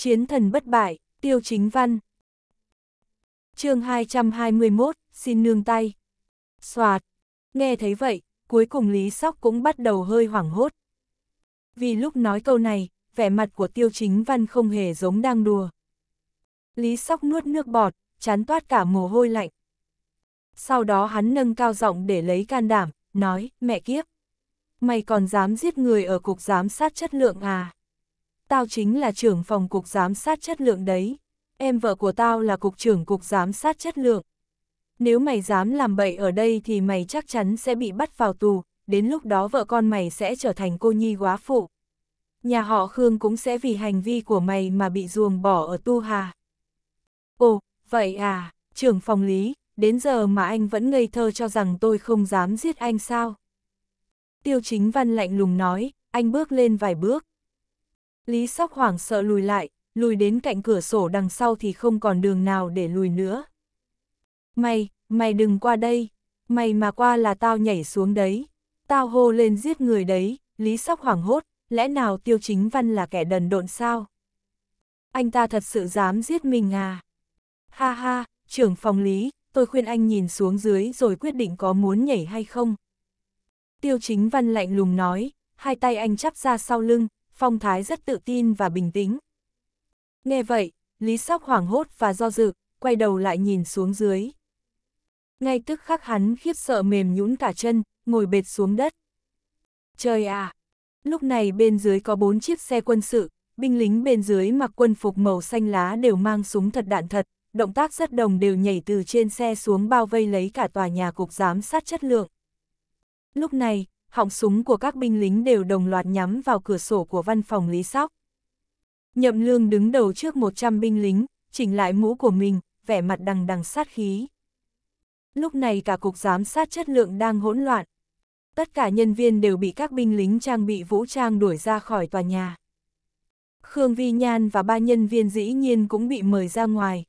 Chiến thần bất bại, tiêu chính văn. chương 221, xin nương tay. Xoạt. Nghe thấy vậy, cuối cùng Lý Sóc cũng bắt đầu hơi hoảng hốt. Vì lúc nói câu này, vẻ mặt của tiêu chính văn không hề giống đang đùa. Lý Sóc nuốt nước bọt, chán toát cả mồ hôi lạnh. Sau đó hắn nâng cao giọng để lấy can đảm, nói, mẹ kiếp. Mày còn dám giết người ở cục giám sát chất lượng à? tao chính là trưởng phòng cục giám sát chất lượng đấy. Em vợ của tao là cục trưởng cục giám sát chất lượng. Nếu mày dám làm bậy ở đây thì mày chắc chắn sẽ bị bắt vào tù, đến lúc đó vợ con mày sẽ trở thành cô nhi quá phụ. Nhà họ Khương cũng sẽ vì hành vi của mày mà bị ruồng bỏ ở tu hà. Ồ, vậy à, trưởng phòng lý, đến giờ mà anh vẫn ngây thơ cho rằng tôi không dám giết anh sao? Tiêu chính văn lạnh lùng nói, anh bước lên vài bước, Lý Sóc hoảng sợ lùi lại, lùi đến cạnh cửa sổ đằng sau thì không còn đường nào để lùi nữa. Mày, mày đừng qua đây, mày mà qua là tao nhảy xuống đấy, tao hô lên giết người đấy, Lý Sóc hoảng hốt, lẽ nào Tiêu Chính Văn là kẻ đần độn sao? Anh ta thật sự dám giết mình à? Ha ha, trưởng phòng Lý, tôi khuyên anh nhìn xuống dưới rồi quyết định có muốn nhảy hay không. Tiêu Chính Văn lạnh lùng nói, hai tay anh chắp ra sau lưng, phong thái rất tự tin và bình tĩnh. Nghe vậy, Lý Sóc hoảng hốt và do dự, quay đầu lại nhìn xuống dưới. Ngay tức khắc hắn khiếp sợ mềm nhũn cả chân, ngồi bệt xuống đất. Trời à! Lúc này bên dưới có bốn chiếc xe quân sự, binh lính bên dưới mặc quân phục màu xanh lá đều mang súng thật đạn thật, động tác rất đồng đều nhảy từ trên xe xuống bao vây lấy cả tòa nhà cục giám sát chất lượng. Lúc này, họng súng của các binh lính đều đồng loạt nhắm vào cửa sổ của văn phòng Lý Sóc. Nhậm Lương đứng đầu trước 100 binh lính, chỉnh lại mũ của mình, vẻ mặt đằng đằng sát khí. Lúc này cả cục giám sát chất lượng đang hỗn loạn. Tất cả nhân viên đều bị các binh lính trang bị vũ trang đuổi ra khỏi tòa nhà. Khương Vi Nhan và ba nhân viên dĩ nhiên cũng bị mời ra ngoài.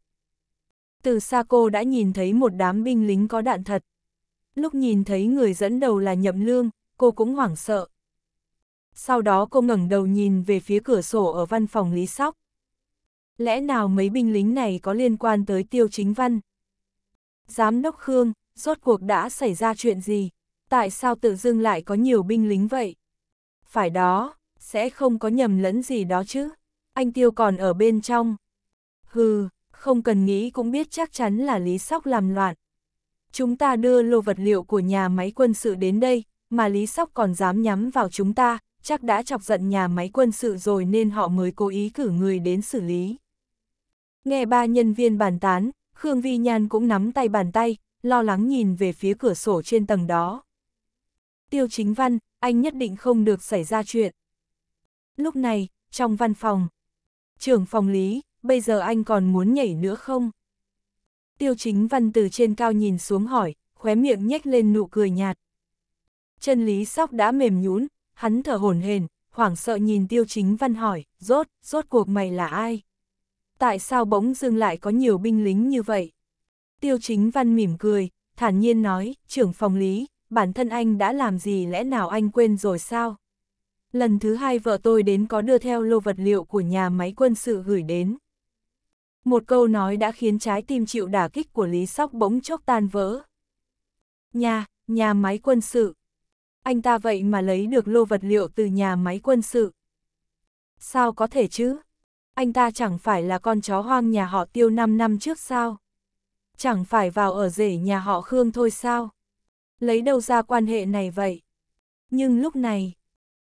Từ xa cô đã nhìn thấy một đám binh lính có đạn thật. Lúc nhìn thấy người dẫn đầu là Nhậm Lương, cô cũng hoảng sợ. Sau đó cô ngẩng đầu nhìn về phía cửa sổ ở văn phòng Lý Sóc. Lẽ nào mấy binh lính này có liên quan tới tiêu chính văn? Giám đốc Khương, rốt cuộc đã xảy ra chuyện gì? Tại sao tự dưng lại có nhiều binh lính vậy? Phải đó, sẽ không có nhầm lẫn gì đó chứ? Anh Tiêu còn ở bên trong. Hừ, không cần nghĩ cũng biết chắc chắn là Lý Sóc làm loạn. Chúng ta đưa lô vật liệu của nhà máy quân sự đến đây, mà Lý Sóc còn dám nhắm vào chúng ta, chắc đã chọc giận nhà máy quân sự rồi nên họ mới cố ý cử người đến xử lý. Nghe ba nhân viên bàn tán, Khương Vi Nhan cũng nắm tay bàn tay, lo lắng nhìn về phía cửa sổ trên tầng đó. Tiêu chính văn, anh nhất định không được xảy ra chuyện. Lúc này, trong văn phòng, trưởng phòng lý, bây giờ anh còn muốn nhảy nữa không? Tiêu chính văn từ trên cao nhìn xuống hỏi, khóe miệng nhếch lên nụ cười nhạt chân lý sóc đã mềm nhũn, hắn thở hổn hển, hoảng sợ nhìn tiêu chính văn hỏi, rốt, rốt cuộc mày là ai? Tại sao bỗng dưng lại có nhiều binh lính như vậy? Tiêu chính văn mỉm cười, thản nhiên nói, trưởng phòng lý, bản thân anh đã làm gì lẽ nào anh quên rồi sao? Lần thứ hai vợ tôi đến có đưa theo lô vật liệu của nhà máy quân sự gửi đến. Một câu nói đã khiến trái tim chịu đả kích của Lý Sóc bỗng chốc tan vỡ. Nhà, nhà máy quân sự. Anh ta vậy mà lấy được lô vật liệu từ nhà máy quân sự. Sao có thể chứ? Anh ta chẳng phải là con chó hoang nhà họ tiêu 5 năm trước sao? Chẳng phải vào ở rể nhà họ Khương thôi sao? Lấy đâu ra quan hệ này vậy? Nhưng lúc này,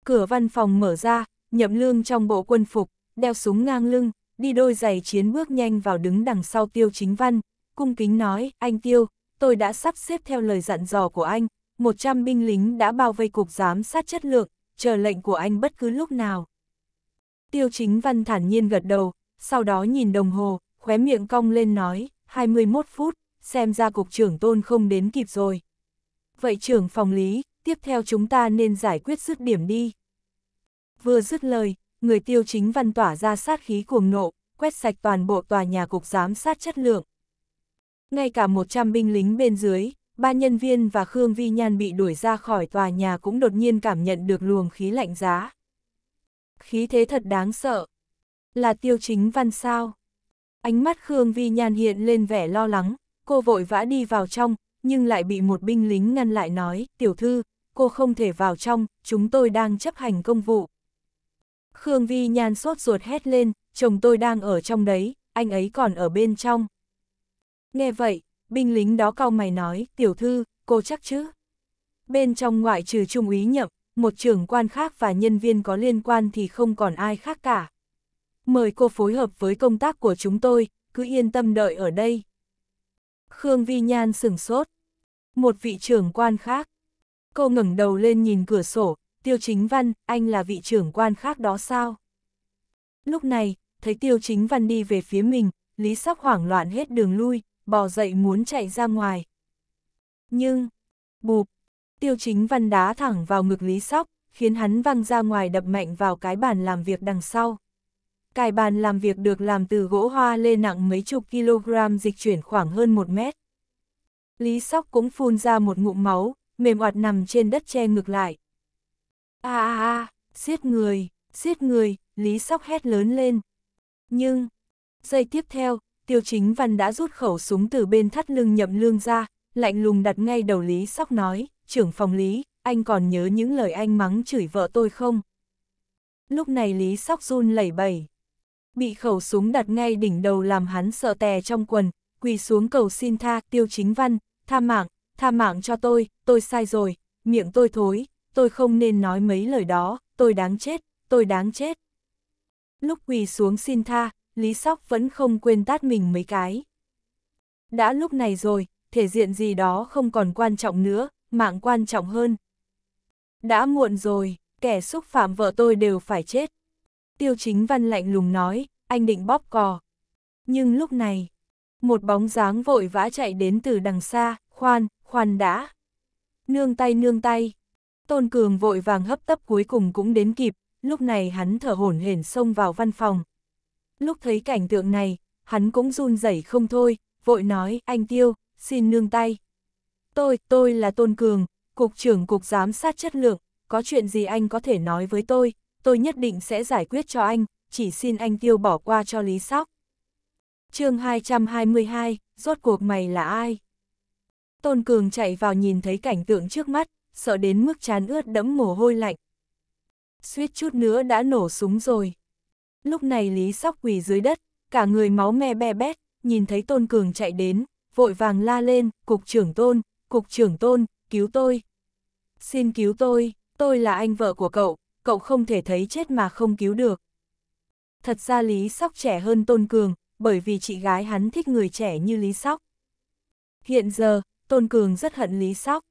cửa văn phòng mở ra, nhậm lương trong bộ quân phục, đeo súng ngang lưng, đi đôi giày chiến bước nhanh vào đứng đằng sau tiêu chính văn, cung kính nói, anh tiêu, tôi đã sắp xếp theo lời dặn dò của anh, 100 binh lính đã bao vây cục giám sát chất lượng, chờ lệnh của anh bất cứ lúc nào. Tiêu chính văn thản nhiên gật đầu, sau đó nhìn đồng hồ, khóe miệng cong lên nói, 21 phút, xem ra cục trưởng tôn không đến kịp rồi. Vậy trưởng phòng lý, tiếp theo chúng ta nên giải quyết dứt điểm đi. Vừa dứt lời, người tiêu chính văn tỏa ra sát khí cuồng nộ, quét sạch toàn bộ tòa nhà cục giám sát chất lượng. Ngay cả 100 binh lính bên dưới, ba nhân viên và Khương Vi Nhan bị đuổi ra khỏi tòa nhà cũng đột nhiên cảm nhận được luồng khí lạnh giá. Khí thế thật đáng sợ. Là tiêu chính văn sao? Ánh mắt Khương Vi Nhan hiện lên vẻ lo lắng, cô vội vã đi vào trong, nhưng lại bị một binh lính ngăn lại nói, tiểu thư, cô không thể vào trong, chúng tôi đang chấp hành công vụ. Khương Vi Nhan sốt ruột hét lên, chồng tôi đang ở trong đấy, anh ấy còn ở bên trong. Nghe vậy, binh lính đó cau mày nói, tiểu thư, cô chắc chứ? Bên trong ngoại trừ trung úy nhậm, một trưởng quan khác và nhân viên có liên quan thì không còn ai khác cả. Mời cô phối hợp với công tác của chúng tôi, cứ yên tâm đợi ở đây. Khương Vi Nhan sửng sốt. Một vị trưởng quan khác. Cô ngẩng đầu lên nhìn cửa sổ, Tiêu Chính Văn, anh là vị trưởng quan khác đó sao? Lúc này, thấy Tiêu Chính Văn đi về phía mình, Lý Sóc hoảng loạn hết đường lui, bò dậy muốn chạy ra ngoài. Nhưng, bụp, tiêu chính văn đá thẳng vào ngực Lý Sóc, khiến hắn văng ra ngoài đập mạnh vào cái bàn làm việc đằng sau. Cái bàn làm việc được làm từ gỗ hoa lê nặng mấy chục kg dịch chuyển khoảng hơn một mét. Lý Sóc cũng phun ra một ngụm máu, mềm oặt nằm trên đất che ngược lại. a a a, giết người, giết người, Lý Sóc hét lớn lên. Nhưng, giây tiếp theo, tiêu chính văn đã rút khẩu súng từ bên thắt lưng nhậm lương ra, lạnh lùng đặt ngay đầu Lý Sóc nói, trưởng phòng Lý, anh còn nhớ những lời anh mắng chửi vợ tôi không? Lúc này Lý Sóc run lẩy bẩy, bị khẩu súng đặt ngay đỉnh đầu làm hắn sợ tè trong quần, quỳ xuống cầu xin tha, tiêu chính văn, tha mạng, tha mạng cho tôi, tôi sai rồi, miệng tôi thối, tôi không nên nói mấy lời đó, tôi đáng chết, tôi đáng chết. Lúc quỳ xuống xin tha, Lý Sóc vẫn không quên tát mình mấy cái. Đã lúc này rồi, thể diện gì đó không còn quan trọng nữa, mạng quan trọng hơn. Đã muộn rồi, kẻ xúc phạm vợ tôi đều phải chết. Tiêu chính văn lạnh lùng nói, anh định bóp cò. Nhưng lúc này, một bóng dáng vội vã chạy đến từ đằng xa, khoan, khoan đã. Nương tay nương tay. Tôn Cường vội vàng hấp tấp cuối cùng cũng đến kịp, lúc này hắn thở hổn hển xông vào văn phòng, Lúc thấy cảnh tượng này, hắn cũng run rẩy không thôi, vội nói, anh Tiêu, xin nương tay. Tôi, tôi là Tôn Cường, Cục trưởng Cục Giám sát Chất lượng, có chuyện gì anh có thể nói với tôi, tôi nhất định sẽ giải quyết cho anh, chỉ xin anh Tiêu bỏ qua cho Lý Sóc. chương 222, rốt cuộc mày là ai? Tôn Cường chạy vào nhìn thấy cảnh tượng trước mắt, sợ đến mức chán ướt đẫm mồ hôi lạnh. Suýt chút nữa đã nổ súng rồi. Lúc này Lý Sóc quỳ dưới đất, cả người máu me be bét, nhìn thấy Tôn Cường chạy đến, vội vàng la lên, cục trưởng Tôn, cục trưởng Tôn, cứu tôi. Xin cứu tôi, tôi là anh vợ của cậu, cậu không thể thấy chết mà không cứu được. Thật ra Lý Sóc trẻ hơn Tôn Cường, bởi vì chị gái hắn thích người trẻ như Lý Sóc. Hiện giờ, Tôn Cường rất hận Lý Sóc.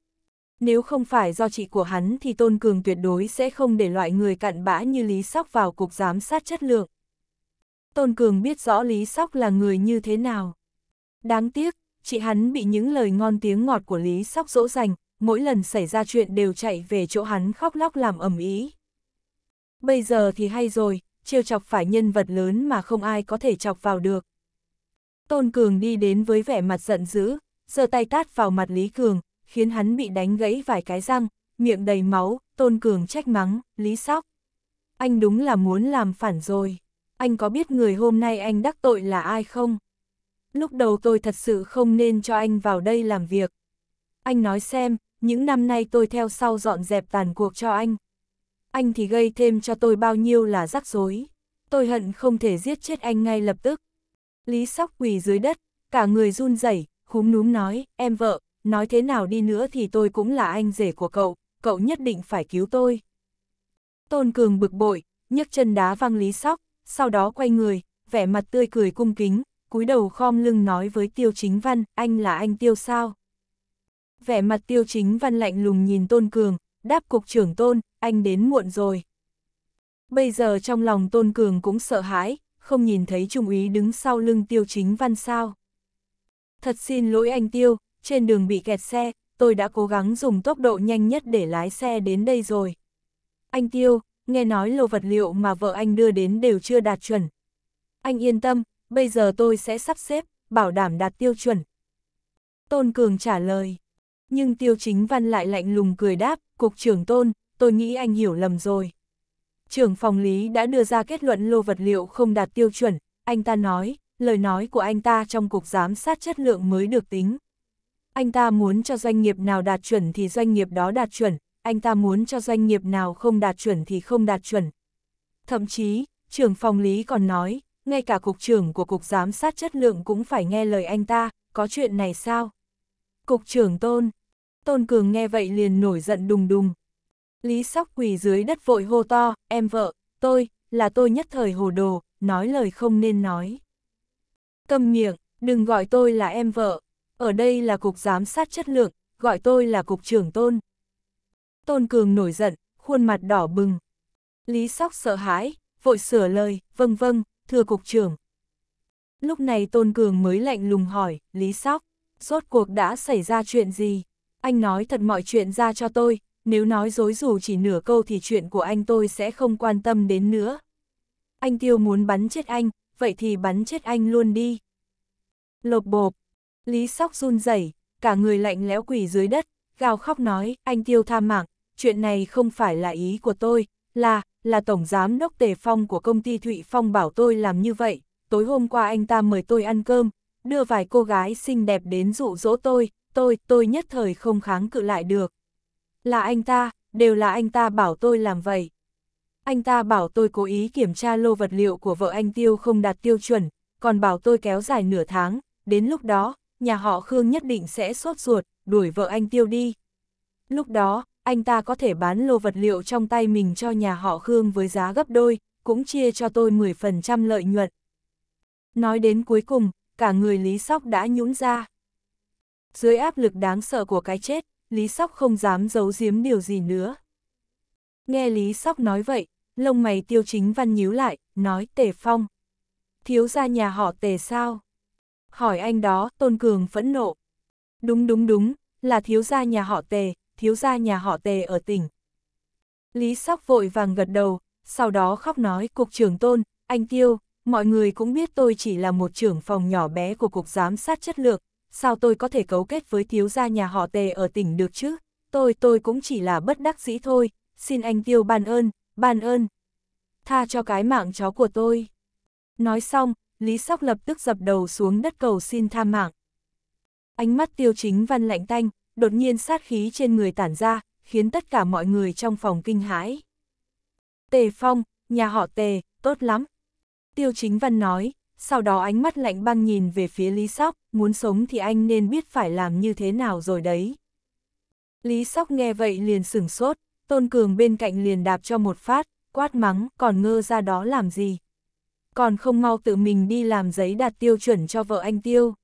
Nếu không phải do chị của hắn thì Tôn Cường tuyệt đối sẽ không để loại người cặn bã như Lý Sóc vào cục giám sát chất lượng. Tôn Cường biết rõ Lý Sóc là người như thế nào. Đáng tiếc, chị hắn bị những lời ngon tiếng ngọt của Lý Sóc dỗ dành, mỗi lần xảy ra chuyện đều chạy về chỗ hắn khóc lóc làm ầm ý. Bây giờ thì hay rồi, trêu chọc phải nhân vật lớn mà không ai có thể chọc vào được. Tôn Cường đi đến với vẻ mặt giận dữ, giơ tay tát vào mặt Lý Cường, khiến hắn bị đánh gãy vài cái răng, miệng đầy máu, Tôn Cường trách mắng, Lý Sóc. Anh đúng là muốn làm phản rồi. Anh có biết người hôm nay anh đắc tội là ai không? Lúc đầu tôi thật sự không nên cho anh vào đây làm việc. Anh nói xem, những năm nay tôi theo sau dọn dẹp tàn cuộc cho anh. Anh thì gây thêm cho tôi bao nhiêu là rắc rối. Tôi hận không thể giết chết anh ngay lập tức. Lý sóc quỳ dưới đất, cả người run rẩy, húm núm nói, em vợ, nói thế nào đi nữa thì tôi cũng là anh rể của cậu, cậu nhất định phải cứu tôi. Tôn Cường bực bội, nhấc chân đá văng Lý Sóc, sau đó quay người, vẻ mặt tươi cười cung kính, cúi đầu khom lưng nói với Tiêu Chính Văn, anh là anh Tiêu sao? Vẻ mặt Tiêu Chính Văn lạnh lùng nhìn Tôn Cường, đáp cục trưởng Tôn, anh đến muộn rồi. Bây giờ trong lòng Tôn Cường cũng sợ hãi, không nhìn thấy Trung úy đứng sau lưng Tiêu Chính Văn sao. Thật xin lỗi anh Tiêu, trên đường bị kẹt xe, tôi đã cố gắng dùng tốc độ nhanh nhất để lái xe đến đây rồi. Anh Tiêu, nghe nói lô vật liệu mà vợ anh đưa đến đều chưa đạt chuẩn. Anh yên tâm, bây giờ tôi sẽ sắp xếp, bảo đảm đạt tiêu chuẩn. Tôn Cường trả lời. Nhưng Tiêu Chính Văn lại lạnh lùng cười đáp, Cục trưởng Tôn, tôi nghĩ anh hiểu lầm rồi. Trưởng phòng lý đã đưa ra kết luận lô vật liệu không đạt tiêu chuẩn, anh ta nói, lời nói của anh ta trong Cục Giám sát Chất lượng mới được tính anh ta muốn cho doanh nghiệp nào đạt chuẩn thì doanh nghiệp đó đạt chuẩn, anh ta muốn cho doanh nghiệp nào không đạt chuẩn thì không đạt chuẩn. Thậm chí, trưởng phòng lý còn nói, ngay cả cục trưởng của cục giám sát chất lượng cũng phải nghe lời anh ta, có chuyện này sao? Cục trưởng Tôn, Tôn Cường nghe vậy liền nổi giận đùng đùng. Lý sóc quỳ dưới đất vội hô to, em vợ, tôi, là tôi nhất thời hồ đồ, nói lời không nên nói. câm miệng, đừng gọi tôi là em vợ, ở đây là cục giám sát chất lượng, gọi tôi là cục trưởng tôn. Tôn Cường nổi giận, khuôn mặt đỏ bừng. Lý Sóc sợ hãi, vội sửa lời, vâng vâng, thưa cục trưởng. Lúc này Tôn Cường mới lạnh lùng hỏi, Lý Sóc, rốt cuộc đã xảy ra chuyện gì? Anh nói thật mọi chuyện ra cho tôi, nếu nói dối dù chỉ nửa câu thì chuyện của anh tôi sẽ không quan tâm đến nữa. Anh Tiêu muốn bắn chết anh, vậy thì bắn chết anh luôn đi. Lột bộp, Lý Sóc run rẩy, cả người lạnh lẽo quỳ dưới đất, gào khóc nói, anh Tiêu tham mạng, chuyện này không phải là ý của tôi, là, là Tổng Giám Đốc Tề Phong của công ty Thụy Phong bảo tôi làm như vậy, tối hôm qua anh ta mời tôi ăn cơm, đưa vài cô gái xinh đẹp đến dụ dỗ tôi, tôi, tôi nhất thời không kháng cự lại được. Là anh ta, đều là anh ta bảo tôi làm vậy. Anh ta bảo tôi cố ý kiểm tra lô vật liệu của vợ anh Tiêu không đạt tiêu chuẩn, còn bảo tôi kéo dài nửa tháng, đến lúc đó, nhà họ Khương nhất định sẽ sốt ruột, đuổi vợ anh Tiêu đi. Lúc đó, anh ta có thể bán lô vật liệu trong tay mình cho nhà họ Khương với giá gấp đôi, cũng chia cho tôi 10% lợi nhuận. Nói đến cuối cùng, cả người Lý Sóc đã nhũn ra. Dưới áp lực đáng sợ của cái chết, Lý Sóc không dám giấu giếm điều gì nữa. Nghe Lý Sóc nói vậy, lông mày tiêu chính văn nhíu lại, nói tề phong. Thiếu ra nhà họ tề sao? Hỏi anh đó, Tôn Cường phẫn nộ. Đúng đúng đúng, là thiếu gia nhà họ Tề, thiếu gia nhà họ Tề ở tỉnh. Lý Sóc vội vàng gật đầu, sau đó khóc nói cục trưởng Tôn, anh Tiêu, mọi người cũng biết tôi chỉ là một trưởng phòng nhỏ bé của cục giám sát chất lượng, sao tôi có thể cấu kết với thiếu gia nhà họ Tề ở tỉnh được chứ? Tôi tôi cũng chỉ là bất đắc dĩ thôi, xin anh Tiêu ban ơn, ban ơn. Tha cho cái mạng chó của tôi. Nói xong, Lý Sóc lập tức dập đầu xuống đất cầu xin tha mạng. Ánh mắt tiêu chính văn lạnh tanh, đột nhiên sát khí trên người tản ra, khiến tất cả mọi người trong phòng kinh hãi. Tề Phong, nhà họ Tề, tốt lắm. Tiêu chính văn nói, sau đó ánh mắt lạnh băng nhìn về phía Lý Sóc, muốn sống thì anh nên biết phải làm như thế nào rồi đấy. Lý Sóc nghe vậy liền sửng sốt, Tôn Cường bên cạnh liền đạp cho một phát, quát mắng, còn ngơ ra đó làm gì còn không mau tự mình đi làm giấy đạt tiêu chuẩn cho vợ anh tiêu.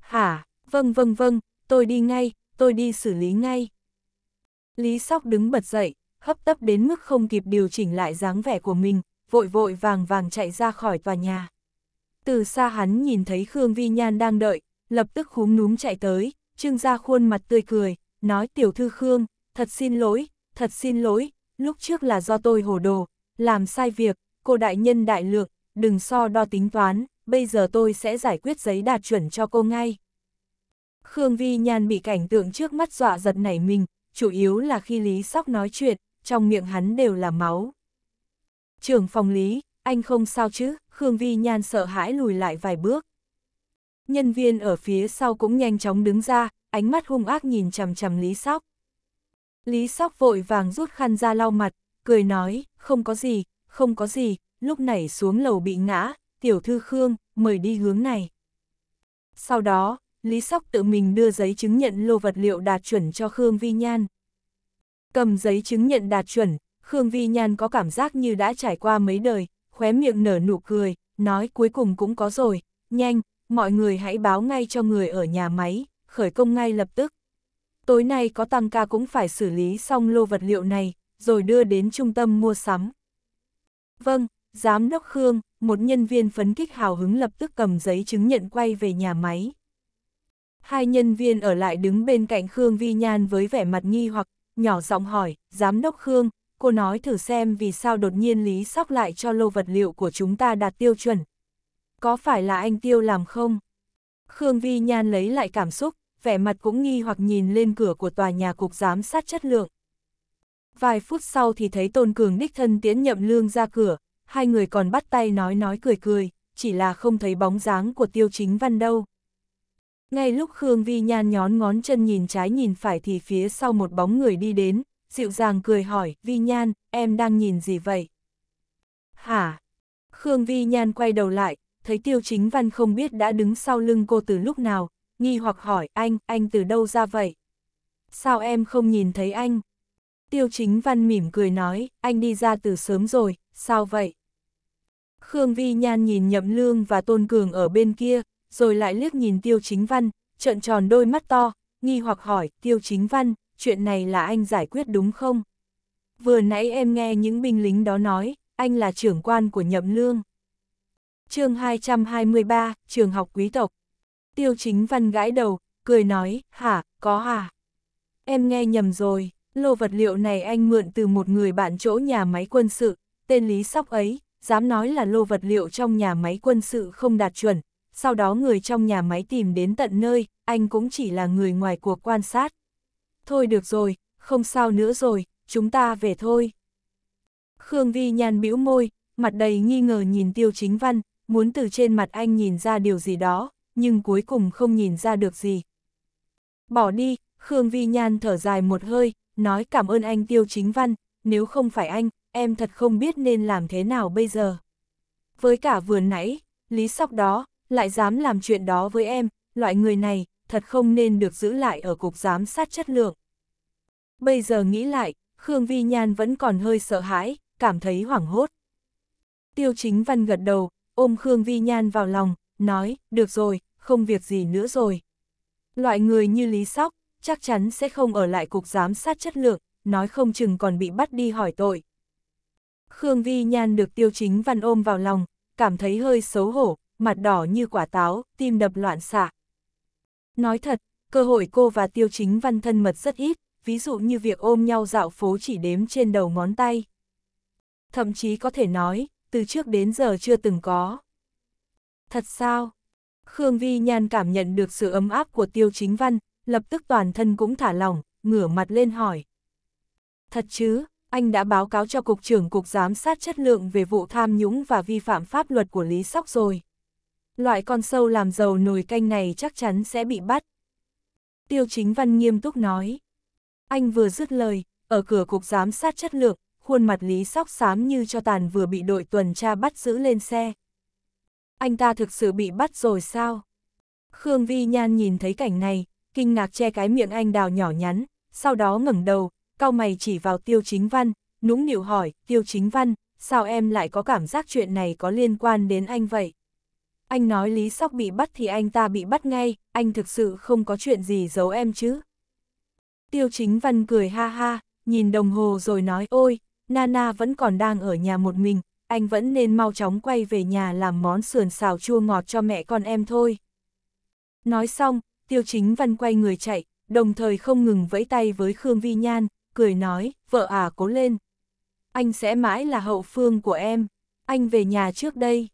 Hả, vâng vâng vâng, tôi đi ngay, tôi đi xử lý ngay. Lý Sóc đứng bật dậy, hấp tấp đến mức không kịp điều chỉnh lại dáng vẻ của mình, vội vội vàng vàng chạy ra khỏi tòa nhà. Từ xa hắn nhìn thấy Khương Vi Nhan đang đợi, lập tức khúm núm chạy tới, trưng ra khuôn mặt tươi cười, nói tiểu thư Khương, thật xin lỗi, thật xin lỗi, lúc trước là do tôi hồ đồ, làm sai việc, cô đại nhân đại lược, đừng so đo tính toán, bây giờ tôi sẽ giải quyết giấy đạt chuẩn cho cô ngay. Khương Vi Nhan bị cảnh tượng trước mắt dọa giật nảy mình, chủ yếu là khi Lý Sóc nói chuyện, trong miệng hắn đều là máu. Trưởng phòng Lý, anh không sao chứ, Khương Vi Nhan sợ hãi lùi lại vài bước. Nhân viên ở phía sau cũng nhanh chóng đứng ra, ánh mắt hung ác nhìn chằm chằm Lý Sóc. Lý Sóc vội vàng rút khăn ra lau mặt, cười nói, không có gì, không có gì, lúc nảy xuống lầu bị ngã, tiểu thư Khương, mời đi hướng này. Sau đó, Lý Sóc tự mình đưa giấy chứng nhận lô vật liệu đạt chuẩn cho Khương Vi Nhan. Cầm giấy chứng nhận đạt chuẩn, Khương Vi Nhan có cảm giác như đã trải qua mấy đời, khóe miệng nở nụ cười, nói cuối cùng cũng có rồi, nhanh, mọi người hãy báo ngay cho người ở nhà máy, khởi công ngay lập tức. Tối nay có tăng ca cũng phải xử lý xong lô vật liệu này, rồi đưa đến trung tâm mua sắm. Vâng, Giám đốc Khương, một nhân viên phấn kích hào hứng lập tức cầm giấy chứng nhận quay về nhà máy. Hai nhân viên ở lại đứng bên cạnh Khương Vi Nhan với vẻ mặt nghi hoặc, nhỏ giọng hỏi, Giám đốc Khương, cô nói thử xem vì sao đột nhiên Lý Sóc lại cho lô vật liệu của chúng ta đạt tiêu chuẩn. Có phải là anh Tiêu làm không? Khương Vi Nhan lấy lại cảm xúc, vẻ mặt cũng nghi hoặc nhìn lên cửa của tòa nhà cục giám sát chất lượng vài phút sau thì thấy Tôn Cường đích thân tiến nhậm lương ra cửa, hai người còn bắt tay nói nói cười cười, chỉ là không thấy bóng dáng của tiêu chính văn đâu. Ngay lúc Khương Vi Nhan nhón ngón chân nhìn trái nhìn phải thì phía sau một bóng người đi đến, dịu dàng cười hỏi, Vi Nhan, em đang nhìn gì vậy? Hả? Khương Vi Nhan quay đầu lại, thấy tiêu chính văn không biết đã đứng sau lưng cô từ lúc nào, nghi hoặc hỏi, anh, anh từ đâu ra vậy? Sao em không nhìn thấy anh? Tiêu chính văn mỉm cười nói, anh đi ra từ sớm rồi, sao vậy? Khương Vi Nhan nhìn Nhậm Lương và Tôn Cường ở bên kia, rồi lại liếc nhìn Tiêu Chính Văn, trợn tròn đôi mắt to, nghi hoặc hỏi, Tiêu Chính Văn, chuyện này là anh giải quyết đúng không? Vừa nãy em nghe những binh lính đó nói, anh là trưởng quan của Nhậm Lương. chương 223, Trường học quý tộc. Tiêu Chính Văn gãi đầu, cười nói, hả, có hả? Em nghe nhầm rồi lô vật liệu này anh mượn từ một người bạn chỗ nhà máy quân sự, tên Lý Sóc ấy, dám nói là lô vật liệu trong nhà máy quân sự không đạt chuẩn, sau đó người trong nhà máy tìm đến tận nơi, anh cũng chỉ là người ngoài cuộc quan sát. Thôi được rồi, không sao nữa rồi, chúng ta về thôi. Khương Vi nhàn bĩu môi, mặt đầy nghi ngờ nhìn Tiêu Chính Văn, muốn từ trên mặt anh nhìn ra điều gì đó, nhưng cuối cùng không nhìn ra được gì. Bỏ đi, Khương Vi Nhan thở dài một hơi, nói cảm ơn anh Tiêu Chính Văn, nếu không phải anh, em thật không biết nên làm thế nào bây giờ. Với cả vừa nãy, Lý Sóc đó, lại dám làm chuyện đó với em, loại người này, thật không nên được giữ lại ở cục giám sát chất lượng. Bây giờ nghĩ lại, Khương Vi Nhan vẫn còn hơi sợ hãi, cảm thấy hoảng hốt. Tiêu Chính Văn gật đầu, ôm Khương Vi Nhan vào lòng, nói, được rồi, không việc gì nữa rồi. Loại người như Lý Sóc, chắc chắn sẽ không ở lại cục giám sát chất lượng, nói không chừng còn bị bắt đi hỏi tội. Khương Vi Nhan được tiêu chính văn ôm vào lòng, cảm thấy hơi xấu hổ, mặt đỏ như quả táo, tim đập loạn xạ. Nói thật, cơ hội cô và tiêu chính văn thân mật rất ít, ví dụ như việc ôm nhau dạo phố chỉ đếm trên đầu ngón tay. Thậm chí có thể nói, từ trước đến giờ chưa từng có. Thật sao? Khương Vi Nhan cảm nhận được sự ấm áp của tiêu chính văn, lập tức toàn thân cũng thả lỏng, ngửa mặt lên hỏi. Thật chứ, anh đã báo cáo cho Cục trưởng Cục Giám sát Chất lượng về vụ tham nhũng và vi phạm pháp luật của Lý Sóc rồi. Loại con sâu làm giàu nồi canh này chắc chắn sẽ bị bắt. Tiêu Chính Văn nghiêm túc nói. Anh vừa dứt lời, ở cửa Cục Giám sát Chất lượng, khuôn mặt Lý Sóc xám như cho tàn vừa bị đội tuần tra bắt giữ lên xe. Anh ta thực sự bị bắt rồi sao? Khương Vi Nhan nhìn thấy cảnh này, kinh ngạc che cái miệng anh đào nhỏ nhắn, sau đó ngẩng đầu, cau mày chỉ vào tiêu chính văn, nũng nịu hỏi, tiêu chính văn, sao em lại có cảm giác chuyện này có liên quan đến anh vậy? Anh nói Lý Sóc bị bắt thì anh ta bị bắt ngay, anh thực sự không có chuyện gì giấu em chứ. Tiêu chính văn cười ha ha, nhìn đồng hồ rồi nói ôi, Nana vẫn còn đang ở nhà một mình, anh vẫn nên mau chóng quay về nhà làm món sườn xào chua ngọt cho mẹ con em thôi. Nói xong, tiêu chính văn quay người chạy, đồng thời không ngừng vẫy tay với Khương Vi Nhan, cười nói, vợ à cố lên. Anh sẽ mãi là hậu phương của em, anh về nhà trước đây.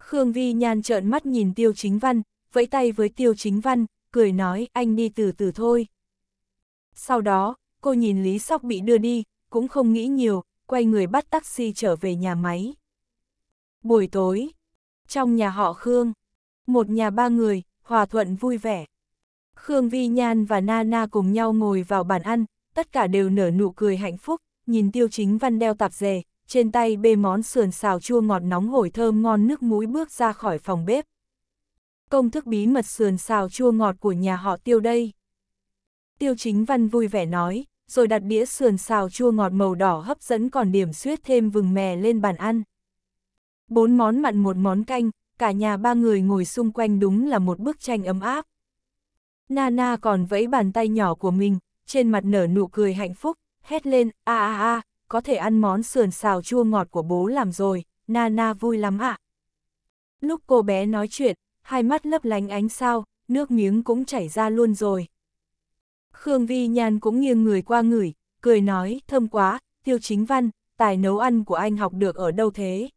Khương Vi Nhan trợn mắt nhìn tiêu chính văn, vẫy tay với tiêu chính văn, cười nói, anh đi từ từ thôi. Sau đó, cô nhìn Lý Sóc bị đưa đi, cũng không nghĩ nhiều, quay người bắt taxi trở về nhà máy. Buổi tối, trong nhà họ Khương, một nhà ba người, hòa thuận vui vẻ. Khương Vi Nhan và Nana cùng nhau ngồi vào bàn ăn, tất cả đều nở nụ cười hạnh phúc, nhìn tiêu chính văn đeo tạp dề, trên tay bê món sườn xào chua ngọt nóng hổi thơm ngon nước mũi bước ra khỏi phòng bếp. Công thức bí mật sườn xào chua ngọt của nhà họ tiêu đây. Tiêu chính văn vui vẻ nói, rồi đặt đĩa sườn xào chua ngọt màu đỏ hấp dẫn còn điểm xuyết thêm vừng mè lên bàn ăn. Bốn món mặn một món canh, cả nhà ba người ngồi xung quanh đúng là một bức tranh ấm áp. Nana còn vẫy bàn tay nhỏ của mình, trên mặt nở nụ cười hạnh phúc, hét lên, a a a, có thể ăn món sườn xào chua ngọt của bố làm rồi, Nana vui lắm ạ. Lúc cô bé nói chuyện, hai mắt lấp lánh ánh sao, nước miếng cũng chảy ra luôn rồi. Khương Vi Nhan cũng nghiêng người qua người, cười nói, thơm quá, tiêu chính văn, tài nấu ăn của anh học được ở đâu thế?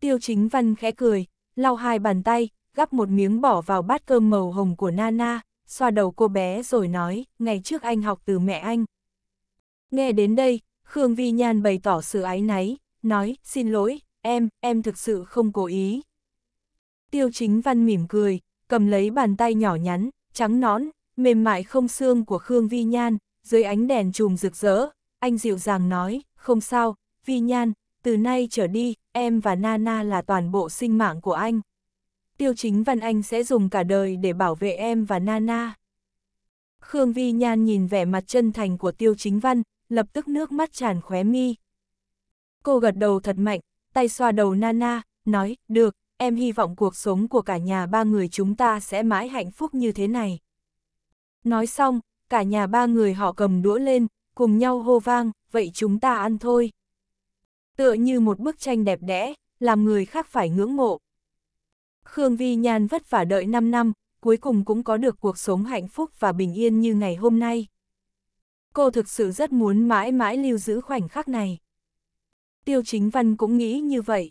Tiêu chính văn khẽ cười, lau hai bàn tay, gắp một miếng bỏ vào bát cơm màu hồng của Nana, xoa đầu cô bé rồi nói, ngày trước anh học từ mẹ anh. Nghe đến đây, Khương Vi Nhan bày tỏ sự ái náy, nói, xin lỗi, em, em thực sự không cố ý. Tiêu chính văn mỉm cười, cầm lấy bàn tay nhỏ nhắn, trắng nõn, mềm mại không xương của Khương Vi Nhan, dưới ánh đèn chùm rực rỡ, anh dịu dàng nói, không sao, Vi Nhan, từ nay trở đi, em và Nana là toàn bộ sinh mạng của anh. Tiêu Chính Văn Anh sẽ dùng cả đời để bảo vệ em và Nana. Khương Vi Nhan nhìn vẻ mặt chân thành của Tiêu Chính Văn, lập tức nước mắt tràn khóe mi. Cô gật đầu thật mạnh, tay xoa đầu Nana, nói, được, em hy vọng cuộc sống của cả nhà ba người chúng ta sẽ mãi hạnh phúc như thế này. Nói xong, cả nhà ba người họ cầm đũa lên, cùng nhau hô vang, vậy chúng ta ăn thôi. Tựa như một bức tranh đẹp đẽ, làm người khác phải ngưỡng mộ. Khương Vi Nhan vất vả đợi 5 năm, cuối cùng cũng có được cuộc sống hạnh phúc và bình yên như ngày hôm nay. Cô thực sự rất muốn mãi mãi lưu giữ khoảnh khắc này. Tiêu Chính Văn cũng nghĩ như vậy.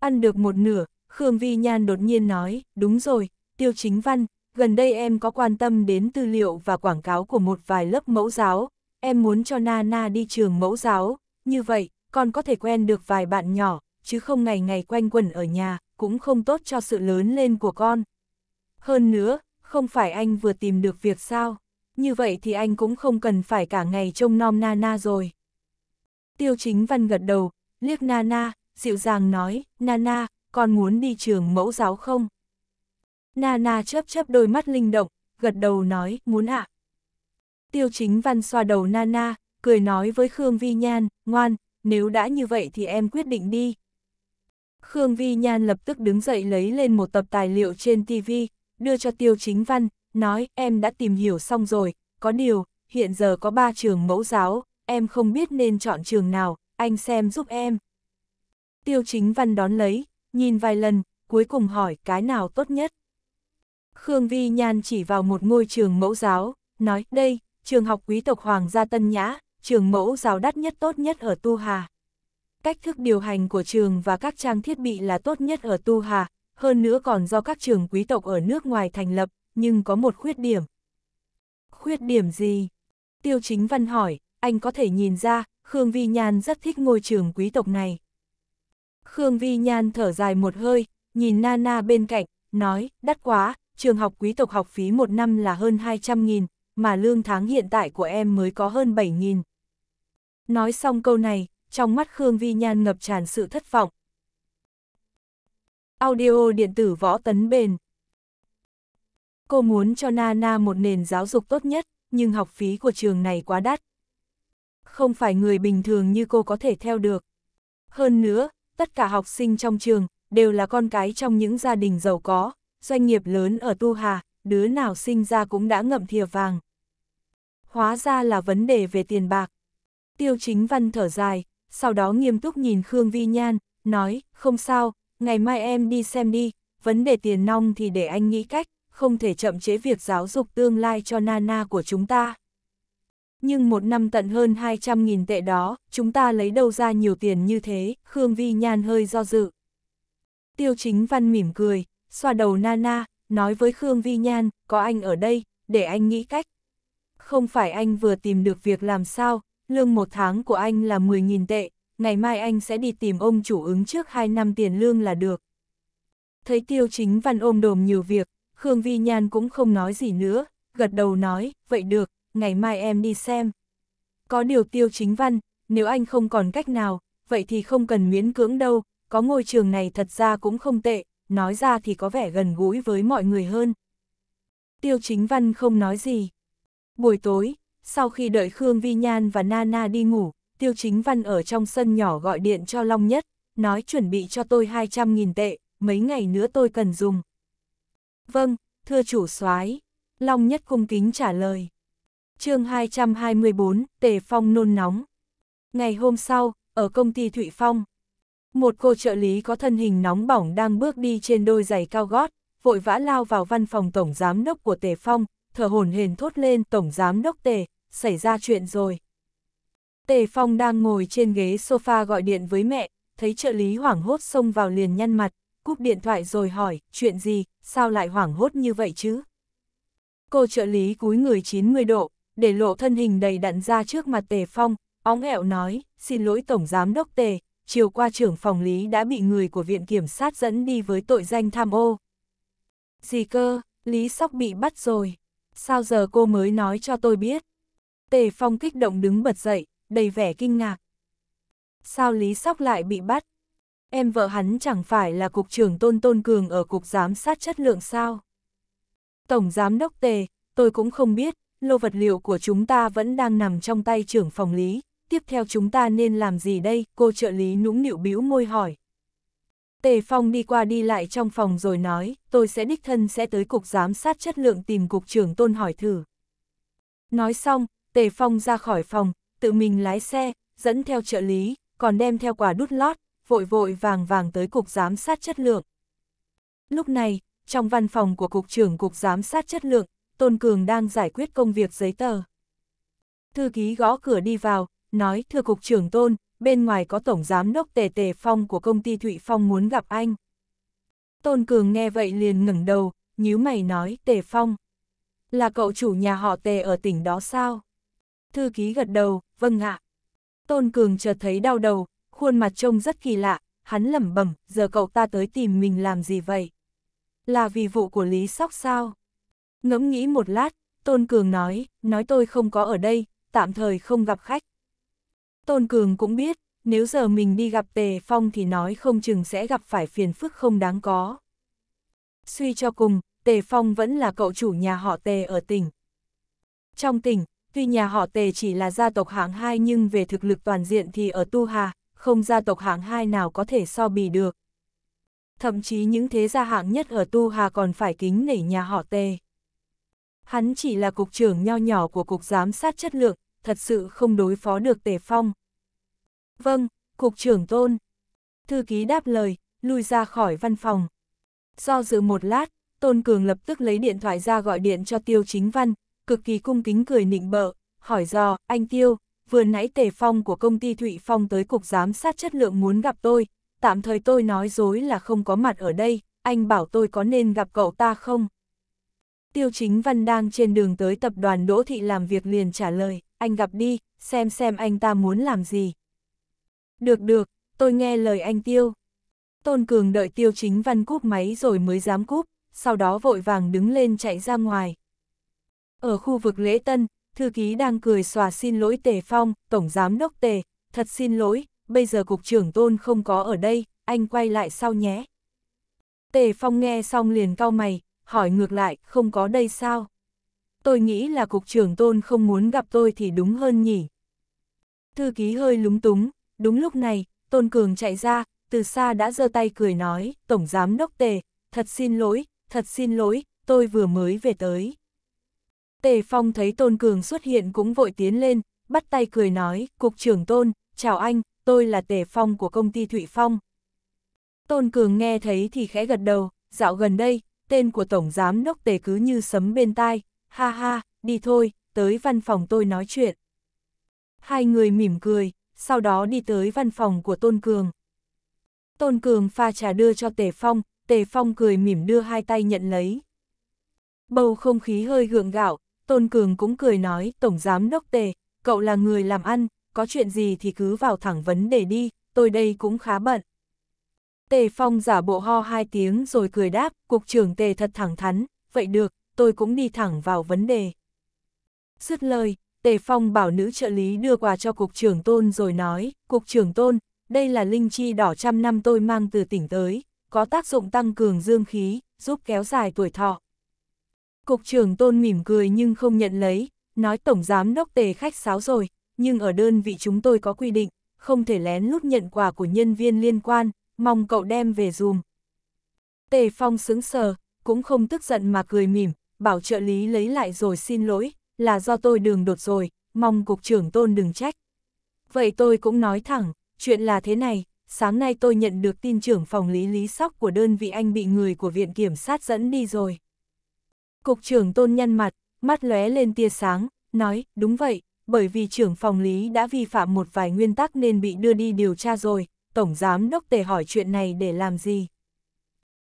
Ăn được một nửa, Khương Vi Nhan đột nhiên nói, đúng rồi, Tiêu Chính Văn, gần đây em có quan tâm đến tư liệu và quảng cáo của một vài lớp mẫu giáo, em muốn cho Na Na đi trường mẫu giáo, như vậy, con có thể quen được vài bạn nhỏ, chứ không ngày ngày quanh quẩn ở nhà, cũng không tốt cho sự lớn lên của con. Hơn nữa, không phải anh vừa tìm được việc sao, như vậy thì anh cũng không cần phải cả ngày trông nom Nana rồi. Tiêu chính văn gật đầu, liếc Nana, dịu dàng nói, Nana, con muốn đi trường mẫu giáo không? Nana chớp chớp đôi mắt linh động, gật đầu nói, muốn ạ. À? Tiêu chính văn xoa đầu Nana, cười nói với Khương Vi Nhan, ngoan, nếu đã như vậy thì em quyết định đi, Khương Vi Nhan lập tức đứng dậy lấy lên một tập tài liệu trên TV, đưa cho Tiêu Chính Văn, nói em đã tìm hiểu xong rồi, có điều, hiện giờ có ba trường mẫu giáo, em không biết nên chọn trường nào, anh xem giúp em. Tiêu Chính Văn đón lấy, nhìn vài lần, cuối cùng hỏi cái nào tốt nhất. Khương Vi Nhan chỉ vào một ngôi trường mẫu giáo, nói đây, trường học quý tộc Hoàng gia Tân Nhã, trường mẫu giáo đắt nhất tốt nhất ở Tu Hà cách thức điều hành của trường và các trang thiết bị là tốt nhất ở Tu Hà, hơn nữa còn do các trường quý tộc ở nước ngoài thành lập, nhưng có một khuyết điểm. Khuyết điểm gì? Tiêu Chính Văn hỏi, anh có thể nhìn ra, Khương Vi Nhan rất thích ngôi trường quý tộc này. Khương Vi Nhan thở dài một hơi, nhìn Nana bên cạnh, nói, đắt quá, trường học quý tộc học phí một năm là hơn 200.000, mà lương tháng hiện tại của em mới có hơn 7.000. Nói xong câu này, trong mắt Khương Vi Nhan ngập tràn sự thất vọng. Audio điện tử võ tấn bền Cô muốn cho Nana một nền giáo dục tốt nhất, nhưng học phí của trường này quá đắt. Không phải người bình thường như cô có thể theo được. Hơn nữa, tất cả học sinh trong trường đều là con cái trong những gia đình giàu có, doanh nghiệp lớn ở Tu Hà, đứa nào sinh ra cũng đã ngậm thìa vàng. Hóa ra là vấn đề về tiền bạc. Tiêu chính văn thở dài, sau đó nghiêm túc nhìn Khương Vi Nhan, nói, không sao, ngày mai em đi xem đi, vấn đề tiền nong thì để anh nghĩ cách, không thể chậm chế việc giáo dục tương lai cho Nana của chúng ta. Nhưng một năm tận hơn 200.000 tệ đó, chúng ta lấy đâu ra nhiều tiền như thế, Khương Vi Nhan hơi do dự. Tiêu chính văn mỉm cười, xoa đầu Nana, nói với Khương Vi Nhan, có anh ở đây, để anh nghĩ cách. Không phải anh vừa tìm được việc làm sao, lương một tháng của anh là 10.000 tệ, ngày mai anh sẽ đi tìm ông chủ ứng trước 2 năm tiền lương là được. Thấy tiêu chính văn ôm đồm nhiều việc, Khương Vi Nhan cũng không nói gì nữa, gật đầu nói, vậy được, ngày mai em đi xem. Có điều tiêu chính văn, nếu anh không còn cách nào, vậy thì không cần miễn cưỡng đâu, có ngôi trường này thật ra cũng không tệ, nói ra thì có vẻ gần gũi với mọi người hơn. Tiêu chính văn không nói gì. Buổi tối, sau khi đợi Khương Vi Nhan và Nana đi ngủ, Tiêu Chính Văn ở trong sân nhỏ gọi điện cho Long Nhất, nói chuẩn bị cho tôi 200.000 tệ, mấy ngày nữa tôi cần dùng. Vâng, thưa chủ soái Long Nhất cung kính trả lời. chương 224, Tề Phong nôn nóng. Ngày hôm sau, ở công ty Thụy Phong, một cô trợ lý có thân hình nóng bỏng đang bước đi trên đôi giày cao gót, vội vã lao vào văn phòng tổng giám đốc của Tề Phong, thở hồn hền thốt lên tổng giám đốc Tề, xảy ra chuyện rồi. Tề Phong đang ngồi trên ghế sofa gọi điện với mẹ, thấy trợ lý hoảng hốt xông vào liền nhăn mặt, cúp điện thoại rồi hỏi, chuyện gì, sao lại hoảng hốt như vậy chứ? Cô trợ lý cúi người 90 độ, để lộ thân hình đầy đặn ra trước mặt Tề Phong, óng ẹo nói, xin lỗi Tổng Giám Đốc Tề, chiều qua trưởng phòng lý đã bị người của Viện Kiểm sát dẫn đi với tội danh tham ô. Gì cơ, Lý Sóc bị bắt rồi, sao giờ cô mới nói cho tôi biết? Tề Phong kích động đứng bật dậy, đầy vẻ kinh ngạc. Sao Lý Sóc lại bị bắt? Em vợ hắn chẳng phải là cục trưởng Tôn Tôn Cường ở cục giám sát chất lượng sao? Tổng giám đốc Tề, tôi cũng không biết, lô vật liệu của chúng ta vẫn đang nằm trong tay trưởng phòng lý, tiếp theo chúng ta nên làm gì đây? Cô trợ lý nũng nịu bĩu môi hỏi. Tề Phong đi qua đi lại trong phòng rồi nói, tôi sẽ đích thân sẽ tới cục giám sát chất lượng tìm cục trưởng tôn hỏi thử. Nói xong, Tề Phong ra khỏi phòng, tự mình lái xe, dẫn theo trợ lý, còn đem theo quả đút lót, vội vội vàng vàng tới Cục Giám sát Chất lượng. Lúc này, trong văn phòng của Cục trưởng Cục Giám sát Chất lượng, Tôn Cường đang giải quyết công việc giấy tờ. Thư ký gõ cửa đi vào, nói thưa Cục trưởng Tôn, bên ngoài có Tổng Giám đốc Tề Tề Phong của công ty Thụy Phong muốn gặp anh. Tôn Cường nghe vậy liền ngẩng đầu, nhíu mày nói Tề Phong. Là cậu chủ nhà họ Tề ở tỉnh đó sao? thư ký gật đầu, vâng ạ. Tôn Cường chợt thấy đau đầu, khuôn mặt trông rất kỳ lạ, hắn lẩm bẩm, giờ cậu ta tới tìm mình làm gì vậy? Là vì vụ của Lý Sóc sao? Ngẫm nghĩ một lát, Tôn Cường nói, nói tôi không có ở đây, tạm thời không gặp khách. Tôn Cường cũng biết, nếu giờ mình đi gặp Tề Phong thì nói không chừng sẽ gặp phải phiền phức không đáng có. Suy cho cùng, Tề Phong vẫn là cậu chủ nhà họ Tề ở tỉnh. Trong tỉnh, Tuy nhà họ Tề chỉ là gia tộc hạng hai nhưng về thực lực toàn diện thì ở Tu Hà, không gia tộc hạng hai nào có thể so bì được. Thậm chí những thế gia hạng nhất ở Tu Hà còn phải kính nể nhà họ Tề. Hắn chỉ là cục trưởng nho nhỏ của cục giám sát chất lượng, thật sự không đối phó được Tề Phong. Vâng, cục trưởng tôn. Thư ký đáp lời, lui ra khỏi văn phòng. Do dự một lát, Tôn Cường lập tức lấy điện thoại ra gọi điện cho Tiêu Chính Văn, cực kỳ cung kính cười nịnh bợ, hỏi dò, anh Tiêu, vừa nãy tề phong của công ty Thụy Phong tới cục giám sát chất lượng muốn gặp tôi, tạm thời tôi nói dối là không có mặt ở đây, anh bảo tôi có nên gặp cậu ta không? Tiêu Chính Văn đang trên đường tới tập đoàn Đỗ Thị làm việc liền trả lời, anh gặp đi, xem xem anh ta muốn làm gì. Được được, tôi nghe lời anh Tiêu. Tôn Cường đợi Tiêu Chính Văn cúp máy rồi mới dám cúp, sau đó vội vàng đứng lên chạy ra ngoài, ở khu vực lễ tân, thư ký đang cười xòa xin lỗi Tề Phong, Tổng Giám Đốc Tề, thật xin lỗi, bây giờ Cục trưởng Tôn không có ở đây, anh quay lại sau nhé. Tề Phong nghe xong liền cau mày, hỏi ngược lại, không có đây sao? Tôi nghĩ là Cục trưởng Tôn không muốn gặp tôi thì đúng hơn nhỉ. Thư ký hơi lúng túng, đúng lúc này, Tôn Cường chạy ra, từ xa đã giơ tay cười nói, Tổng Giám Đốc Tề, thật xin lỗi, thật xin lỗi, tôi vừa mới về tới. Tề Phong thấy Tôn Cường xuất hiện cũng vội tiến lên, bắt tay cười nói, Cục trưởng Tôn, chào anh, tôi là Tề Phong của công ty Thụy Phong. Tôn Cường nghe thấy thì khẽ gật đầu, dạo gần đây, tên của Tổng Giám Đốc Tề cứ như sấm bên tai, ha ha, đi thôi, tới văn phòng tôi nói chuyện. Hai người mỉm cười, sau đó đi tới văn phòng của Tôn Cường. Tôn Cường pha trà đưa cho Tề Phong, Tề Phong cười mỉm đưa hai tay nhận lấy. Bầu không khí hơi gượng gạo, Tôn Cường cũng cười nói, Tổng Giám Đốc Tề, cậu là người làm ăn, có chuyện gì thì cứ vào thẳng vấn đề đi, tôi đây cũng khá bận. Tề Phong giả bộ ho hai tiếng rồi cười đáp, Cục trưởng Tề thật thẳng thắn, vậy được, tôi cũng đi thẳng vào vấn đề. Dứt lời, Tề Phong bảo nữ trợ lý đưa quà cho Cục trưởng Tôn rồi nói, Cục trưởng Tôn, đây là linh chi đỏ trăm năm tôi mang từ tỉnh tới, có tác dụng tăng cường dương khí, giúp kéo dài tuổi thọ. Cục trưởng tôn mỉm cười nhưng không nhận lấy, nói tổng giám đốc tề khách sáo rồi, nhưng ở đơn vị chúng tôi có quy định, không thể lén lút nhận quà của nhân viên liên quan, mong cậu đem về dùm. Tề Phong sững sờ, cũng không tức giận mà cười mỉm, bảo trợ lý lấy lại rồi xin lỗi, là do tôi đường đột rồi, mong cục trưởng tôn đừng trách. Vậy tôi cũng nói thẳng, chuyện là thế này, sáng nay tôi nhận được tin trưởng phòng lý lý sóc của đơn vị anh bị người của viện kiểm sát dẫn đi rồi. Cục trưởng tôn nhăn mặt, mắt lóe lên tia sáng, nói, đúng vậy, bởi vì trưởng phòng lý đã vi phạm một vài nguyên tắc nên bị đưa đi điều tra rồi, tổng giám đốc tề hỏi chuyện này để làm gì?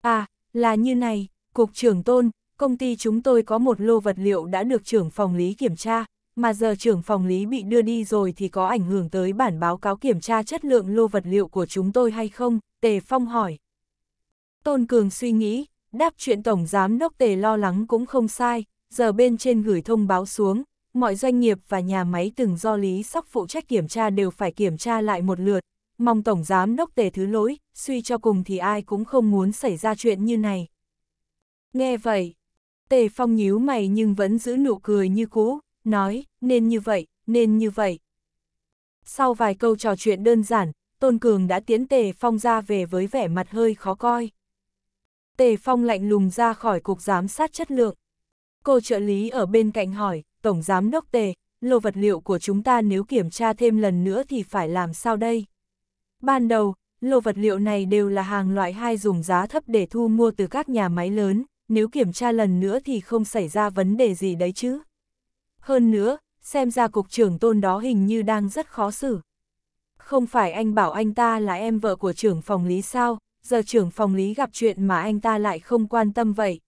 À, là như này, cục trưởng tôn, công ty chúng tôi có một lô vật liệu đã được trưởng phòng lý kiểm tra, mà giờ trưởng phòng lý bị đưa đi rồi thì có ảnh hưởng tới bản báo cáo kiểm tra chất lượng lô vật liệu của chúng tôi hay không? Tề Phong hỏi. Tôn Cường suy nghĩ, Đáp chuyện Tổng Giám Đốc Tề lo lắng cũng không sai, giờ bên trên gửi thông báo xuống, mọi doanh nghiệp và nhà máy từng do Lý Sóc phụ trách kiểm tra đều phải kiểm tra lại một lượt, mong Tổng Giám Đốc Tề thứ lỗi, suy cho cùng thì ai cũng không muốn xảy ra chuyện như này. Nghe vậy, Tề Phong nhíu mày nhưng vẫn giữ nụ cười như cũ, nói, nên như vậy, nên như vậy. Sau vài câu trò chuyện đơn giản, Tôn Cường đã tiến Tề Phong ra về với vẻ mặt hơi khó coi. Tề Phong lạnh lùng ra khỏi cục giám sát chất lượng. Cô trợ lý ở bên cạnh hỏi, Tổng Giám Đốc Tề, lô vật liệu của chúng ta nếu kiểm tra thêm lần nữa thì phải làm sao đây? Ban đầu, lô vật liệu này đều là hàng loại hai dùng giá thấp để thu mua từ các nhà máy lớn, nếu kiểm tra lần nữa thì không xảy ra vấn đề gì đấy chứ. Hơn nữa, xem ra cục trưởng tôn đó hình như đang rất khó xử. Không phải anh bảo anh ta là em vợ của trưởng phòng lý sao, giờ trưởng phòng lý gặp chuyện mà anh ta lại không quan tâm vậy.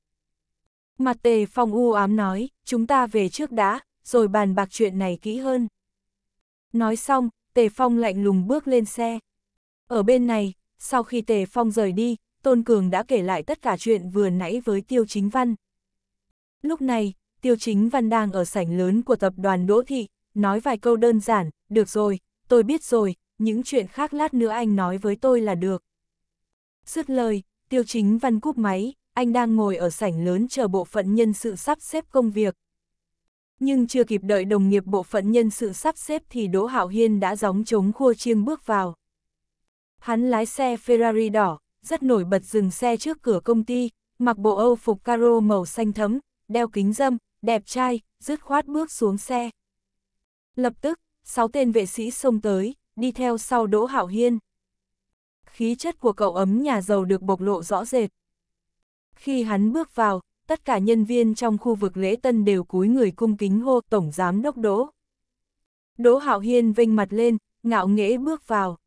Mặt tề phong u ám nói, chúng ta về trước đã, rồi bàn bạc chuyện này kỹ hơn. Nói xong, tề phong lạnh lùng bước lên xe. Ở bên này, sau khi tề phong rời đi, Tôn Cường đã kể lại tất cả chuyện vừa nãy với Tiêu Chính Văn. Lúc này, Tiêu Chính Văn đang ở sảnh lớn của tập đoàn Đỗ Thị, nói vài câu đơn giản, được rồi, tôi biết rồi, những chuyện khác lát nữa anh nói với tôi là được. Dứt lời, tiêu chính văn cúp máy, anh đang ngồi ở sảnh lớn chờ bộ phận nhân sự sắp xếp công việc. Nhưng chưa kịp đợi đồng nghiệp bộ phận nhân sự sắp xếp thì Đỗ Hạo Hiên đã gióng trống khua chiêng bước vào. Hắn lái xe Ferrari đỏ, rất nổi bật dừng xe trước cửa công ty, mặc bộ Âu phục caro màu xanh thấm, đeo kính dâm, đẹp trai, dứt khoát bước xuống xe. Lập tức, sáu tên vệ sĩ xông tới, đi theo sau Đỗ Hạo Hiên khí chất của cậu ấm nhà giàu được bộc lộ rõ rệt. Khi hắn bước vào, tất cả nhân viên trong khu vực lễ tân đều cúi người cung kính hô Tổng Giám Đốc Đỗ. Đỗ Hạo Hiên vênh mặt lên, ngạo nghễ bước vào.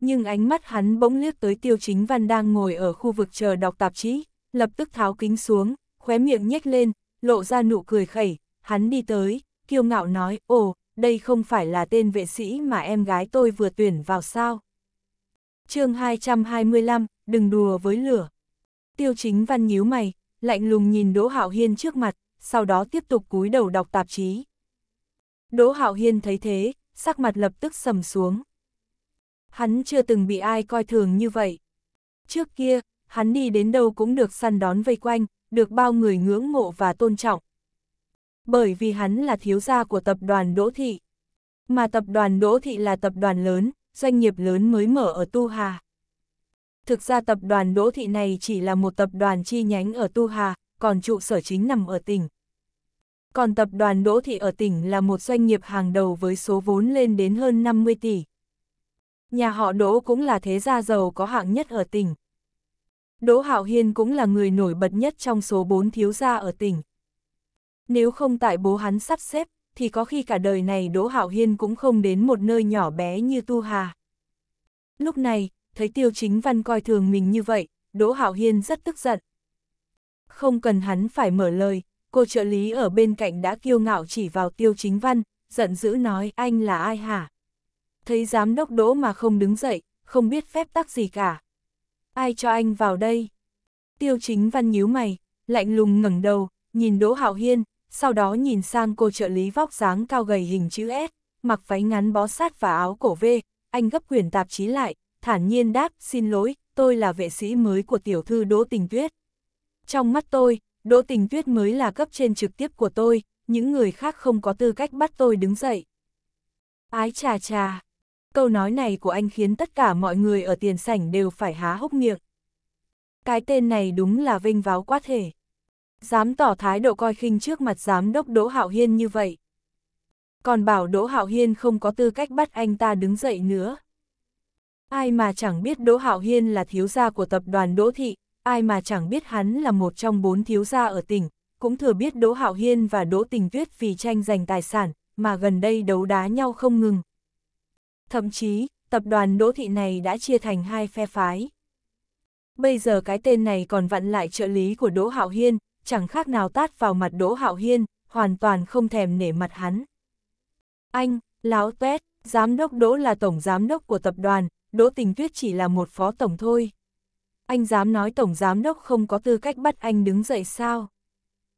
Nhưng ánh mắt hắn bỗng liếc tới Tiêu Chính Văn đang ngồi ở khu vực chờ đọc tạp chí, lập tức tháo kính xuống, khóe miệng nhếch lên, lộ ra nụ cười khẩy, hắn đi tới, kiêu ngạo nói, ồ, đây không phải là tên vệ sĩ mà em gái tôi vừa tuyển vào sao chương 225, đừng đùa với lửa. Tiêu chính văn nhíu mày, lạnh lùng nhìn Đỗ Hạo Hiên trước mặt, sau đó tiếp tục cúi đầu đọc tạp chí. Đỗ Hạo Hiên thấy thế, sắc mặt lập tức sầm xuống. Hắn chưa từng bị ai coi thường như vậy. Trước kia, hắn đi đến đâu cũng được săn đón vây quanh, được bao người ngưỡng mộ và tôn trọng. Bởi vì hắn là thiếu gia của tập đoàn Đỗ Thị. Mà tập đoàn Đỗ Thị là tập đoàn lớn, doanh nghiệp lớn mới mở ở Tu Hà. Thực ra tập đoàn Đỗ Thị này chỉ là một tập đoàn chi nhánh ở Tu Hà, còn trụ sở chính nằm ở tỉnh. Còn tập đoàn Đỗ Thị ở tỉnh là một doanh nghiệp hàng đầu với số vốn lên đến hơn 50 tỷ. Nhà họ Đỗ cũng là thế gia giàu có hạng nhất ở tỉnh. Đỗ Hạo Hiên cũng là người nổi bật nhất trong số 4 thiếu gia ở tỉnh. Nếu không tại bố hắn sắp xếp, thì có khi cả đời này Đỗ Hạo Hiên cũng không đến một nơi nhỏ bé như Tu Hà. Lúc này, thấy Tiêu Chính Văn coi thường mình như vậy, Đỗ Hạo Hiên rất tức giận. Không cần hắn phải mở lời, cô trợ lý ở bên cạnh đã kiêu ngạo chỉ vào Tiêu Chính Văn, giận dữ nói anh là ai hả? Thấy giám đốc Đỗ mà không đứng dậy, không biết phép tắc gì cả. Ai cho anh vào đây? Tiêu Chính Văn nhíu mày, lạnh lùng ngẩng đầu, nhìn Đỗ Hạo Hiên, sau đó nhìn sang cô trợ lý vóc dáng cao gầy hình chữ S, mặc váy ngắn bó sát và áo cổ V, anh gấp quyển tạp chí lại, thản nhiên đáp, xin lỗi, tôi là vệ sĩ mới của tiểu thư Đỗ Tình Tuyết. Trong mắt tôi, Đỗ Tình Tuyết mới là cấp trên trực tiếp của tôi, những người khác không có tư cách bắt tôi đứng dậy. Ái chà chà, câu nói này của anh khiến tất cả mọi người ở tiền sảnh đều phải há hốc miệng. Cái tên này đúng là vinh váo quá thể dám tỏ thái độ coi khinh trước mặt giám đốc Đỗ Hạo Hiên như vậy. Còn bảo Đỗ Hạo Hiên không có tư cách bắt anh ta đứng dậy nữa. Ai mà chẳng biết Đỗ Hạo Hiên là thiếu gia của tập đoàn Đỗ Thị, ai mà chẳng biết hắn là một trong bốn thiếu gia ở tỉnh, cũng thừa biết Đỗ Hạo Hiên và Đỗ Tình Tuyết vì tranh giành tài sản, mà gần đây đấu đá nhau không ngừng. Thậm chí, tập đoàn Đỗ Thị này đã chia thành hai phe phái. Bây giờ cái tên này còn vặn lại trợ lý của Đỗ Hạo Hiên, chẳng khác nào tát vào mặt Đỗ Hạo Hiên, hoàn toàn không thèm nể mặt hắn. Anh, láo tuét, giám đốc Đỗ là tổng giám đốc của tập đoàn, Đỗ Tình Tuyết chỉ là một phó tổng thôi. Anh dám nói tổng giám đốc không có tư cách bắt anh đứng dậy sao?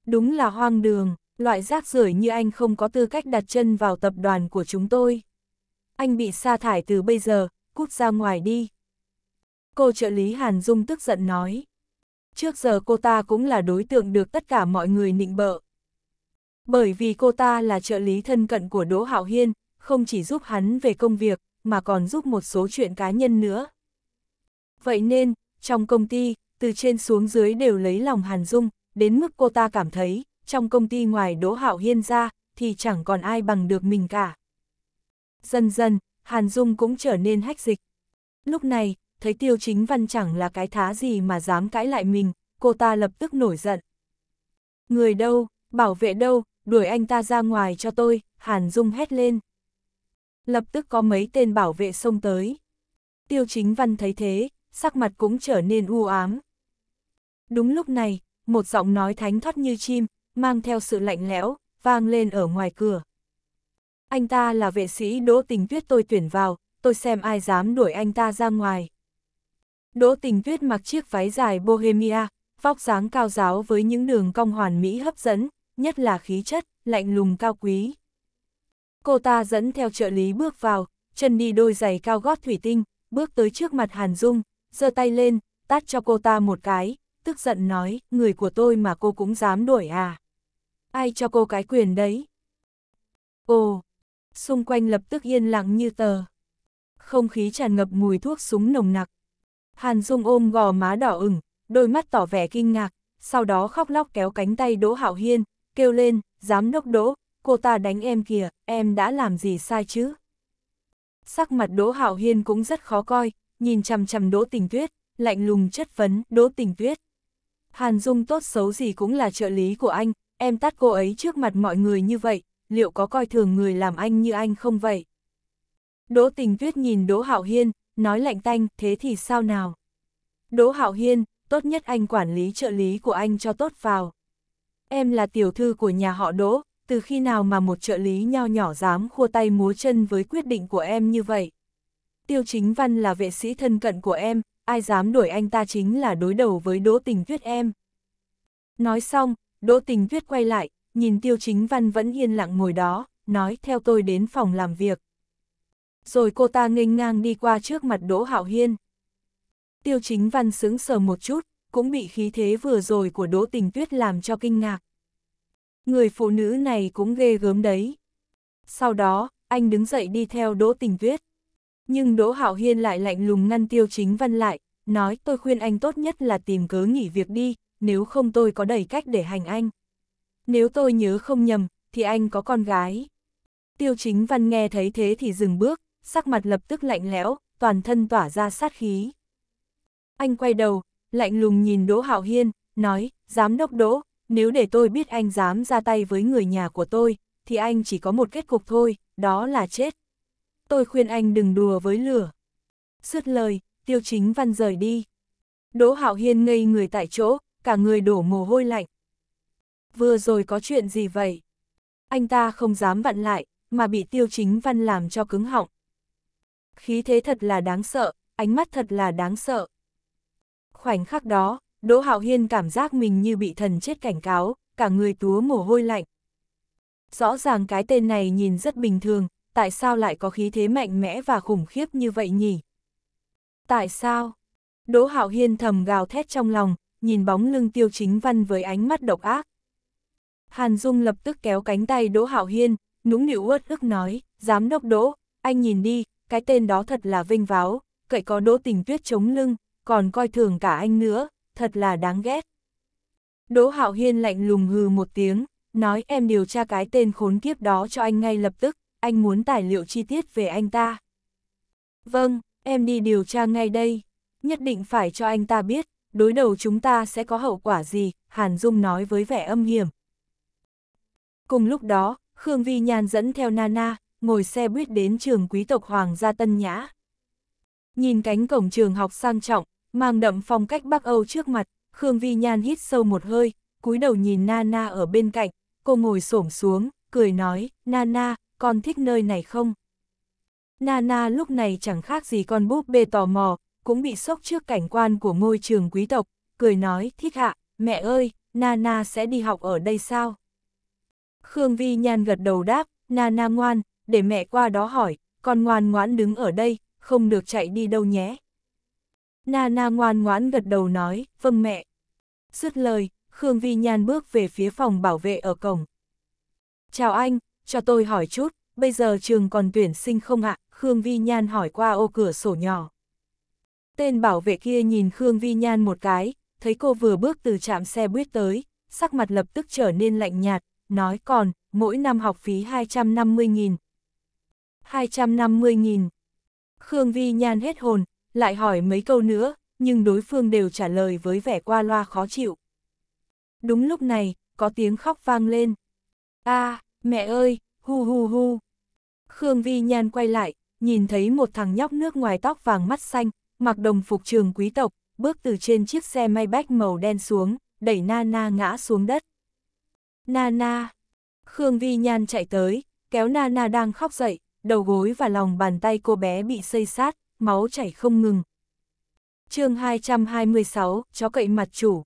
Đúng là hoang đường, loại rác rưởi như anh không có tư cách đặt chân vào tập đoàn của chúng tôi. Anh bị sa thải từ bây giờ, cút ra ngoài đi. Cô trợ lý Hàn Dung tức giận nói trước giờ cô ta cũng là đối tượng được tất cả mọi người nịnh bợ. Bởi vì cô ta là trợ lý thân cận của Đỗ Hạo Hiên, không chỉ giúp hắn về công việc, mà còn giúp một số chuyện cá nhân nữa. Vậy nên, trong công ty, từ trên xuống dưới đều lấy lòng Hàn Dung, đến mức cô ta cảm thấy, trong công ty ngoài Đỗ Hạo Hiên ra, thì chẳng còn ai bằng được mình cả. Dần dần, Hàn Dung cũng trở nên hách dịch. Lúc này, thấy tiêu chính văn chẳng là cái thá gì mà dám cãi lại mình, cô ta lập tức nổi giận. Người đâu, bảo vệ đâu, đuổi anh ta ra ngoài cho tôi, Hàn Dung hét lên. Lập tức có mấy tên bảo vệ xông tới. Tiêu chính văn thấy thế, sắc mặt cũng trở nên u ám. Đúng lúc này, một giọng nói thánh thoát như chim, mang theo sự lạnh lẽo, vang lên ở ngoài cửa. Anh ta là vệ sĩ đỗ tình tuyết tôi tuyển vào, tôi xem ai dám đuổi anh ta ra ngoài. Đỗ tình tuyết mặc chiếc váy dài Bohemia, vóc dáng cao giáo với những đường cong hoàn mỹ hấp dẫn, nhất là khí chất, lạnh lùng cao quý. Cô ta dẫn theo trợ lý bước vào, chân đi đôi giày cao gót thủy tinh, bước tới trước mặt Hàn Dung, giơ tay lên, tát cho cô ta một cái, tức giận nói, người của tôi mà cô cũng dám đuổi à. Ai cho cô cái quyền đấy? Ồ, xung quanh lập tức yên lặng như tờ. Không khí tràn ngập mùi thuốc súng nồng nặc. Hàn Dung ôm gò má đỏ ửng, đôi mắt tỏ vẻ kinh ngạc, sau đó khóc lóc kéo cánh tay Đỗ Hạo Hiên, kêu lên, giám đốc Đỗ, cô ta đánh em kìa, em đã làm gì sai chứ? Sắc mặt Đỗ Hạo Hiên cũng rất khó coi, nhìn chằm chằm Đỗ Tình Tuyết, lạnh lùng chất vấn Đỗ Tình Tuyết. Hàn Dung tốt xấu gì cũng là trợ lý của anh, em tắt cô ấy trước mặt mọi người như vậy, liệu có coi thường người làm anh như anh không vậy? Đỗ Tình Tuyết nhìn Đỗ Hạo Hiên, nói lạnh tanh, thế thì sao nào? Đỗ Hạo Hiên, tốt nhất anh quản lý trợ lý của anh cho tốt vào. Em là tiểu thư của nhà họ Đỗ, từ khi nào mà một trợ lý nho nhỏ dám khua tay múa chân với quyết định của em như vậy? Tiêu Chính Văn là vệ sĩ thân cận của em, ai dám đuổi anh ta chính là đối đầu với Đỗ Tình Tuyết em. Nói xong, Đỗ Tình Tuyết quay lại, nhìn Tiêu Chính Văn vẫn yên lặng ngồi đó, nói theo tôi đến phòng làm việc rồi cô ta nghênh ngang đi qua trước mặt Đỗ Hạo Hiên. Tiêu chính văn sững sờ một chút, cũng bị khí thế vừa rồi của Đỗ Tình Tuyết làm cho kinh ngạc. Người phụ nữ này cũng ghê gớm đấy. Sau đó, anh đứng dậy đi theo Đỗ Tình Tuyết. Nhưng Đỗ Hạo Hiên lại lạnh lùng ngăn Tiêu Chính Văn lại, nói tôi khuyên anh tốt nhất là tìm cớ nghỉ việc đi, nếu không tôi có đầy cách để hành anh. Nếu tôi nhớ không nhầm, thì anh có con gái. Tiêu Chính Văn nghe thấy thế thì dừng bước, sắc mặt lập tức lạnh lẽo, toàn thân tỏa ra sát khí. Anh quay đầu, lạnh lùng nhìn Đỗ Hạo Hiên, nói, giám đốc Đỗ, nếu để tôi biết anh dám ra tay với người nhà của tôi, thì anh chỉ có một kết cục thôi, đó là chết. Tôi khuyên anh đừng đùa với lửa. Sứt lời, tiêu chính văn rời đi. Đỗ Hạo Hiên ngây người tại chỗ, cả người đổ mồ hôi lạnh. Vừa rồi có chuyện gì vậy? Anh ta không dám vặn lại, mà bị tiêu chính văn làm cho cứng họng, khí thế thật là đáng sợ, ánh mắt thật là đáng sợ. Khoảnh khắc đó, Đỗ Hạo Hiên cảm giác mình như bị thần chết cảnh cáo, cả người túa mồ hôi lạnh. Rõ ràng cái tên này nhìn rất bình thường, tại sao lại có khí thế mạnh mẽ và khủng khiếp như vậy nhỉ? Tại sao? Đỗ Hạo Hiên thầm gào thét trong lòng, nhìn bóng lưng Tiêu Chính Văn với ánh mắt độc ác. Hàn Dung lập tức kéo cánh tay Đỗ Hạo Hiên, nũng nịu uất ức nói, giám đốc Đỗ, anh nhìn đi, cái tên đó thật là vinh váo, cậy có đỗ tình tuyết chống lưng, còn coi thường cả anh nữa, thật là đáng ghét. Đỗ Hạo Hiên lạnh lùng hừ một tiếng, nói em điều tra cái tên khốn kiếp đó cho anh ngay lập tức, anh muốn tài liệu chi tiết về anh ta. Vâng, em đi điều tra ngay đây, nhất định phải cho anh ta biết, đối đầu chúng ta sẽ có hậu quả gì, Hàn Dung nói với vẻ âm hiểm. Cùng lúc đó, Khương Vi Nhan dẫn theo Nana, ngồi xe buýt đến trường quý tộc Hoàng gia Tân Nhã. Nhìn cánh cổng trường học sang trọng, mang đậm phong cách Bắc Âu trước mặt, Khương Vi Nhan hít sâu một hơi, cúi đầu nhìn Nana ở bên cạnh, cô ngồi xổm xuống, cười nói, Nana, con thích nơi này không? Nana lúc này chẳng khác gì con búp bê tò mò, cũng bị sốc trước cảnh quan của ngôi trường quý tộc, cười nói, thích hạ, mẹ ơi, Nana sẽ đi học ở đây sao? Khương Vi Nhan gật đầu đáp, Nana ngoan, để mẹ qua đó hỏi, con ngoan ngoãn đứng ở đây, không được chạy đi đâu nhé. Na na ngoan ngoãn gật đầu nói, vâng mẹ. Dứt lời, Khương Vi Nhan bước về phía phòng bảo vệ ở cổng. Chào anh, cho tôi hỏi chút, bây giờ trường còn tuyển sinh không ạ? Khương Vi Nhan hỏi qua ô cửa sổ nhỏ. Tên bảo vệ kia nhìn Khương Vi Nhan một cái, thấy cô vừa bước từ trạm xe buýt tới, sắc mặt lập tức trở nên lạnh nhạt, nói còn, mỗi năm học phí 250.000, 250.000. Khương Vi Nhan hết hồn, lại hỏi mấy câu nữa, nhưng đối phương đều trả lời với vẻ qua loa khó chịu. Đúng lúc này, có tiếng khóc vang lên. a mẹ ơi, hu hu hu. Khương Vi Nhan quay lại, nhìn thấy một thằng nhóc nước ngoài tóc vàng mắt xanh, mặc đồng phục trường quý tộc, bước từ trên chiếc xe Maybach màu đen xuống, đẩy Nana ngã xuống đất. Nana! Khương Vi Nhan chạy tới, kéo Nana đang khóc dậy, đầu gối và lòng bàn tay cô bé bị xây sát, máu chảy không ngừng. chương 226, chó cậy mặt chủ.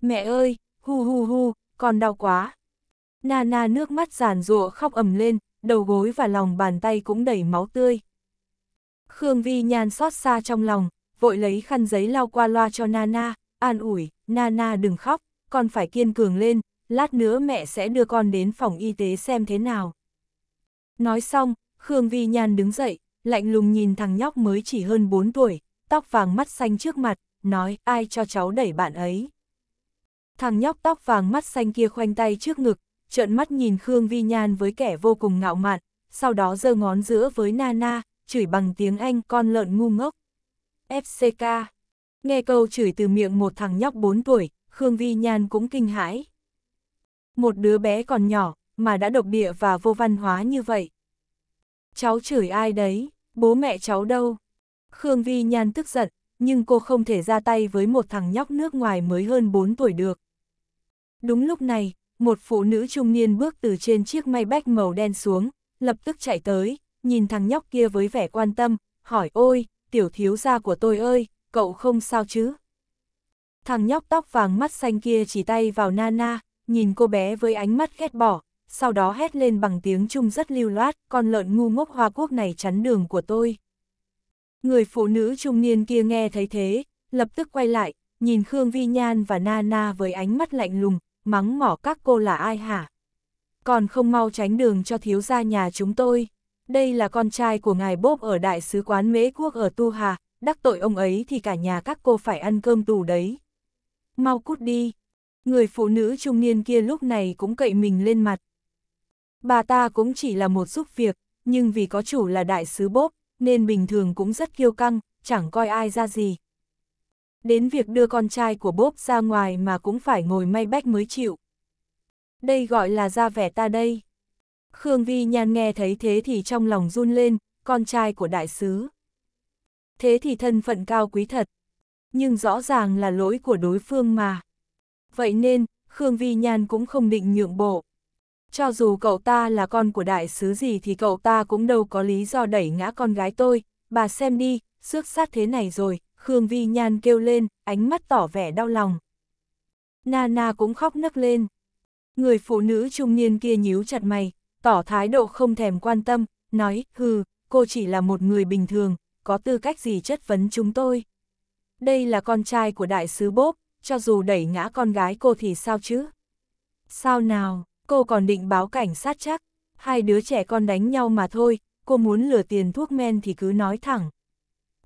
Mẹ ơi, hu hu hu, con đau quá. Nana nước mắt giàn rụa khóc ầm lên, đầu gối và lòng bàn tay cũng đầy máu tươi. Khương Vi nhan xót xa trong lòng, vội lấy khăn giấy lau qua loa cho Nana, an ủi, Nana đừng khóc, con phải kiên cường lên, lát nữa mẹ sẽ đưa con đến phòng y tế xem thế nào. Nói xong, Khương Vi Nhan đứng dậy, lạnh lùng nhìn thằng nhóc mới chỉ hơn 4 tuổi, tóc vàng mắt xanh trước mặt, nói ai cho cháu đẩy bạn ấy. Thằng nhóc tóc vàng mắt xanh kia khoanh tay trước ngực, trợn mắt nhìn Khương Vi Nhan với kẻ vô cùng ngạo mạn, sau đó giơ ngón giữa với Nana, chửi bằng tiếng Anh con lợn ngu ngốc. FCK. Nghe câu chửi từ miệng một thằng nhóc 4 tuổi, Khương Vi Nhan cũng kinh hãi. Một đứa bé còn nhỏ, mà đã độc địa và vô văn hóa như vậy, Cháu chửi ai đấy, bố mẹ cháu đâu? Khương Vi Nhan tức giận, nhưng cô không thể ra tay với một thằng nhóc nước ngoài mới hơn 4 tuổi được. Đúng lúc này, một phụ nữ trung niên bước từ trên chiếc may bách màu đen xuống, lập tức chạy tới, nhìn thằng nhóc kia với vẻ quan tâm, hỏi ôi, tiểu thiếu gia của tôi ơi, cậu không sao chứ? Thằng nhóc tóc vàng mắt xanh kia chỉ tay vào Nana, nhìn cô bé với ánh mắt ghét bỏ, sau đó hét lên bằng tiếng Trung rất lưu loát, con lợn ngu ngốc Hoa Quốc này chắn đường của tôi. Người phụ nữ trung niên kia nghe thấy thế, lập tức quay lại, nhìn Khương Vi Nhan và Nana với ánh mắt lạnh lùng, mắng mỏ các cô là ai hả? Còn không mau tránh đường cho thiếu gia nhà chúng tôi. Đây là con trai của ngài bốp ở đại sứ quán Mễ Quốc ở Tu Hà, đắc tội ông ấy thì cả nhà các cô phải ăn cơm tù đấy. Mau cút đi. Người phụ nữ trung niên kia lúc này cũng cậy mình lên mặt, Bà ta cũng chỉ là một giúp việc, nhưng vì có chủ là đại sứ bốp, nên bình thường cũng rất kiêu căng, chẳng coi ai ra gì. Đến việc đưa con trai của bốp ra ngoài mà cũng phải ngồi may bách mới chịu. Đây gọi là ra vẻ ta đây. Khương Vi Nhan nghe thấy thế thì trong lòng run lên, con trai của đại sứ. Thế thì thân phận cao quý thật. Nhưng rõ ràng là lỗi của đối phương mà. Vậy nên, Khương Vi Nhan cũng không định nhượng bộ. Cho dù cậu ta là con của đại sứ gì thì cậu ta cũng đâu có lý do đẩy ngã con gái tôi, bà xem đi, xước sát thế này rồi, Khương Vi Nhan kêu lên, ánh mắt tỏ vẻ đau lòng. Nana cũng khóc nấc lên. Người phụ nữ trung niên kia nhíu chặt mày, tỏ thái độ không thèm quan tâm, nói, hừ, cô chỉ là một người bình thường, có tư cách gì chất vấn chúng tôi. Đây là con trai của đại sứ Bốp, cho dù đẩy ngã con gái cô thì sao chứ? Sao nào? cô còn định báo cảnh sát chắc, hai đứa trẻ con đánh nhau mà thôi, cô muốn lừa tiền thuốc men thì cứ nói thẳng.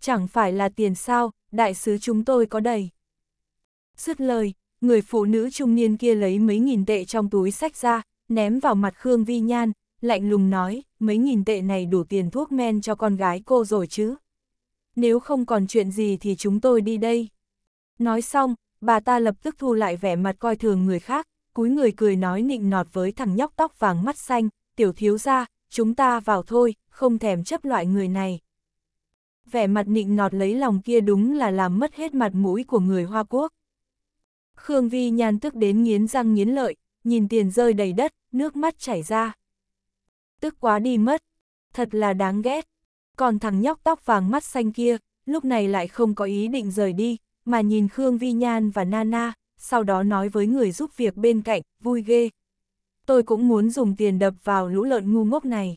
Chẳng phải là tiền sao, đại sứ chúng tôi có đầy. Dứt lời, người phụ nữ trung niên kia lấy mấy nghìn tệ trong túi sách ra, ném vào mặt Khương Vi Nhan, lạnh lùng nói, mấy nghìn tệ này đủ tiền thuốc men cho con gái cô rồi chứ. Nếu không còn chuyện gì thì chúng tôi đi đây. Nói xong, bà ta lập tức thu lại vẻ mặt coi thường người khác, cúi người cười nói nịnh nọt với thằng nhóc tóc vàng mắt xanh, tiểu thiếu ra, chúng ta vào thôi, không thèm chấp loại người này. Vẻ mặt nịnh nọt lấy lòng kia đúng là làm mất hết mặt mũi của người Hoa Quốc. Khương Vi nhan tức đến nghiến răng nghiến lợi, nhìn tiền rơi đầy đất, nước mắt chảy ra. Tức quá đi mất, thật là đáng ghét. Còn thằng nhóc tóc vàng mắt xanh kia, lúc này lại không có ý định rời đi, mà nhìn Khương Vi Nhan và Nana, sau đó nói với người giúp việc bên cạnh, vui ghê. Tôi cũng muốn dùng tiền đập vào lũ lợn ngu ngốc này.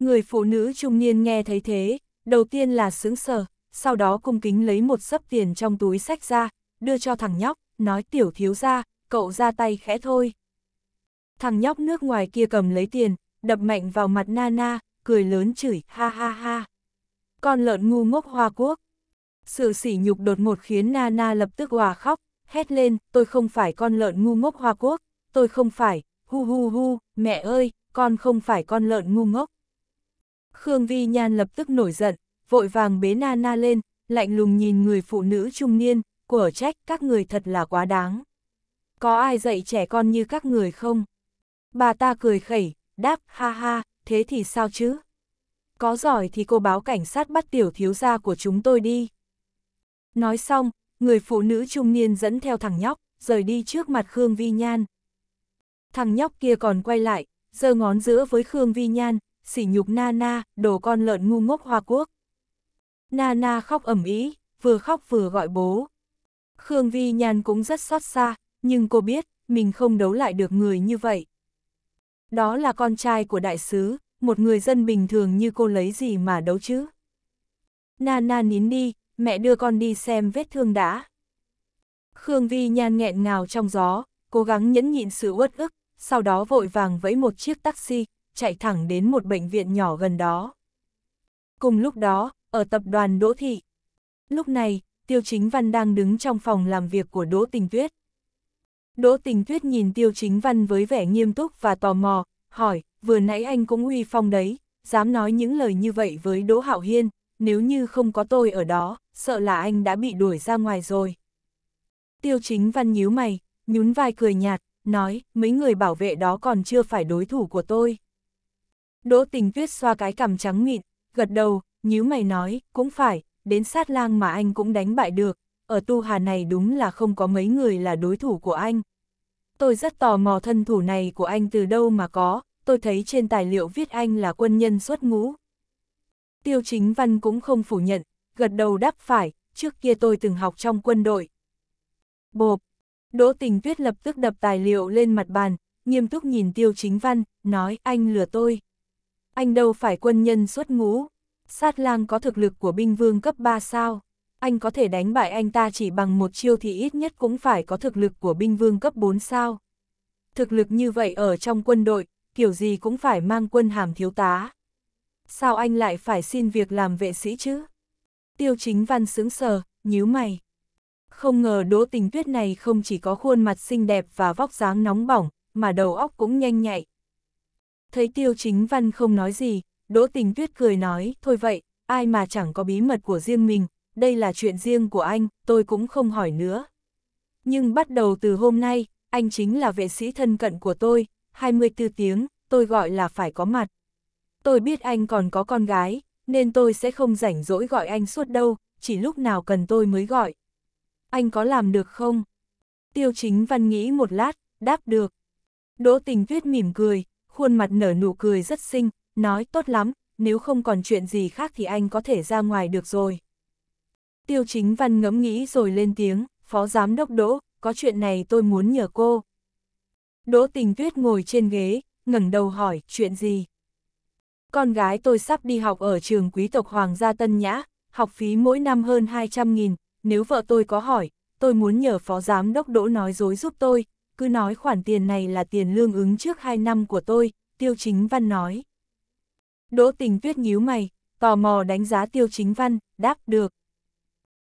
Người phụ nữ trung niên nghe thấy thế, đầu tiên là sướng sờ, sau đó cung kính lấy một sấp tiền trong túi sách ra, đưa cho thằng nhóc, nói tiểu thiếu ra, cậu ra tay khẽ thôi. Thằng nhóc nước ngoài kia cầm lấy tiền, đập mạnh vào mặt Nana, cười lớn chửi, ha ha ha. Con lợn ngu ngốc Hoa Quốc. Sự sỉ nhục đột ngột khiến Nana lập tức hòa khóc, hét lên, tôi không phải con lợn ngu ngốc Hoa Quốc, tôi không phải, hu hu hu, mẹ ơi, con không phải con lợn ngu ngốc. Khương Vi Nhan lập tức nổi giận, vội vàng bế na na lên, lạnh lùng nhìn người phụ nữ trung niên, của trách các người thật là quá đáng. Có ai dạy trẻ con như các người không? Bà ta cười khẩy, đáp ha ha, thế thì sao chứ? Có giỏi thì cô báo cảnh sát bắt tiểu thiếu gia của chúng tôi đi. Nói xong, người phụ nữ trung niên dẫn theo thằng nhóc, rời đi trước mặt Khương Vi Nhan. Thằng nhóc kia còn quay lại, giơ ngón giữa với Khương Vi Nhan, sỉ nhục na na, đồ con lợn ngu ngốc Hoa Quốc. Na na khóc ẩm ý, vừa khóc vừa gọi bố. Khương Vi Nhan cũng rất xót xa, nhưng cô biết, mình không đấu lại được người như vậy. Đó là con trai của đại sứ, một người dân bình thường như cô lấy gì mà đấu chứ. Na na nín đi, mẹ đưa con đi xem vết thương đã. Khương Vi Nhan nghẹn ngào trong gió, cố gắng nhẫn nhịn sự uất ức, sau đó vội vàng vẫy một chiếc taxi, chạy thẳng đến một bệnh viện nhỏ gần đó. Cùng lúc đó, ở tập đoàn Đỗ Thị, lúc này, Tiêu Chính Văn đang đứng trong phòng làm việc của Đỗ Tình Tuyết. Đỗ Tình Tuyết nhìn Tiêu Chính Văn với vẻ nghiêm túc và tò mò, hỏi, vừa nãy anh cũng uy phong đấy, dám nói những lời như vậy với Đỗ Hạo Hiên nếu như không có tôi ở đó, sợ là anh đã bị đuổi ra ngoài rồi. Tiêu chính văn nhíu mày, nhún vai cười nhạt, nói, mấy người bảo vệ đó còn chưa phải đối thủ của tôi. Đỗ tình tuyết xoa cái cằm trắng mịn, gật đầu, nhíu mày nói, cũng phải, đến sát lang mà anh cũng đánh bại được, ở tu hà này đúng là không có mấy người là đối thủ của anh. Tôi rất tò mò thân thủ này của anh từ đâu mà có, tôi thấy trên tài liệu viết anh là quân nhân xuất ngũ, Tiêu chính văn cũng không phủ nhận, gật đầu đáp phải, trước kia tôi từng học trong quân đội. Bộp! Đỗ tình tuyết lập tức đập tài liệu lên mặt bàn, nghiêm túc nhìn tiêu chính văn, nói anh lừa tôi. Anh đâu phải quân nhân xuất ngũ. Sát lang có thực lực của binh vương cấp 3 sao. Anh có thể đánh bại anh ta chỉ bằng một chiêu thì ít nhất cũng phải có thực lực của binh vương cấp 4 sao. Thực lực như vậy ở trong quân đội, kiểu gì cũng phải mang quân hàm thiếu tá sao anh lại phải xin việc làm vệ sĩ chứ? Tiêu chính văn sững sờ, nhíu mày. Không ngờ đỗ tình tuyết này không chỉ có khuôn mặt xinh đẹp và vóc dáng nóng bỏng, mà đầu óc cũng nhanh nhạy. Thấy tiêu chính văn không nói gì, đỗ tình tuyết cười nói, thôi vậy, ai mà chẳng có bí mật của riêng mình, đây là chuyện riêng của anh, tôi cũng không hỏi nữa. Nhưng bắt đầu từ hôm nay, anh chính là vệ sĩ thân cận của tôi, 24 tiếng, tôi gọi là phải có mặt tôi biết anh còn có con gái, nên tôi sẽ không rảnh rỗi gọi anh suốt đâu, chỉ lúc nào cần tôi mới gọi. Anh có làm được không? Tiêu chính văn nghĩ một lát, đáp được. Đỗ tình tuyết mỉm cười, khuôn mặt nở nụ cười rất xinh, nói tốt lắm, nếu không còn chuyện gì khác thì anh có thể ra ngoài được rồi. Tiêu chính văn ngẫm nghĩ rồi lên tiếng, phó giám đốc đỗ, có chuyện này tôi muốn nhờ cô. Đỗ tình tuyết ngồi trên ghế, ngẩng đầu hỏi, chuyện gì? Con gái tôi sắp đi học ở trường quý tộc Hoàng gia Tân Nhã, học phí mỗi năm hơn 200.000, nếu vợ tôi có hỏi, tôi muốn nhờ phó giám đốc đỗ nói dối giúp tôi, cứ nói khoản tiền này là tiền lương ứng trước 2 năm của tôi, Tiêu Chính Văn nói. Đỗ tình tuyết nhíu mày, tò mò đánh giá Tiêu Chính Văn, đáp được.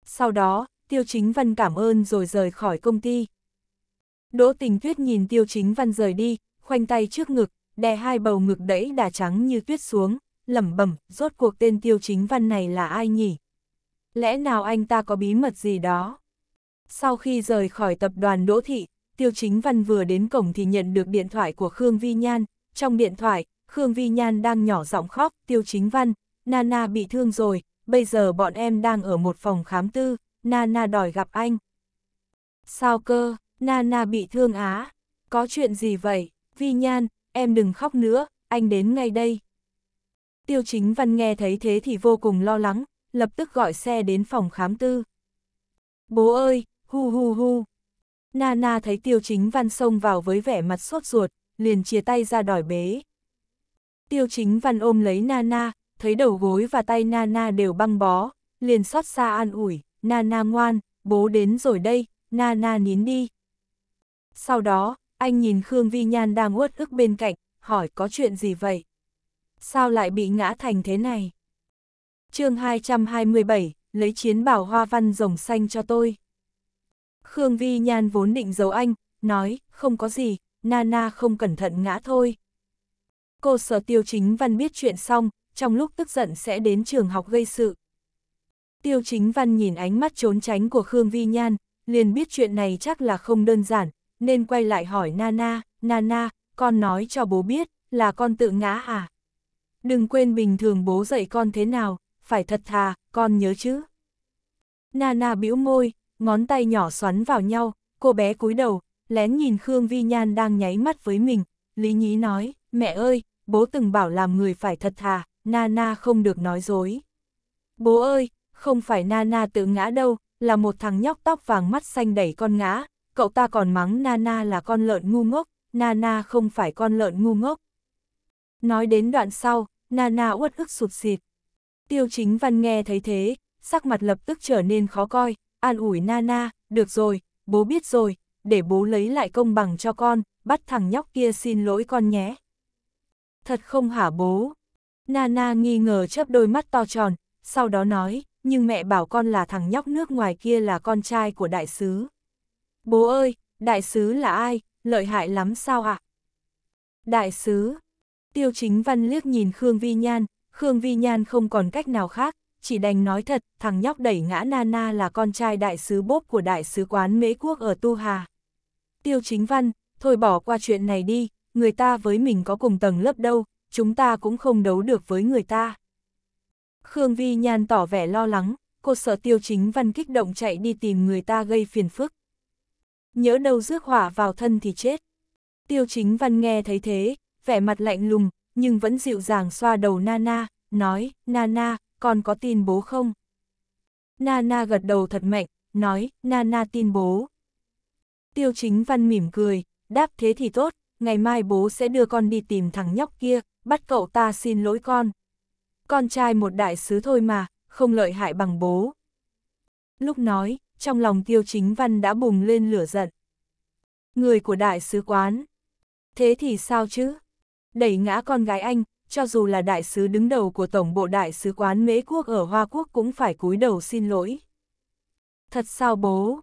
Sau đó, Tiêu Chính Văn cảm ơn rồi rời khỏi công ty. Đỗ tình tuyết nhìn Tiêu Chính Văn rời đi, khoanh tay trước ngực, đè hai bầu ngực đẫy đà trắng như tuyết xuống, lẩm bẩm, rốt cuộc tên tiêu chính văn này là ai nhỉ? Lẽ nào anh ta có bí mật gì đó? Sau khi rời khỏi tập đoàn Đỗ Thị, Tiêu Chính Văn vừa đến cổng thì nhận được điện thoại của Khương Vi Nhan. Trong điện thoại, Khương Vi Nhan đang nhỏ giọng khóc, Tiêu Chính Văn, Nana bị thương rồi, bây giờ bọn em đang ở một phòng khám tư, Nana đòi gặp anh. Sao cơ, Nana bị thương á? Có chuyện gì vậy? Vi Nhan, em đừng khóc nữa, anh đến ngay đây. Tiêu chính văn nghe thấy thế thì vô cùng lo lắng, lập tức gọi xe đến phòng khám tư. Bố ơi, hu hu hu. Nana thấy tiêu chính văn xông vào với vẻ mặt sốt ruột, liền chia tay ra đòi bế. Tiêu chính văn ôm lấy Nana, thấy đầu gối và tay Nana đều băng bó, liền xót xa an ủi, Nana ngoan, bố đến rồi đây, Nana nín đi. Sau đó, anh nhìn Khương Vi Nhan đang uất ức bên cạnh, hỏi có chuyện gì vậy? Sao lại bị ngã thành thế này? chương 227, lấy chiến bảo hoa văn rồng xanh cho tôi. Khương Vi Nhan vốn định giấu anh, nói, không có gì, Nana không cẩn thận ngã thôi. Cô sở tiêu chính văn biết chuyện xong, trong lúc tức giận sẽ đến trường học gây sự. Tiêu chính văn nhìn ánh mắt trốn tránh của Khương Vi Nhan, liền biết chuyện này chắc là không đơn giản, nên quay lại hỏi Nana, Nana, con nói cho bố biết, là con tự ngã à? Đừng quên bình thường bố dạy con thế nào, phải thật thà, con nhớ chứ. Nana bĩu môi, ngón tay nhỏ xoắn vào nhau, cô bé cúi đầu, lén nhìn Khương Vi Nhan đang nháy mắt với mình, Lý Nhí nói, mẹ ơi, bố từng bảo làm người phải thật thà, Nana không được nói dối. Bố ơi, không phải Nana tự ngã đâu, là một thằng nhóc tóc vàng mắt xanh đẩy con ngã, cậu ta còn mắng Nana là con lợn ngu ngốc, Nana không phải con lợn ngu ngốc. Nói đến đoạn sau, Nana uất ức sụt xịt. Tiêu chính văn nghe thấy thế, sắc mặt lập tức trở nên khó coi, an ủi Nana, được rồi, bố biết rồi, để bố lấy lại công bằng cho con, bắt thằng nhóc kia xin lỗi con nhé. Thật không hả bố? Nana nghi ngờ chớp đôi mắt to tròn, sau đó nói, nhưng mẹ bảo con là thằng nhóc nước ngoài kia là con trai của đại sứ. Bố ơi, đại sứ là ai, lợi hại lắm sao ạ? À? Đại sứ, tiêu chính văn liếc nhìn Khương Vi Nhan, Khương Vi Nhan không còn cách nào khác, chỉ đành nói thật, thằng nhóc đẩy ngã Nana là con trai đại sứ bốp của đại sứ quán Mễ Quốc ở Tu Hà. Tiêu chính văn, thôi bỏ qua chuyện này đi, người ta với mình có cùng tầng lớp đâu, chúng ta cũng không đấu được với người ta. Khương Vi Nhan tỏ vẻ lo lắng, cô sợ tiêu chính văn kích động chạy đi tìm người ta gây phiền phức nhớ đâu rước hỏa vào thân thì chết. Tiêu chính văn nghe thấy thế, vẻ mặt lạnh lùng, nhưng vẫn dịu dàng xoa đầu Nana, nói, Nana, con có tin bố không? Nana gật đầu thật mạnh, nói, Nana tin bố. Tiêu chính văn mỉm cười, đáp thế thì tốt, ngày mai bố sẽ đưa con đi tìm thằng nhóc kia, bắt cậu ta xin lỗi con. Con trai một đại sứ thôi mà, không lợi hại bằng bố. Lúc nói, trong lòng tiêu chính văn đã bùng lên lửa giận. Người của đại sứ quán. Thế thì sao chứ? Đẩy ngã con gái anh, cho dù là đại sứ đứng đầu của Tổng bộ Đại sứ quán Mễ Quốc ở Hoa Quốc cũng phải cúi đầu xin lỗi. Thật sao bố?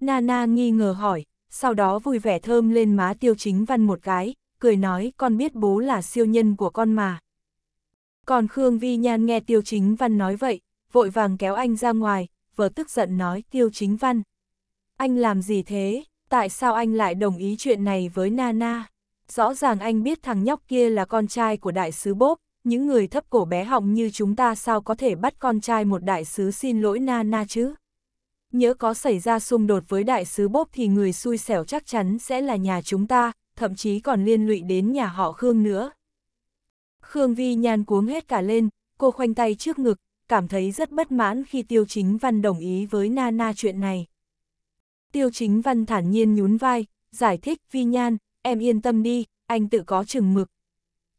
Nana nghi ngờ hỏi, sau đó vui vẻ thơm lên má tiêu chính văn một cái, cười nói con biết bố là siêu nhân của con mà. Còn Khương Vi Nhan nghe tiêu chính văn nói vậy, vội vàng kéo anh ra ngoài, vừa tức giận nói Tiêu Chính Văn. Anh làm gì thế? Tại sao anh lại đồng ý chuyện này với Nana? Rõ ràng anh biết thằng nhóc kia là con trai của đại sứ Bốp, những người thấp cổ bé họng như chúng ta sao có thể bắt con trai một đại sứ xin lỗi Nana chứ? Nhớ có xảy ra xung đột với đại sứ Bốp thì người xui xẻo chắc chắn sẽ là nhà chúng ta, thậm chí còn liên lụy đến nhà họ Khương nữa. Khương Vi nhan cuống hết cả lên, cô khoanh tay trước ngực, cảm thấy rất bất mãn khi Tiêu Chính Văn đồng ý với Nana chuyện này. Tiêu Chính Văn thản nhiên nhún vai, giải thích Vi Nhan, em yên tâm đi, anh tự có chừng mực.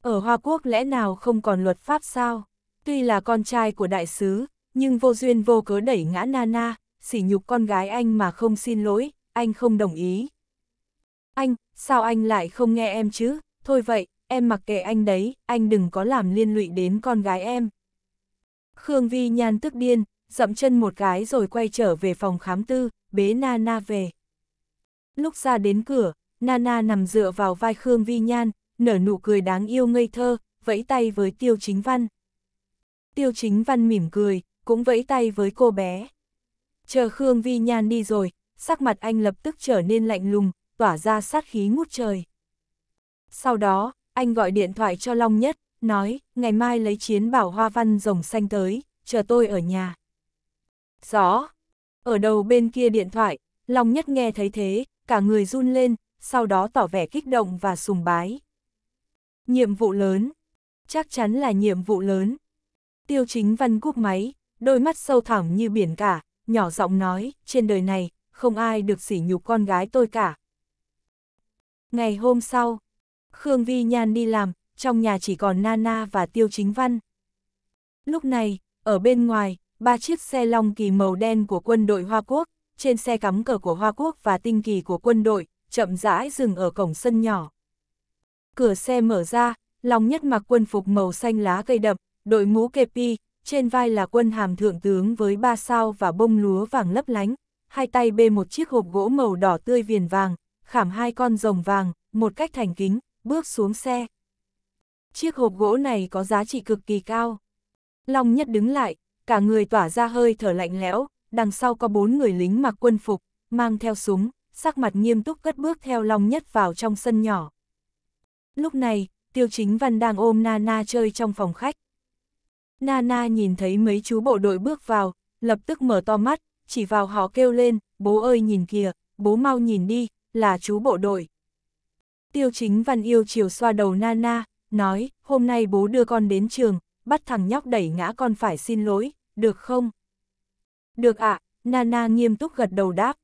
Ở Hoa Quốc lẽ nào không còn luật pháp sao? Tuy là con trai của đại sứ, nhưng vô duyên vô cớ đẩy ngã Nana, sỉ nhục con gái anh mà không xin lỗi, anh không đồng ý. Anh, sao anh lại không nghe em chứ? Thôi vậy, em mặc kệ anh đấy, anh đừng có làm liên lụy đến con gái em. Khương Vi Nhan tức điên, dậm chân một cái rồi quay trở về phòng khám tư, bế Nana về. Lúc ra đến cửa, Nana nằm dựa vào vai Khương Vi Nhan, nở nụ cười đáng yêu ngây thơ, vẫy tay với Tiêu Chính Văn. Tiêu Chính Văn mỉm cười, cũng vẫy tay với cô bé. Chờ Khương Vi Nhan đi rồi, sắc mặt anh lập tức trở nên lạnh lùng, tỏa ra sát khí ngút trời. Sau đó, anh gọi điện thoại cho Long Nhất, nói, ngày mai lấy chiến bảo hoa văn rồng xanh tới, chờ tôi ở nhà. Rõ. Ở đầu bên kia điện thoại, Long Nhất nghe thấy thế, cả người run lên, sau đó tỏ vẻ kích động và sùng bái. Nhiệm vụ lớn. Chắc chắn là nhiệm vụ lớn. Tiêu chính văn cúp máy, đôi mắt sâu thẳm như biển cả, nhỏ giọng nói, trên đời này, không ai được sỉ nhục con gái tôi cả. Ngày hôm sau, Khương Vi Nhan đi làm, trong nhà chỉ còn Nana và Tiêu Chính Văn. Lúc này, ở bên ngoài, ba chiếc xe long kỳ màu đen của quân đội Hoa Quốc, trên xe cắm cờ của Hoa Quốc và tinh kỳ của quân đội, chậm rãi dừng ở cổng sân nhỏ. Cửa xe mở ra, Long Nhất mặc quân phục màu xanh lá cây đậm, đội mũ kepi, trên vai là quân hàm thượng tướng với ba sao và bông lúa vàng lấp lánh, hai tay bê một chiếc hộp gỗ màu đỏ tươi viền vàng, khảm hai con rồng vàng, một cách thành kính, bước xuống xe chiếc hộp gỗ này có giá trị cực kỳ cao. Long nhất đứng lại, cả người tỏa ra hơi thở lạnh lẽo, đằng sau có bốn người lính mặc quân phục, mang theo súng, sắc mặt nghiêm túc cất bước theo Long nhất vào trong sân nhỏ. Lúc này, Tiêu Chính Văn đang ôm Nana chơi trong phòng khách. Nana nhìn thấy mấy chú bộ đội bước vào, lập tức mở to mắt, chỉ vào họ kêu lên, bố ơi nhìn kìa, bố mau nhìn đi, là chú bộ đội. Tiêu Chính Văn yêu chiều xoa đầu Nana, nói, hôm nay bố đưa con đến trường, bắt thằng nhóc đẩy ngã con phải xin lỗi, được không? Được ạ, à, Nana nghiêm túc gật đầu đáp.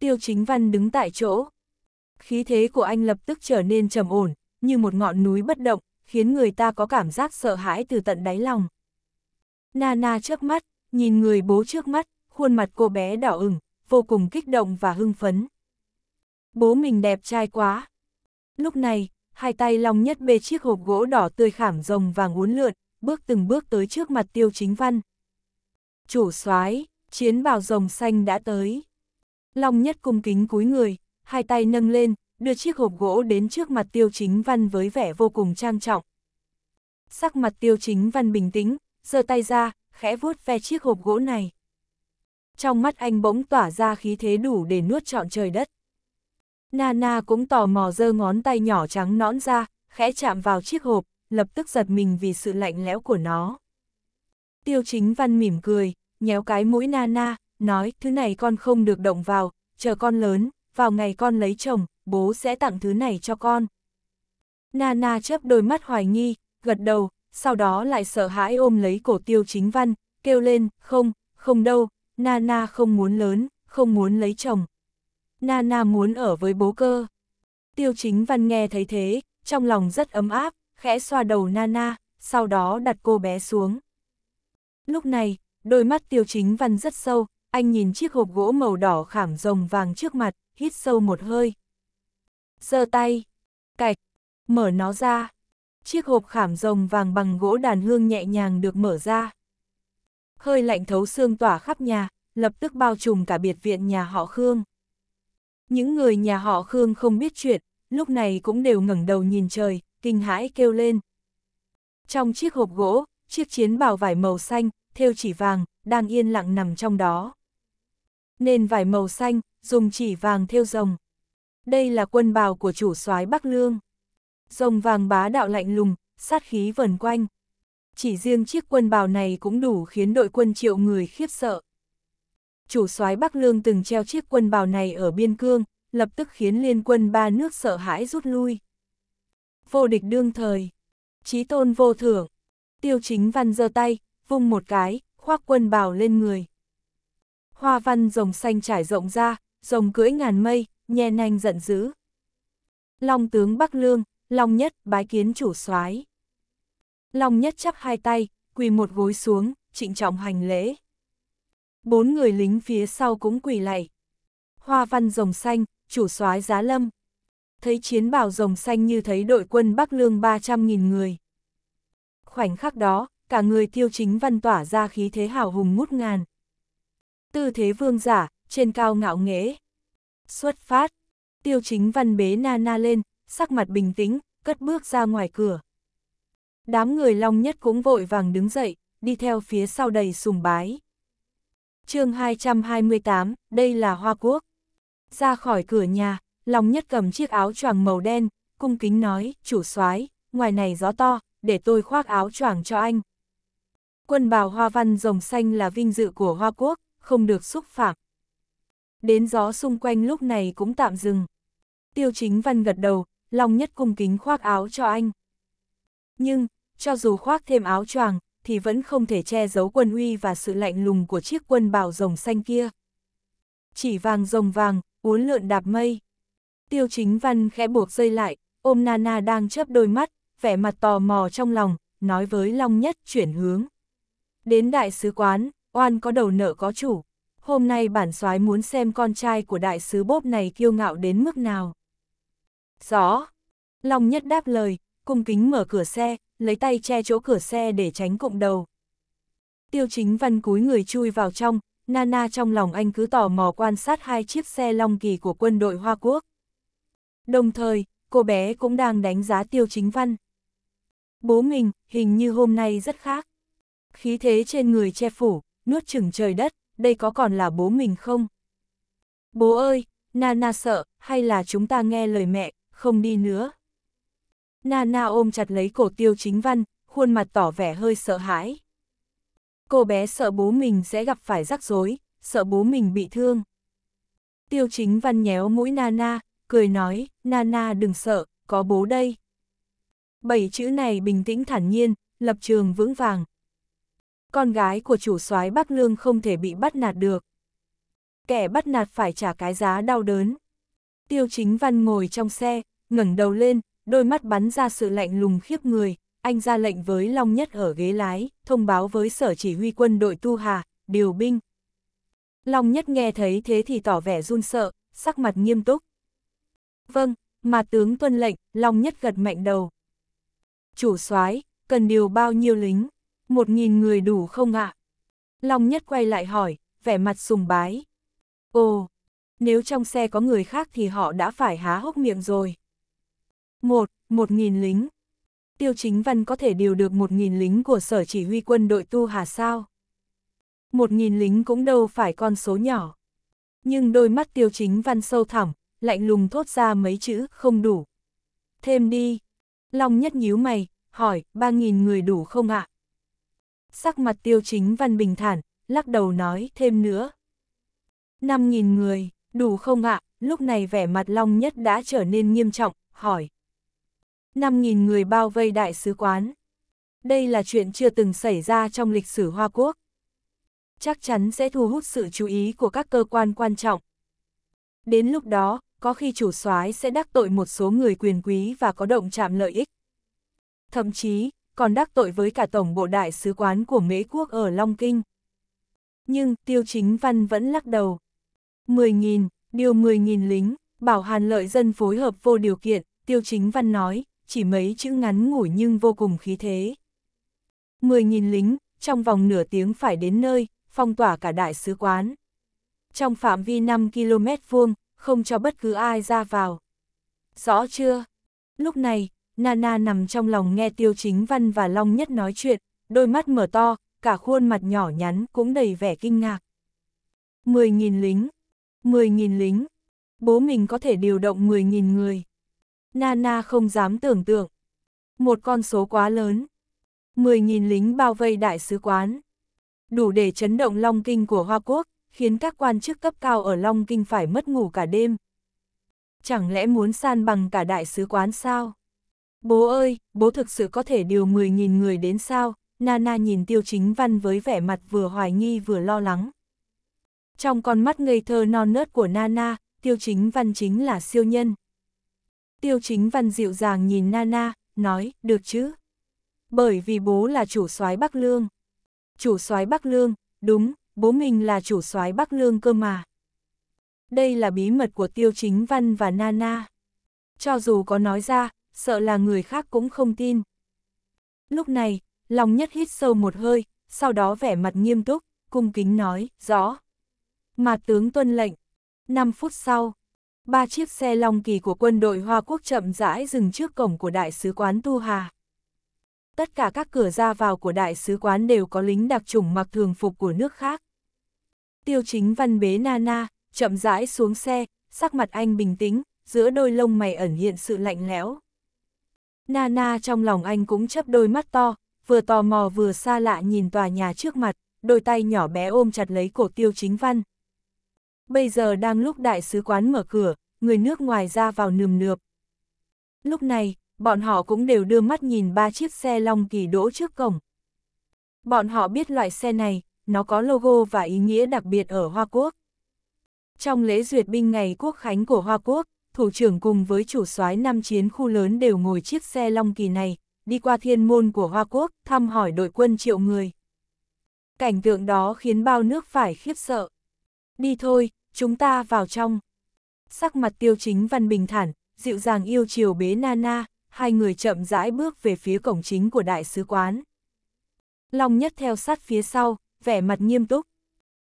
Tiêu chính văn đứng tại chỗ. Khí thế của anh lập tức trở nên trầm ổn, như một ngọn núi bất động, khiến người ta có cảm giác sợ hãi từ tận đáy lòng. Nana trước mắt, nhìn người bố trước mắt, khuôn mặt cô bé đỏ ửng, vô cùng kích động và hưng phấn. Bố mình đẹp trai quá. Lúc này, hai tay Long Nhất bê chiếc hộp gỗ đỏ tươi khảm rồng vàng uốn lượn, bước từng bước tới trước mặt Tiêu Chính Văn. Chủ soái, chiến bào rồng xanh đã tới. Long Nhất cung kính cúi người, hai tay nâng lên, đưa chiếc hộp gỗ đến trước mặt Tiêu Chính Văn với vẻ vô cùng trang trọng. Sắc mặt Tiêu Chính Văn bình tĩnh, giơ tay ra, khẽ vuốt ve chiếc hộp gỗ này. Trong mắt anh bỗng tỏa ra khí thế đủ để nuốt trọn trời đất. Nana cũng tò mò giơ ngón tay nhỏ trắng nõn ra, khẽ chạm vào chiếc hộp, lập tức giật mình vì sự lạnh lẽo của nó. Tiêu chính văn mỉm cười, nhéo cái mũi Nana, nói thứ này con không được động vào, chờ con lớn, vào ngày con lấy chồng, bố sẽ tặng thứ này cho con. Nana chớp đôi mắt hoài nghi, gật đầu, sau đó lại sợ hãi ôm lấy cổ tiêu chính văn, kêu lên, không, không đâu, Nana không muốn lớn, không muốn lấy chồng, Nana muốn ở với bố cơ. Tiêu chính văn nghe thấy thế, trong lòng rất ấm áp, khẽ xoa đầu Nana, sau đó đặt cô bé xuống. Lúc này, đôi mắt tiêu chính văn rất sâu, anh nhìn chiếc hộp gỗ màu đỏ khảm rồng vàng trước mặt, hít sâu một hơi. giơ tay, cạch, mở nó ra. Chiếc hộp khảm rồng vàng bằng gỗ đàn hương nhẹ nhàng được mở ra. Hơi lạnh thấu xương tỏa khắp nhà, lập tức bao trùm cả biệt viện nhà họ Khương. Những người nhà họ Khương không biết chuyện, lúc này cũng đều ngẩng đầu nhìn trời, kinh hãi kêu lên. Trong chiếc hộp gỗ, chiếc chiến bào vải màu xanh, theo chỉ vàng, đang yên lặng nằm trong đó. Nên vải màu xanh, dùng chỉ vàng theo rồng. Đây là quân bào của chủ soái Bắc Lương. Rồng vàng bá đạo lạnh lùng, sát khí vần quanh. Chỉ riêng chiếc quân bào này cũng đủ khiến đội quân triệu người khiếp sợ chủ soái Bắc Lương từng treo chiếc quân bào này ở biên cương, lập tức khiến liên quân ba nước sợ hãi rút lui. Vô địch đương thời, chí tôn vô thưởng, tiêu chính văn giơ tay, vung một cái, khoác quân bào lên người. Hoa văn rồng xanh trải rộng ra, rồng cưỡi ngàn mây, nhe nanh giận dữ. Long tướng Bắc Lương, Long Nhất bái kiến chủ soái. Long Nhất chắp hai tay, quỳ một gối xuống, trịnh trọng hành lễ bốn người lính phía sau cũng quỳ lạy. Hoa văn rồng xanh, chủ soái giá lâm. Thấy chiến bào rồng xanh như thấy đội quân Bắc Lương 300.000 người. Khoảnh khắc đó, cả người tiêu chính văn tỏa ra khí thế hào hùng mút ngàn. Tư thế vương giả, trên cao ngạo nghễ. Xuất phát, tiêu chính văn bế na na lên, sắc mặt bình tĩnh, cất bước ra ngoài cửa. Đám người long nhất cũng vội vàng đứng dậy, đi theo phía sau đầy sùng bái chương 228, đây là Hoa Quốc. Ra khỏi cửa nhà, Long Nhất cầm chiếc áo choàng màu đen, cung kính nói, chủ soái, ngoài này gió to, để tôi khoác áo choàng cho anh. Quân bào hoa văn rồng xanh là vinh dự của Hoa Quốc, không được xúc phạm. Đến gió xung quanh lúc này cũng tạm dừng. Tiêu chính văn gật đầu, Long Nhất cung kính khoác áo cho anh. Nhưng, cho dù khoác thêm áo choàng, thì vẫn không thể che giấu quân uy và sự lạnh lùng của chiếc quân bào rồng xanh kia. Chỉ vàng rồng vàng, uốn lượn đạp mây. Tiêu chính văn khẽ buộc dây lại, ôm Nana đang chớp đôi mắt, vẻ mặt tò mò trong lòng, nói với Long Nhất chuyển hướng. Đến đại sứ quán, oan có đầu nợ có chủ. Hôm nay bản soái muốn xem con trai của đại sứ bốp này kiêu ngạo đến mức nào. Rõ. Long Nhất đáp lời, cung kính mở cửa xe, lấy tay che chỗ cửa xe để tránh cụm đầu. Tiêu chính văn cúi người chui vào trong, Nana trong lòng anh cứ tò mò quan sát hai chiếc xe long kỳ của quân đội Hoa Quốc. Đồng thời, cô bé cũng đang đánh giá tiêu chính văn. Bố mình, hình như hôm nay rất khác. Khí thế trên người che phủ, nuốt chừng trời đất, đây có còn là bố mình không? Bố ơi, Nana sợ, hay là chúng ta nghe lời mẹ, không đi nữa. Nana ôm chặt lấy cổ tiêu chính văn, khuôn mặt tỏ vẻ hơi sợ hãi. Cô bé sợ bố mình sẽ gặp phải rắc rối, sợ bố mình bị thương. Tiêu chính văn nhéo mũi Nana, cười nói, Nana đừng sợ, có bố đây. Bảy chữ này bình tĩnh thản nhiên, lập trường vững vàng. Con gái của chủ soái Bắc Lương không thể bị bắt nạt được. Kẻ bắt nạt phải trả cái giá đau đớn. Tiêu chính văn ngồi trong xe, ngẩng đầu lên, đôi mắt bắn ra sự lạnh lùng khiếp người, anh ra lệnh với Long Nhất ở ghế lái, thông báo với sở chỉ huy quân đội Tu Hà, điều binh. Long Nhất nghe thấy thế thì tỏ vẻ run sợ, sắc mặt nghiêm túc. Vâng, mà tướng tuân lệnh, Long Nhất gật mạnh đầu. Chủ soái cần điều bao nhiêu lính? Một nghìn người đủ không ạ? À? Long Nhất quay lại hỏi, vẻ mặt sùng bái. Ồ, nếu trong xe có người khác thì họ đã phải há hốc miệng rồi một Một nghìn lính Tiêu Chính Văn có thể điều được một nghìn lính của sở chỉ huy quân đội Tu Hà sao? Một nghìn lính cũng đâu phải con số nhỏ. Nhưng đôi mắt Tiêu Chính Văn sâu thẳm, lạnh lùng thốt ra mấy chữ không đủ. Thêm đi. Long nhất nhíu mày, hỏi, ba nghìn người đủ không ạ? À? Sắc mặt Tiêu Chính Văn bình thản, lắc đầu nói thêm nữa. Năm nghìn người, đủ không ạ? À? Lúc này vẻ mặt Long nhất đã trở nên nghiêm trọng, hỏi, 5.000 người bao vây đại sứ quán. Đây là chuyện chưa từng xảy ra trong lịch sử Hoa Quốc. Chắc chắn sẽ thu hút sự chú ý của các cơ quan quan trọng. Đến lúc đó, có khi chủ soái sẽ đắc tội một số người quyền quý và có động chạm lợi ích. Thậm chí, còn đắc tội với cả Tổng bộ Đại sứ quán của Mễ Quốc ở Long Kinh. Nhưng Tiêu Chính Văn vẫn lắc đầu. 10.000, điều 10.000 lính, bảo Hàn lợi dân phối hợp vô điều kiện, Tiêu Chính Văn nói, chỉ mấy chữ ngắn ngủi nhưng vô cùng khí thế. 10.000 lính, trong vòng nửa tiếng phải đến nơi, phong tỏa cả đại sứ quán. Trong phạm vi 5 km vuông, không cho bất cứ ai ra vào. Rõ chưa? Lúc này, Nana nằm trong lòng nghe Tiêu Chính Văn và Long Nhất nói chuyện, đôi mắt mở to, cả khuôn mặt nhỏ nhắn cũng đầy vẻ kinh ngạc. 10.000 lính, 10.000 lính, bố mình có thể điều động 10.000 người. Nana không dám tưởng tượng. Một con số quá lớn. 10.000 lính bao vây đại sứ quán. Đủ để chấn động Long Kinh của Hoa Quốc, khiến các quan chức cấp cao ở Long Kinh phải mất ngủ cả đêm. Chẳng lẽ muốn san bằng cả đại sứ quán sao? Bố ơi, bố thực sự có thể điều 10.000 người đến sao? Nana nhìn tiêu chính văn với vẻ mặt vừa hoài nghi vừa lo lắng. Trong con mắt ngây thơ non nớt của Nana, tiêu chính văn chính là siêu nhân. Tiêu chính văn dịu dàng nhìn Nana, nói, được chứ. Bởi vì bố là chủ soái Bắc Lương. Chủ soái Bắc Lương, đúng, bố mình là chủ soái Bắc Lương cơ mà. Đây là bí mật của Tiêu Chính Văn và Nana. Cho dù có nói ra, sợ là người khác cũng không tin. Lúc này, lòng nhất hít sâu một hơi, sau đó vẻ mặt nghiêm túc, cung kính nói, rõ. Mà tướng tuân lệnh. 5 phút sau, ba chiếc xe long kỳ của quân đội Hoa Quốc chậm rãi dừng trước cổng của Đại sứ quán Tu Hà. Tất cả các cửa ra vào của Đại sứ quán đều có lính đặc chủng mặc thường phục của nước khác. Tiêu chính văn bế Nana, chậm rãi xuống xe, sắc mặt anh bình tĩnh, giữa đôi lông mày ẩn hiện sự lạnh lẽo. Nana trong lòng anh cũng chấp đôi mắt to, vừa tò mò vừa xa lạ nhìn tòa nhà trước mặt, đôi tay nhỏ bé ôm chặt lấy cổ tiêu chính văn, bây giờ đang lúc đại sứ quán mở cửa, người nước ngoài ra vào nườm nượp. Lúc này, bọn họ cũng đều đưa mắt nhìn ba chiếc xe Long Kỳ đỗ trước cổng. Bọn họ biết loại xe này, nó có logo và ý nghĩa đặc biệt ở Hoa Quốc. Trong lễ duyệt binh ngày quốc khánh của Hoa Quốc, thủ trưởng cùng với chủ soái năm chiến khu lớn đều ngồi chiếc xe Long Kỳ này, đi qua thiên môn của Hoa Quốc, thăm hỏi đội quân triệu người. Cảnh tượng đó khiến bao nước phải khiếp sợ đi thôi, chúng ta vào trong. Sắc mặt tiêu chính văn bình thản, dịu dàng yêu chiều bế Nana, hai người chậm rãi bước về phía cổng chính của đại sứ quán. Long nhất theo sát phía sau, vẻ mặt nghiêm túc.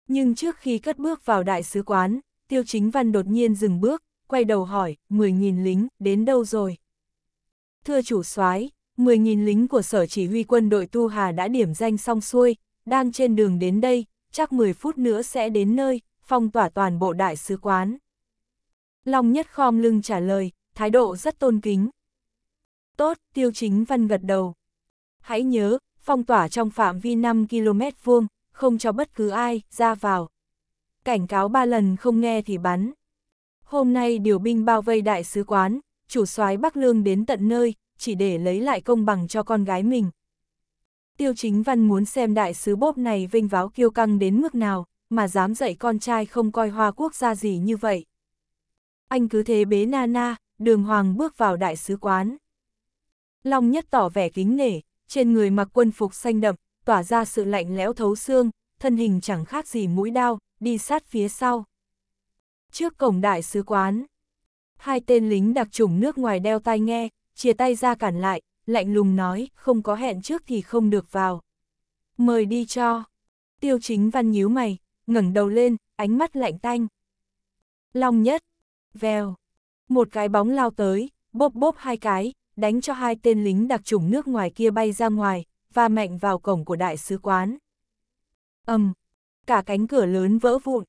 Nhưng trước khi cất bước vào đại sứ quán, tiêu chính văn đột nhiên dừng bước, quay đầu hỏi, 10.000 lính, đến đâu rồi? Thưa chủ soái 10.000 lính của sở chỉ huy quân đội Tu Hà đã điểm danh xong xuôi, đang trên đường đến đây, chắc 10 phút nữa sẽ đến nơi, phong tỏa toàn bộ đại sứ quán. Long nhất khom lưng trả lời, thái độ rất tôn kính. Tốt, tiêu chính văn gật đầu. Hãy nhớ, phong tỏa trong phạm vi 5 km vuông, không cho bất cứ ai ra vào. Cảnh cáo ba lần không nghe thì bắn. Hôm nay điều binh bao vây đại sứ quán, chủ soái Bắc Lương đến tận nơi, chỉ để lấy lại công bằng cho con gái mình. Tiêu chính văn muốn xem đại sứ bốp này vinh váo kiêu căng đến mức nào mà dám dạy con trai không coi hoa quốc gia gì như vậy. Anh cứ thế bế Nana, đường hoàng bước vào đại sứ quán. Long nhất tỏ vẻ kính nể, trên người mặc quân phục xanh đậm, tỏa ra sự lạnh lẽo thấu xương, thân hình chẳng khác gì mũi đao, đi sát phía sau. Trước cổng đại sứ quán, hai tên lính đặc chủng nước ngoài đeo tai nghe, chia tay ra cản lại, lạnh lùng nói, không có hẹn trước thì không được vào. Mời đi cho. Tiêu chính văn nhíu mày, ngẩng đầu lên, ánh mắt lạnh tanh. Long nhất, vèo, một cái bóng lao tới, bốp bốp hai cái, đánh cho hai tên lính đặc chủng nước ngoài kia bay ra ngoài, và mạnh vào cổng của đại sứ quán. ầm, um, cả cánh cửa lớn vỡ vụn.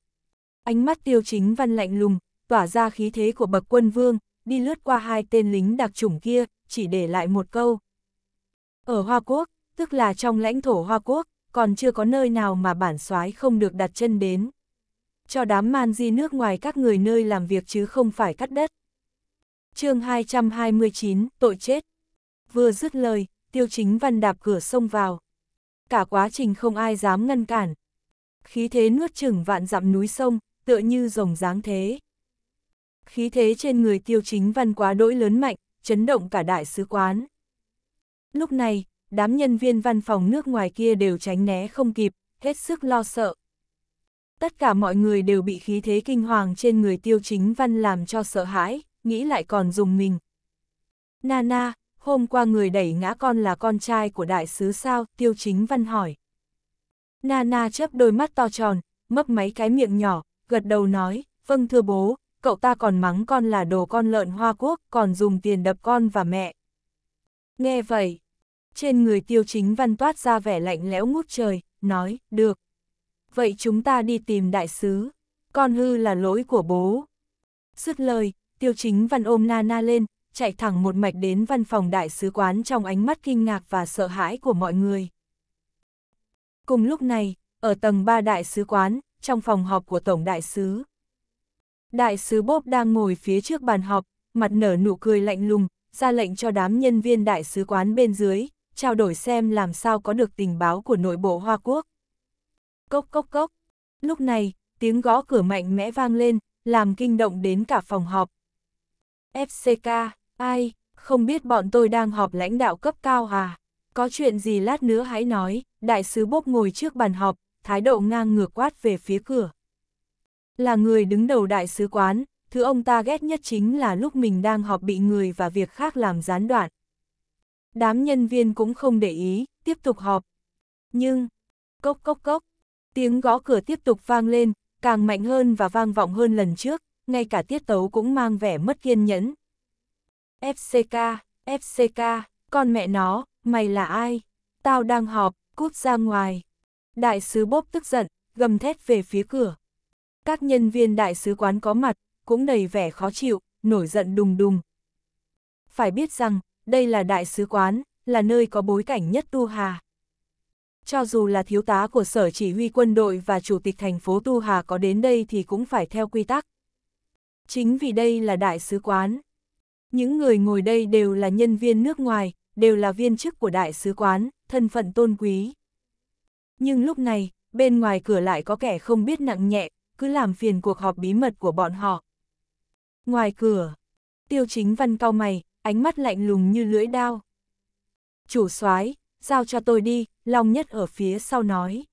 Ánh mắt tiêu chính văn lạnh lùng, tỏa ra khí thế của bậc quân vương, đi lướt qua hai tên lính đặc chủng kia, chỉ để lại một câu. Ở Hoa Quốc, tức là trong lãnh thổ Hoa Quốc, còn chưa có nơi nào mà bản soái không được đặt chân đến. Cho đám man di nước ngoài các người nơi làm việc chứ không phải cắt đất. chương 229, tội chết. Vừa dứt lời, tiêu chính văn đạp cửa sông vào. Cả quá trình không ai dám ngăn cản. Khí thế nuốt chừng vạn dặm núi sông, tựa như rồng dáng thế. Khí thế trên người tiêu chính văn quá đỗi lớn mạnh, chấn động cả đại sứ quán. Lúc này, đám nhân viên văn phòng nước ngoài kia đều tránh né không kịp, hết sức lo sợ. Tất cả mọi người đều bị khí thế kinh hoàng trên người tiêu chính văn làm cho sợ hãi, nghĩ lại còn dùng mình. Nana, hôm qua người đẩy ngã con là con trai của đại sứ sao, tiêu chính văn hỏi. Nana chớp đôi mắt to tròn, mấp máy cái miệng nhỏ, gật đầu nói, vâng thưa bố, cậu ta còn mắng con là đồ con lợn Hoa Quốc, còn dùng tiền đập con và mẹ. Nghe vậy, trên người tiêu chính văn toát ra vẻ lạnh lẽo ngút trời, nói, được. Vậy chúng ta đi tìm đại sứ, con hư là lỗi của bố. Dứt lời, tiêu chính văn ôm Nana na lên, chạy thẳng một mạch đến văn phòng đại sứ quán trong ánh mắt kinh ngạc và sợ hãi của mọi người. Cùng lúc này, ở tầng 3 đại sứ quán, trong phòng họp của Tổng đại sứ. Đại sứ Bob đang ngồi phía trước bàn họp, mặt nở nụ cười lạnh lùng, ra lệnh cho đám nhân viên đại sứ quán bên dưới, trao đổi xem làm sao có được tình báo của nội bộ Hoa Quốc. Cốc cốc cốc, lúc này, tiếng gõ cửa mạnh mẽ vang lên, làm kinh động đến cả phòng họp. FCK, ai, không biết bọn tôi đang họp lãnh đạo cấp cao à? Có chuyện gì lát nữa hãy nói, đại sứ bốc ngồi trước bàn họp, thái độ ngang ngược quát về phía cửa. Là người đứng đầu đại sứ quán, thứ ông ta ghét nhất chính là lúc mình đang họp bị người và việc khác làm gián đoạn, Đám nhân viên cũng không để ý, tiếp tục họp. Nhưng, cốc cốc cốc, tiếng gõ cửa tiếp tục vang lên, càng mạnh hơn và vang vọng hơn lần trước, ngay cả tiết tấu cũng mang vẻ mất kiên nhẫn. FCK, FCK, con mẹ nó, mày là ai? Tao đang họp, cút ra ngoài. Đại sứ bốp tức giận, gầm thét về phía cửa. Các nhân viên đại sứ quán có mặt, cũng đầy vẻ khó chịu, nổi giận đùng đùng. Phải biết rằng, đây là đại sứ quán, là nơi có bối cảnh nhất Tu Hà. Cho dù là thiếu tá của sở chỉ huy quân đội và chủ tịch thành phố Tu Hà có đến đây thì cũng phải theo quy tắc. Chính vì đây là đại sứ quán. Những người ngồi đây đều là nhân viên nước ngoài, đều là viên chức của đại sứ quán, thân phận tôn quý. Nhưng lúc này, bên ngoài cửa lại có kẻ không biết nặng nhẹ, cứ làm phiền cuộc họp bí mật của bọn họ. Ngoài cửa, tiêu chính văn cao mày, ánh mắt lạnh lùng như lưỡi đao. Chủ soái, giao cho tôi đi, Long Nhất ở phía sau nói.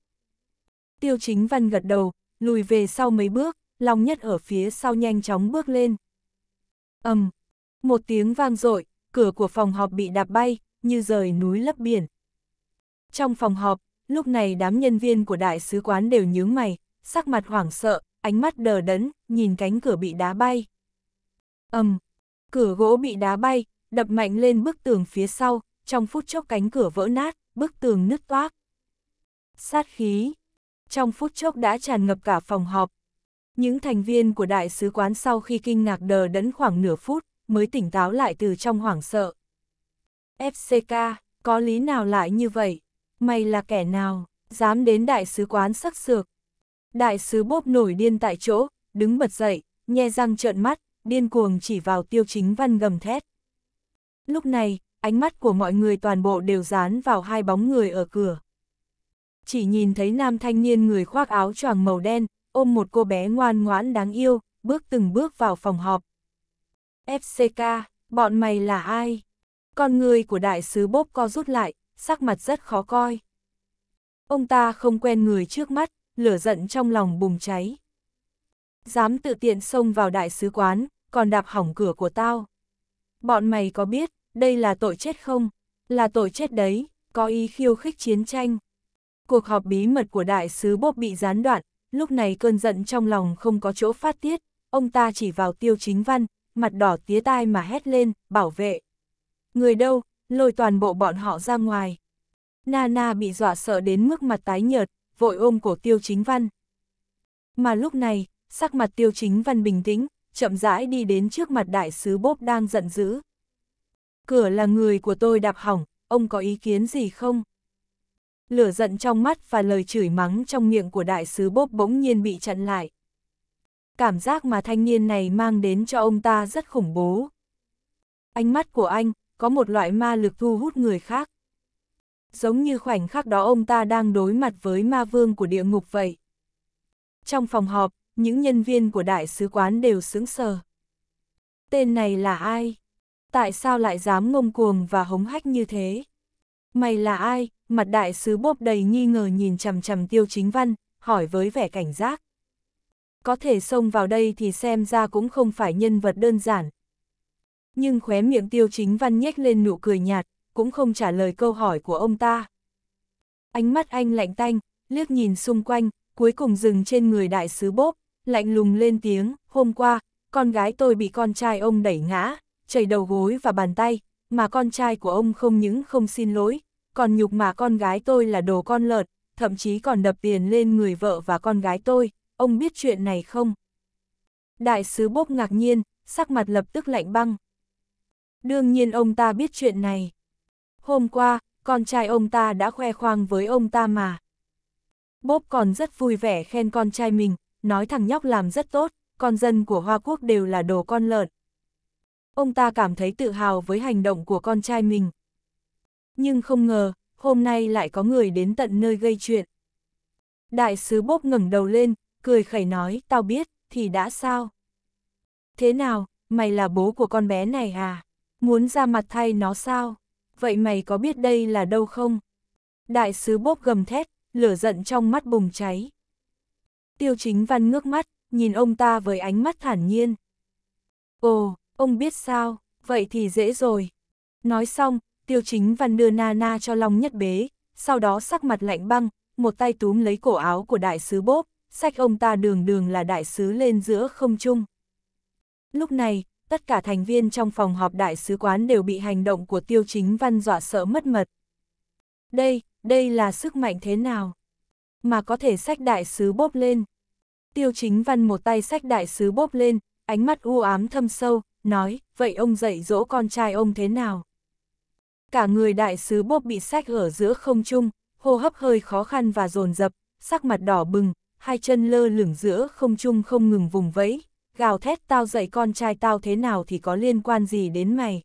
Tiêu chính văn gật đầu, lùi về sau mấy bước, Long Nhất ở phía sau nhanh chóng bước lên. ầm, um, một tiếng vang dội, cửa của phòng họp bị đạp bay, như rời núi lấp biển. Trong phòng họp, lúc này đám nhân viên của đại sứ quán đều nhướng mày, sắc mặt hoảng sợ, ánh mắt đờ đẫn, nhìn cánh cửa bị đá bay. ầm, um, Cửa gỗ bị đá bay, đập mạnh lên bức tường phía sau, trong phút chốc cánh cửa vỡ nát, bức tường nứt toác. Sát khí. Trong phút chốc đã tràn ngập cả phòng họp. Những thành viên của đại sứ quán sau khi kinh ngạc đờ đẫn khoảng nửa phút, mới tỉnh táo lại từ trong hoảng sợ. FCK, có lý nào lại như vậy? Mày là kẻ nào, dám đến đại sứ quán sắc sược? Đại sứ bốp nổi điên tại chỗ, đứng bật dậy, nhe răng trợn mắt, điên cuồng chỉ vào tiêu chính văn gầm thét. Lúc này, ánh mắt của mọi người toàn bộ đều dán vào hai bóng người ở cửa. Chỉ nhìn thấy nam thanh niên người khoác áo choàng màu đen, ôm một cô bé ngoan ngoãn đáng yêu, bước từng bước vào phòng họp. FCK, bọn mày là ai? Con người của đại sứ bốp co rút lại, sắc mặt rất khó coi. Ông ta không quen người trước mắt, lửa giận trong lòng bùng cháy. Dám tự tiện xông vào đại sứ quán, còn đạp hỏng cửa của tao. Bọn mày có biết, đây là tội chết không? Là tội chết đấy, có ý khiêu khích chiến tranh. Cuộc họp bí mật của đại sứ Bốp bị gián đoạn, lúc này cơn giận trong lòng không có chỗ phát tiết, ông ta chỉ vào tiêu chính văn, mặt đỏ tía tai mà hét lên, bảo vệ. Người đâu, lôi toàn bộ bọn họ ra ngoài. Nana bị dọa sợ đến mức mặt tái nhợt, vội ôm cổ tiêu chính văn. Mà lúc này, sắc mặt tiêu chính văn bình tĩnh, chậm rãi đi đến trước mặt đại sứ bốp đang giận dữ. Cửa là người của tôi đạp hỏng, ông có ý kiến gì không? Lửa giận trong mắt và lời chửi mắng trong miệng của đại sứ bốp bỗng nhiên bị chặn lại. Cảm giác mà thanh niên này mang đến cho ông ta rất khủng bố. Ánh mắt của anh, có một loại ma lực thu hút người khác. Giống như khoảnh khắc đó ông ta đang đối mặt với ma vương của địa ngục vậy. Trong phòng họp, những nhân viên của đại sứ quán đều sững sờ. Tên này là ai? Tại sao lại dám ngông cuồng và hống hách như thế? Mày là ai? Mặt đại sứ bốp đầy nghi ngờ nhìn chằm chằm tiêu chính văn, hỏi với vẻ cảnh giác. Có thể xông vào đây thì xem ra cũng không phải nhân vật đơn giản. Nhưng khóe miệng tiêu chính văn nhếch lên nụ cười nhạt, cũng không trả lời câu hỏi của ông ta. Ánh mắt anh lạnh tanh, liếc nhìn xung quanh, cuối cùng dừng trên người đại sứ bốp, lạnh lùng lên tiếng, hôm qua, con gái tôi bị con trai ông đẩy ngã, chảy đầu gối và bàn tay, mà con trai của ông không những không xin lỗi, còn nhục mà con gái tôi là đồ con lợt, thậm chí còn đập tiền lên người vợ và con gái tôi, ông biết chuyện này không? Đại sứ bốc ngạc nhiên, sắc mặt lập tức lạnh băng. Đương nhiên ông ta biết chuyện này. Hôm qua, con trai ông ta đã khoe khoang với ông ta mà. Bốp còn rất vui vẻ khen con trai mình, nói thằng nhóc làm rất tốt, con dân của Hoa Quốc đều là đồ con lợn. Ông ta cảm thấy tự hào với hành động của con trai mình. Nhưng không ngờ, hôm nay lại có người đến tận nơi gây chuyện. Đại sứ bốp ngẩng đầu lên, cười khẩy nói, tao biết, thì đã sao? Thế nào, mày là bố của con bé này à? Muốn ra mặt thay nó sao? Vậy mày có biết đây là đâu không? Đại sứ bốp gầm thét, lửa giận trong mắt bùng cháy. Tiêu chính văn ngước mắt, nhìn ông ta với ánh mắt thản nhiên. Ồ, ông biết sao, vậy thì dễ rồi. Nói xong, tiêu chính văn đưa Nana cho Long Nhất Bế, sau đó sắc mặt lạnh băng, một tay túm lấy cổ áo của đại sứ bốp, sách ông ta đường đường là đại sứ lên giữa không trung. Lúc này, tất cả thành viên trong phòng họp đại sứ quán đều bị hành động của tiêu chính văn dọa sợ mất mật. Đây, đây là sức mạnh thế nào? Mà có thể sách đại sứ bốp lên. Tiêu chính văn một tay sách đại sứ bóp lên, ánh mắt u ám thâm sâu, nói, vậy ông dạy dỗ con trai ông thế nào? Cả người đại sứ bóp bị sách ở giữa không trung, hô hấp hơi khó khăn và dồn dập, sắc mặt đỏ bừng, hai chân lơ lửng giữa không trung không ngừng vùng vẫy, gào thét tao dạy con trai tao thế nào thì có liên quan gì đến mày.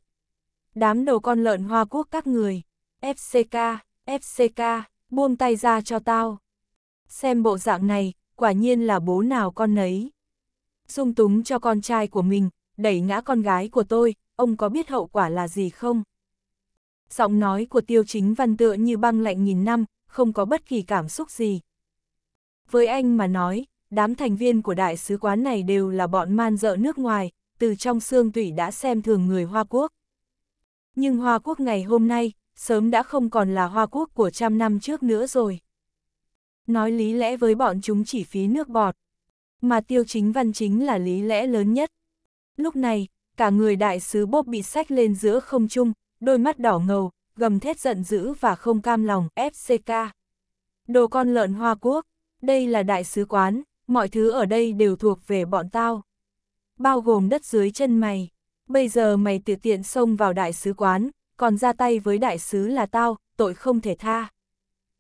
Đám đầu con lợn hoa quốc các người, FCK, FCK, buông tay ra cho tao. Xem bộ dạng này, quả nhiên là bố nào con nấy. Dung túng cho con trai của mình, đẩy ngã con gái của tôi, ông có biết hậu quả là gì không? Giọng nói của tiêu chính văn tựa như băng lạnh nghìn năm, không có bất kỳ cảm xúc gì. Với anh mà nói, đám thành viên của đại sứ quán này đều là bọn man dợ nước ngoài, từ trong xương tủy đã xem thường người Hoa Quốc. Nhưng Hoa Quốc ngày hôm nay, sớm đã không còn là Hoa Quốc của trăm năm trước nữa rồi nói lý lẽ với bọn chúng chỉ phí nước bọt. Mà tiêu chính văn chính là lý lẽ lớn nhất. Lúc này, cả người đại sứ bốp bị sách lên giữa không trung, đôi mắt đỏ ngầu, gầm thét giận dữ và không cam lòng FCK. Đồ con lợn Hoa Quốc, đây là đại sứ quán, mọi thứ ở đây đều thuộc về bọn tao. Bao gồm đất dưới chân mày, bây giờ mày tự tiện xông vào đại sứ quán, còn ra tay với đại sứ là tao, tội không thể tha.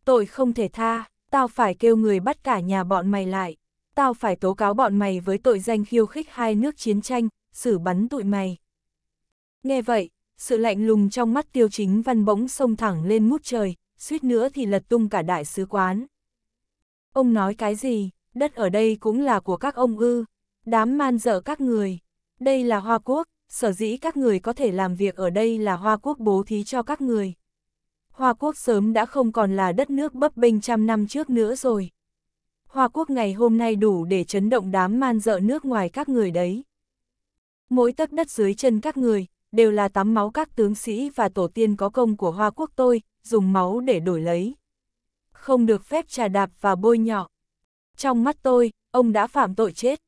Tội không thể tha, tao phải kêu người bắt cả nhà bọn mày lại, tao phải tố cáo bọn mày với tội danh khiêu khích hai nước chiến tranh, xử bắn tụi mày. Nghe vậy, sự lạnh lùng trong mắt tiêu chính văn bỗng sông thẳng lên mút trời, suýt nữa thì lật tung cả đại sứ quán. Ông nói cái gì, đất ở đây cũng là của các ông ư, đám man dợ các người. Đây là Hoa Quốc, sở dĩ các người có thể làm việc ở đây là Hoa Quốc bố thí cho các người. Hoa Quốc sớm đã không còn là đất nước bấp bênh trăm năm trước nữa rồi. Hoa Quốc ngày hôm nay đủ để chấn động đám man dợ nước ngoài các người đấy. Mỗi tấc đất dưới chân các người, đều là tắm máu các tướng sĩ và tổ tiên có công của Hoa Quốc tôi, dùng máu để đổi lấy. Không được phép trà đạp và bôi nhọ. Trong mắt tôi, ông đã phạm tội chết.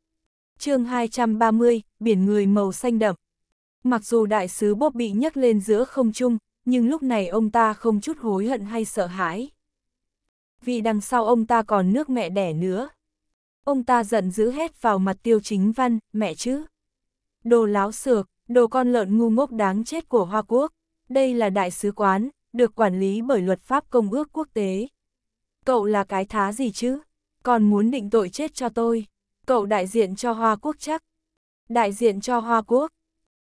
chương 230, biển người màu xanh đậm. Mặc dù đại sứ Bob bị nhấc lên giữa không trung, nhưng lúc này ông ta không chút hối hận hay sợ hãi. Vì đằng sau ông ta còn nước mẹ đẻ nữa. Ông ta giận dữ hét vào mặt tiêu chính văn, mẹ chứ. Đồ láo xược, đồ con lợn ngu ngốc đáng chết của Hoa Quốc. Đây là đại sứ quán, được quản lý bởi luật pháp công ước quốc tế. Cậu là cái thá gì chứ? Còn muốn định tội chết cho tôi. Cậu đại diện cho Hoa Quốc chắc. Đại diện cho Hoa Quốc.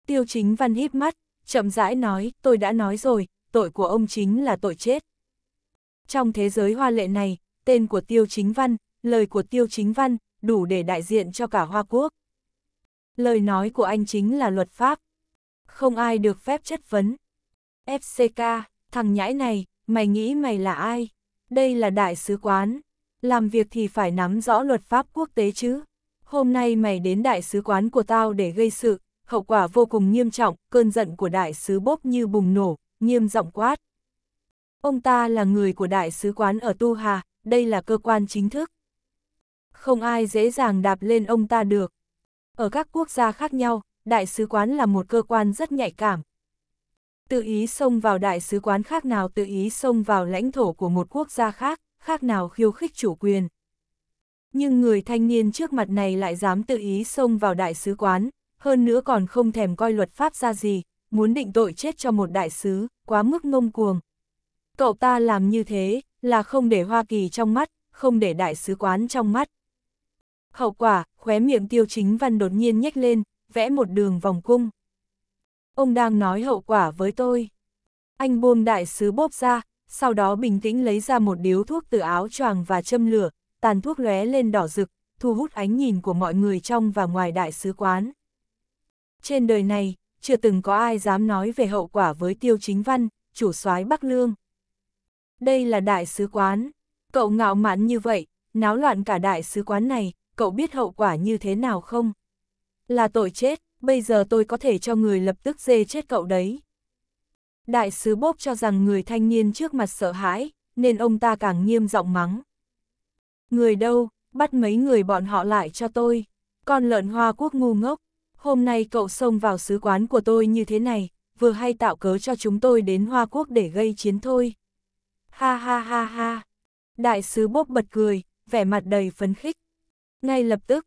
Tiêu chính văn híp mắt, chậm rãi nói, tôi đã nói rồi, tội của ông chính là tội chết. Trong thế giới hoa lệ này, tên của Tiêu Chính Văn, lời của Tiêu Chính Văn, đủ để đại diện cho cả Hoa Quốc. Lời nói của anh chính là luật pháp. Không ai được phép chất vấn. FCK, thằng nhãi này, mày nghĩ mày là ai? Đây là đại sứ quán. Làm việc thì phải nắm rõ luật pháp quốc tế chứ. Hôm nay mày đến đại sứ quán của tao để gây sự, hậu quả vô cùng nghiêm trọng, cơn giận của đại sứ bốc như bùng nổ, nghiêm giọng quát. Ông ta là người của đại sứ quán ở Tu Hà, đây là cơ quan chính thức. Không ai dễ dàng đạp lên ông ta được. Ở các quốc gia khác nhau, đại sứ quán là một cơ quan rất nhạy cảm. Tự ý xông vào đại sứ quán khác nào tự ý xông vào lãnh thổ của một quốc gia khác, khác nào khiêu khích chủ quyền. Nhưng người thanh niên trước mặt này lại dám tự ý xông vào đại sứ quán, hơn nữa còn không thèm coi luật pháp ra gì, muốn định tội chết cho một đại sứ, quá mức ngông cuồng. Cậu ta làm như thế, là không để Hoa Kỳ trong mắt, không để đại sứ quán trong mắt. Hậu quả, khóe miệng tiêu chính văn đột nhiên nhếch lên, vẽ một đường vòng cung. Ông đang nói hậu quả với tôi. Anh buông đại sứ bóp ra, sau đó bình tĩnh lấy ra một điếu thuốc từ áo choàng và châm lửa, tàn thuốc lóe lên đỏ rực, thu hút ánh nhìn của mọi người trong và ngoài đại sứ quán. Trên đời này, chưa từng có ai dám nói về hậu quả với Tiêu Chính Văn, chủ soái Bắc Lương. Đây là đại sứ quán, cậu ngạo mạn như vậy, náo loạn cả đại sứ quán này, cậu biết hậu quả như thế nào không? Là tội chết, bây giờ tôi có thể cho người lập tức dê chết cậu đấy. Đại sứ bốp cho rằng người thanh niên trước mặt sợ hãi, nên ông ta càng nghiêm giọng mắng. Người đâu, bắt mấy người bọn họ lại cho tôi, con lợn hoa quốc ngu ngốc, hôm nay cậu xông vào sứ quán của tôi như thế này, vừa hay tạo cớ cho chúng tôi đến Hoa Quốc để gây chiến thôi. Ha ha ha ha. Đại sứ bốc bật cười, vẻ mặt đầy phấn khích. Ngay lập tức,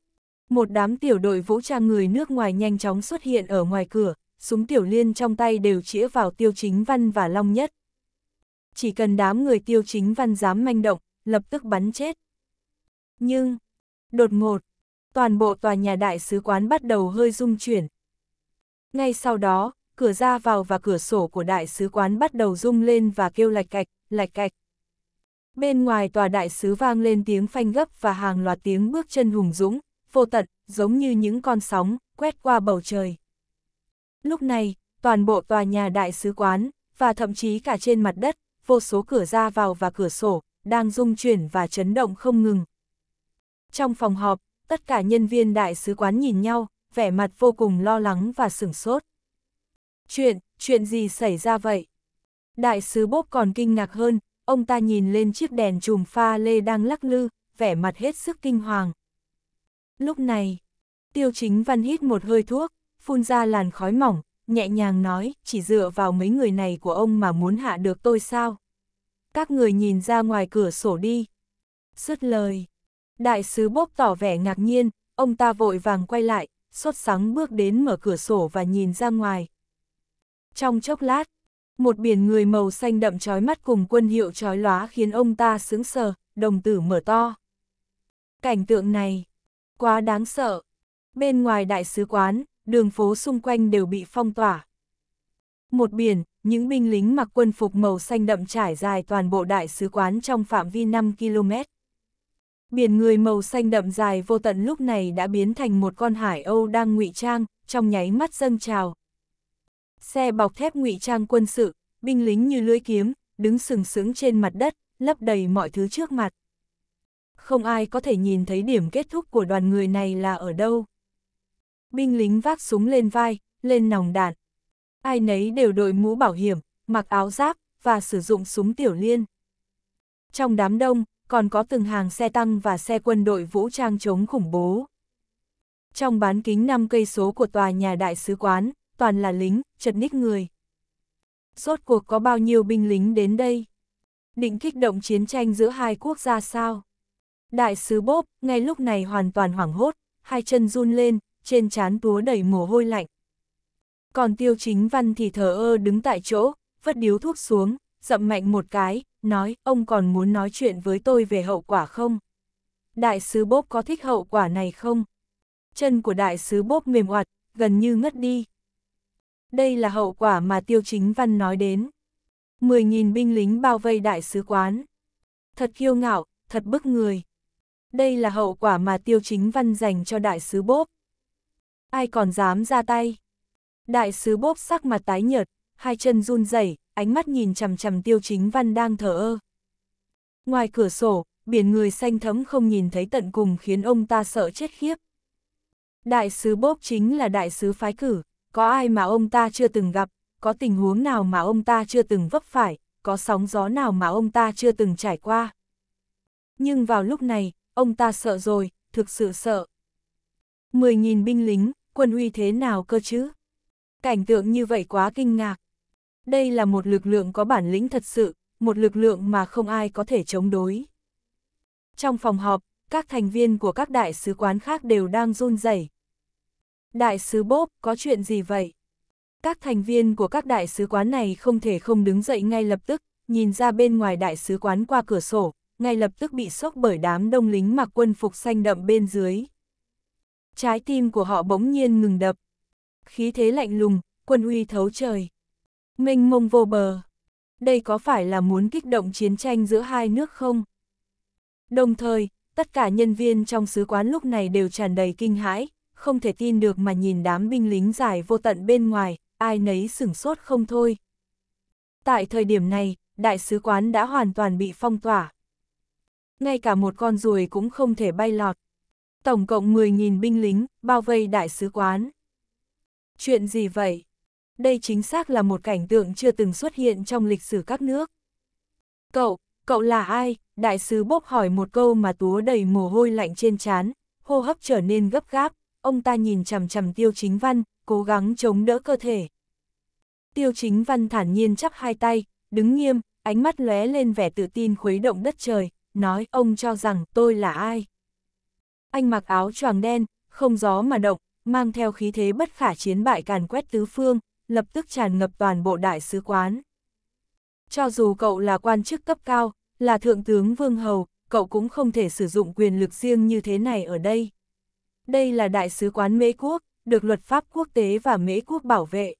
một đám tiểu đội vũ trang người nước ngoài nhanh chóng xuất hiện ở ngoài cửa, súng tiểu liên trong tay đều chĩa vào tiêu chính văn và long nhất. Chỉ cần đám người tiêu chính văn dám manh động, lập tức bắn chết. Nhưng, đột ngột, toàn bộ tòa nhà đại sứ quán bắt đầu hơi rung chuyển. Ngay sau đó, cửa ra vào và cửa sổ của đại sứ quán bắt đầu rung lên và kêu lạch cạch, lạch cạch. Bên ngoài tòa đại sứ vang lên tiếng phanh gấp và hàng loạt tiếng bước chân hùng dũng, vô tận, giống như những con sóng, quét qua bầu trời. Lúc này, toàn bộ tòa nhà đại sứ quán, và thậm chí cả trên mặt đất, vô số cửa ra vào và cửa sổ, đang rung chuyển và chấn động không ngừng. Trong phòng họp, tất cả nhân viên đại sứ quán nhìn nhau, vẻ mặt vô cùng lo lắng và sửng sốt. Chuyện, chuyện gì xảy ra vậy? Đại sứ bốp còn kinh ngạc hơn, ông ta nhìn lên chiếc đèn chùm pha lê đang lắc lư, vẻ mặt hết sức kinh hoàng. Lúc này, tiêu chính văn hít một hơi thuốc, phun ra làn khói mỏng, nhẹ nhàng nói, chỉ dựa vào mấy người này của ông mà muốn hạ được tôi sao? Các người nhìn ra ngoài cửa sổ đi. Dứt lời, Đại sứ bốc tỏ vẻ ngạc nhiên, ông ta vội vàng quay lại, sốt sắng bước đến mở cửa sổ và nhìn ra ngoài. Trong chốc lát, một biển người màu xanh đậm trói mắt cùng quân hiệu trói lóa khiến ông ta sững sờ, đồng tử mở to. Cảnh tượng này, quá đáng sợ. Bên ngoài đại sứ quán, đường phố xung quanh đều bị phong tỏa. Một biển, những binh lính mặc quân phục màu xanh đậm trải dài toàn bộ đại sứ quán trong phạm vi 5 km. Biển người màu xanh đậm dài vô tận lúc này đã biến thành một con hải âu đang ngụy trang, trong nháy mắt dâng trào. Xe bọc thép ngụy trang quân sự, binh lính như lưỡi kiếm, đứng sừng sững trên mặt đất, lấp đầy mọi thứ trước mặt. Không ai có thể nhìn thấy điểm kết thúc của đoàn người này là ở đâu. Binh lính vác súng lên vai, lên nòng đạn. Ai nấy đều đội mũ bảo hiểm, mặc áo giáp, và sử dụng súng tiểu liên. Trong đám đông, còn có từng hàng xe tăng và xe quân đội vũ trang chống khủng bố. Trong bán kính 5 cây số của tòa nhà đại sứ quán, toàn là lính, chật ních người. Rốt cuộc có bao nhiêu binh lính đến đây? Định kích động chiến tranh giữa hai quốc gia sao? Đại sứ Bốp, ngay lúc này hoàn toàn hoảng hốt, hai chân run lên, trên trán túa đầy mồ hôi lạnh. Còn tiêu chính văn thì thở ơ đứng tại chỗ, vất điếu thuốc xuống, dậm mạnh một cái, nói, ông còn muốn nói chuyện với tôi về hậu quả không? Đại sứ bốp có thích hậu quả này không? Chân của đại sứ bốp mềm hoạt gần như ngất đi. Đây là hậu quả mà Tiêu Chính Văn nói đến. 10.000 binh lính bao vây đại sứ quán. Thật kiêu ngạo, thật bức người. Đây là hậu quả mà Tiêu Chính Văn dành cho đại sứ bốp. Ai còn dám ra tay? Đại sứ bốp sắc mặt tái nhợt, hai chân run rẩy, ánh mắt nhìn chằm chằm tiêu chính văn đang thở ơ. Ngoài cửa sổ, biển người xanh thấm không nhìn thấy tận cùng khiến ông ta sợ chết khiếp. Đại sứ bốp chính là đại sứ phái cử, có ai mà ông ta chưa từng gặp, có tình huống nào mà ông ta chưa từng vấp phải, có sóng gió nào mà ông ta chưa từng trải qua. Nhưng vào lúc này, ông ta sợ rồi, thực sự sợ. Mười nghìn binh lính, quân uy thế nào cơ chứ? Cảnh tượng như vậy quá kinh ngạc đây là một lực lượng có bản lĩnh thật sự, một lực lượng mà không ai có thể chống đối. Trong phòng họp, các thành viên của các đại sứ quán khác đều đang run rẩy. Đại sứ bob có chuyện gì vậy? Các thành viên của các đại sứ quán này không thể không đứng dậy ngay lập tức, nhìn ra bên ngoài đại sứ quán qua cửa sổ, ngay lập tức bị sốc bởi đám đông lính mặc quân phục xanh đậm bên dưới. Trái tim của họ bỗng nhiên ngừng đập. Khí thế lạnh lùng, quân uy thấu trời minh mông vô bờ. Đây có phải là muốn kích động chiến tranh giữa hai nước không? Đồng thời, tất cả nhân viên trong sứ quán lúc này đều tràn đầy kinh hãi, không thể tin được mà nhìn đám binh lính giải vô tận bên ngoài, ai nấy sửng sốt không thôi. Tại thời điểm này, đại sứ quán đã hoàn toàn bị phong tỏa. Ngay cả một con ruồi cũng không thể bay lọt. Tổng cộng 10.000 binh lính bao vây đại sứ quán. Chuyện gì vậy? đây chính xác là một cảnh tượng chưa từng xuất hiện trong lịch sử các nước. Cậu, cậu là ai? Đại sứ bốc hỏi một câu mà túa đầy mồ hôi lạnh trên trán, hô hấp trở nên gấp gáp, ông ta nhìn chằm chằm tiêu chính văn, cố gắng chống đỡ cơ thể. Tiêu chính văn thản nhiên chắp hai tay, đứng nghiêm, ánh mắt lóe lên vẻ tự tin khuấy động đất trời, nói ông cho rằng tôi là ai. Anh mặc áo choàng đen, không gió mà động, mang theo khí thế bất khả chiến bại càn quét tứ phương, lập tức tràn ngập toàn bộ đại sứ quán. Cho dù cậu là quan chức cấp cao, là thượng tướng Vương Hầu, cậu cũng không thể sử dụng quyền lực riêng như thế này ở đây. Đây là đại sứ quán Mễ Quốc, được luật pháp quốc tế và Mễ Quốc bảo vệ.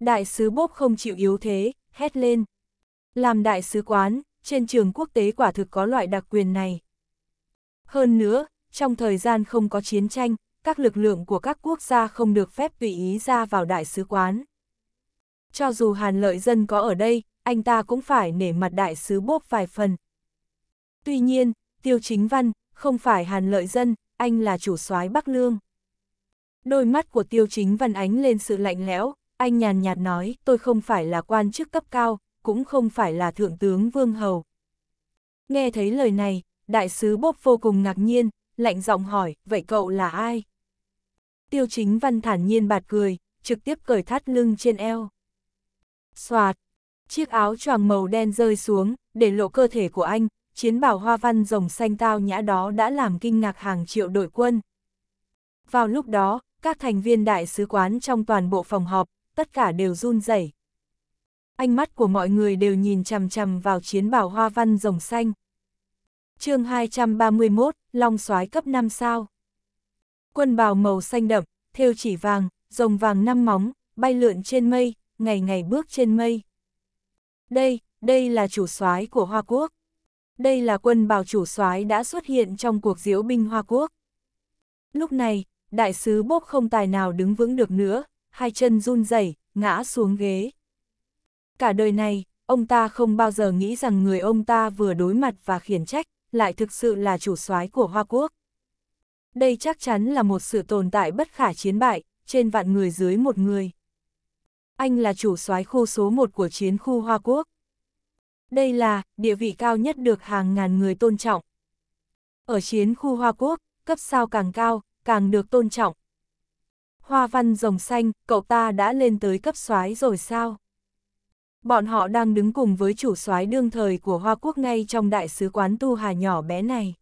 Đại sứ Bốp không chịu yếu thế, hét lên. Làm đại sứ quán, trên trường quốc tế quả thực có loại đặc quyền này. Hơn nữa, trong thời gian không có chiến tranh, các lực lượng của các quốc gia không được phép tùy ý ra vào đại sứ quán. Cho dù Hàn lợi dân có ở đây, anh ta cũng phải nể mặt đại sứ bốp vài phần. Tuy nhiên, Tiêu Chính Văn, không phải Hàn lợi dân, anh là chủ soái Bắc Lương. Đôi mắt của Tiêu Chính Văn ánh lên sự lạnh lẽo, anh nhàn nhạt nói, tôi không phải là quan chức cấp cao, cũng không phải là thượng tướng Vương Hầu. Nghe thấy lời này, đại sứ Bốp vô cùng ngạc nhiên, lạnh giọng hỏi, vậy cậu là ai? Tiêu chính văn thản nhiên bạt cười, trực tiếp cởi thắt lưng trên eo. Xoạt, chiếc áo choàng màu đen rơi xuống, để lộ cơ thể của anh, chiến bảo hoa văn rồng xanh tao nhã đó đã làm kinh ngạc hàng triệu đội quân. Vào lúc đó, các thành viên đại sứ quán trong toàn bộ phòng họp, tất cả đều run rẩy. Ánh mắt của mọi người đều nhìn chằm chằm vào chiến bảo hoa văn rồng xanh chương 231, Long soái cấp 5 sao. Quân bào màu xanh đậm, thêu chỉ vàng, rồng vàng năm móng, bay lượn trên mây, ngày ngày bước trên mây. Đây, đây là chủ soái của Hoa Quốc. Đây là quân bào chủ soái đã xuất hiện trong cuộc diễu binh Hoa Quốc. Lúc này, đại sứ bốp không tài nào đứng vững được nữa, hai chân run rẩy ngã xuống ghế. Cả đời này, ông ta không bao giờ nghĩ rằng người ông ta vừa đối mặt và khiển trách lại thực sự là chủ soái của Hoa Quốc. Đây chắc chắn là một sự tồn tại bất khả chiến bại, trên vạn người dưới một người. Anh là chủ soái khu số một của chiến khu Hoa Quốc. Đây là địa vị cao nhất được hàng ngàn người tôn trọng. Ở chiến khu Hoa Quốc, cấp sao càng cao, càng được tôn trọng. Hoa văn rồng xanh, cậu ta đã lên tới cấp soái rồi sao? bọn họ đang đứng cùng với chủ soái đương thời của Hoa Quốc ngay trong đại sứ quán Tu Hà nhỏ bé này.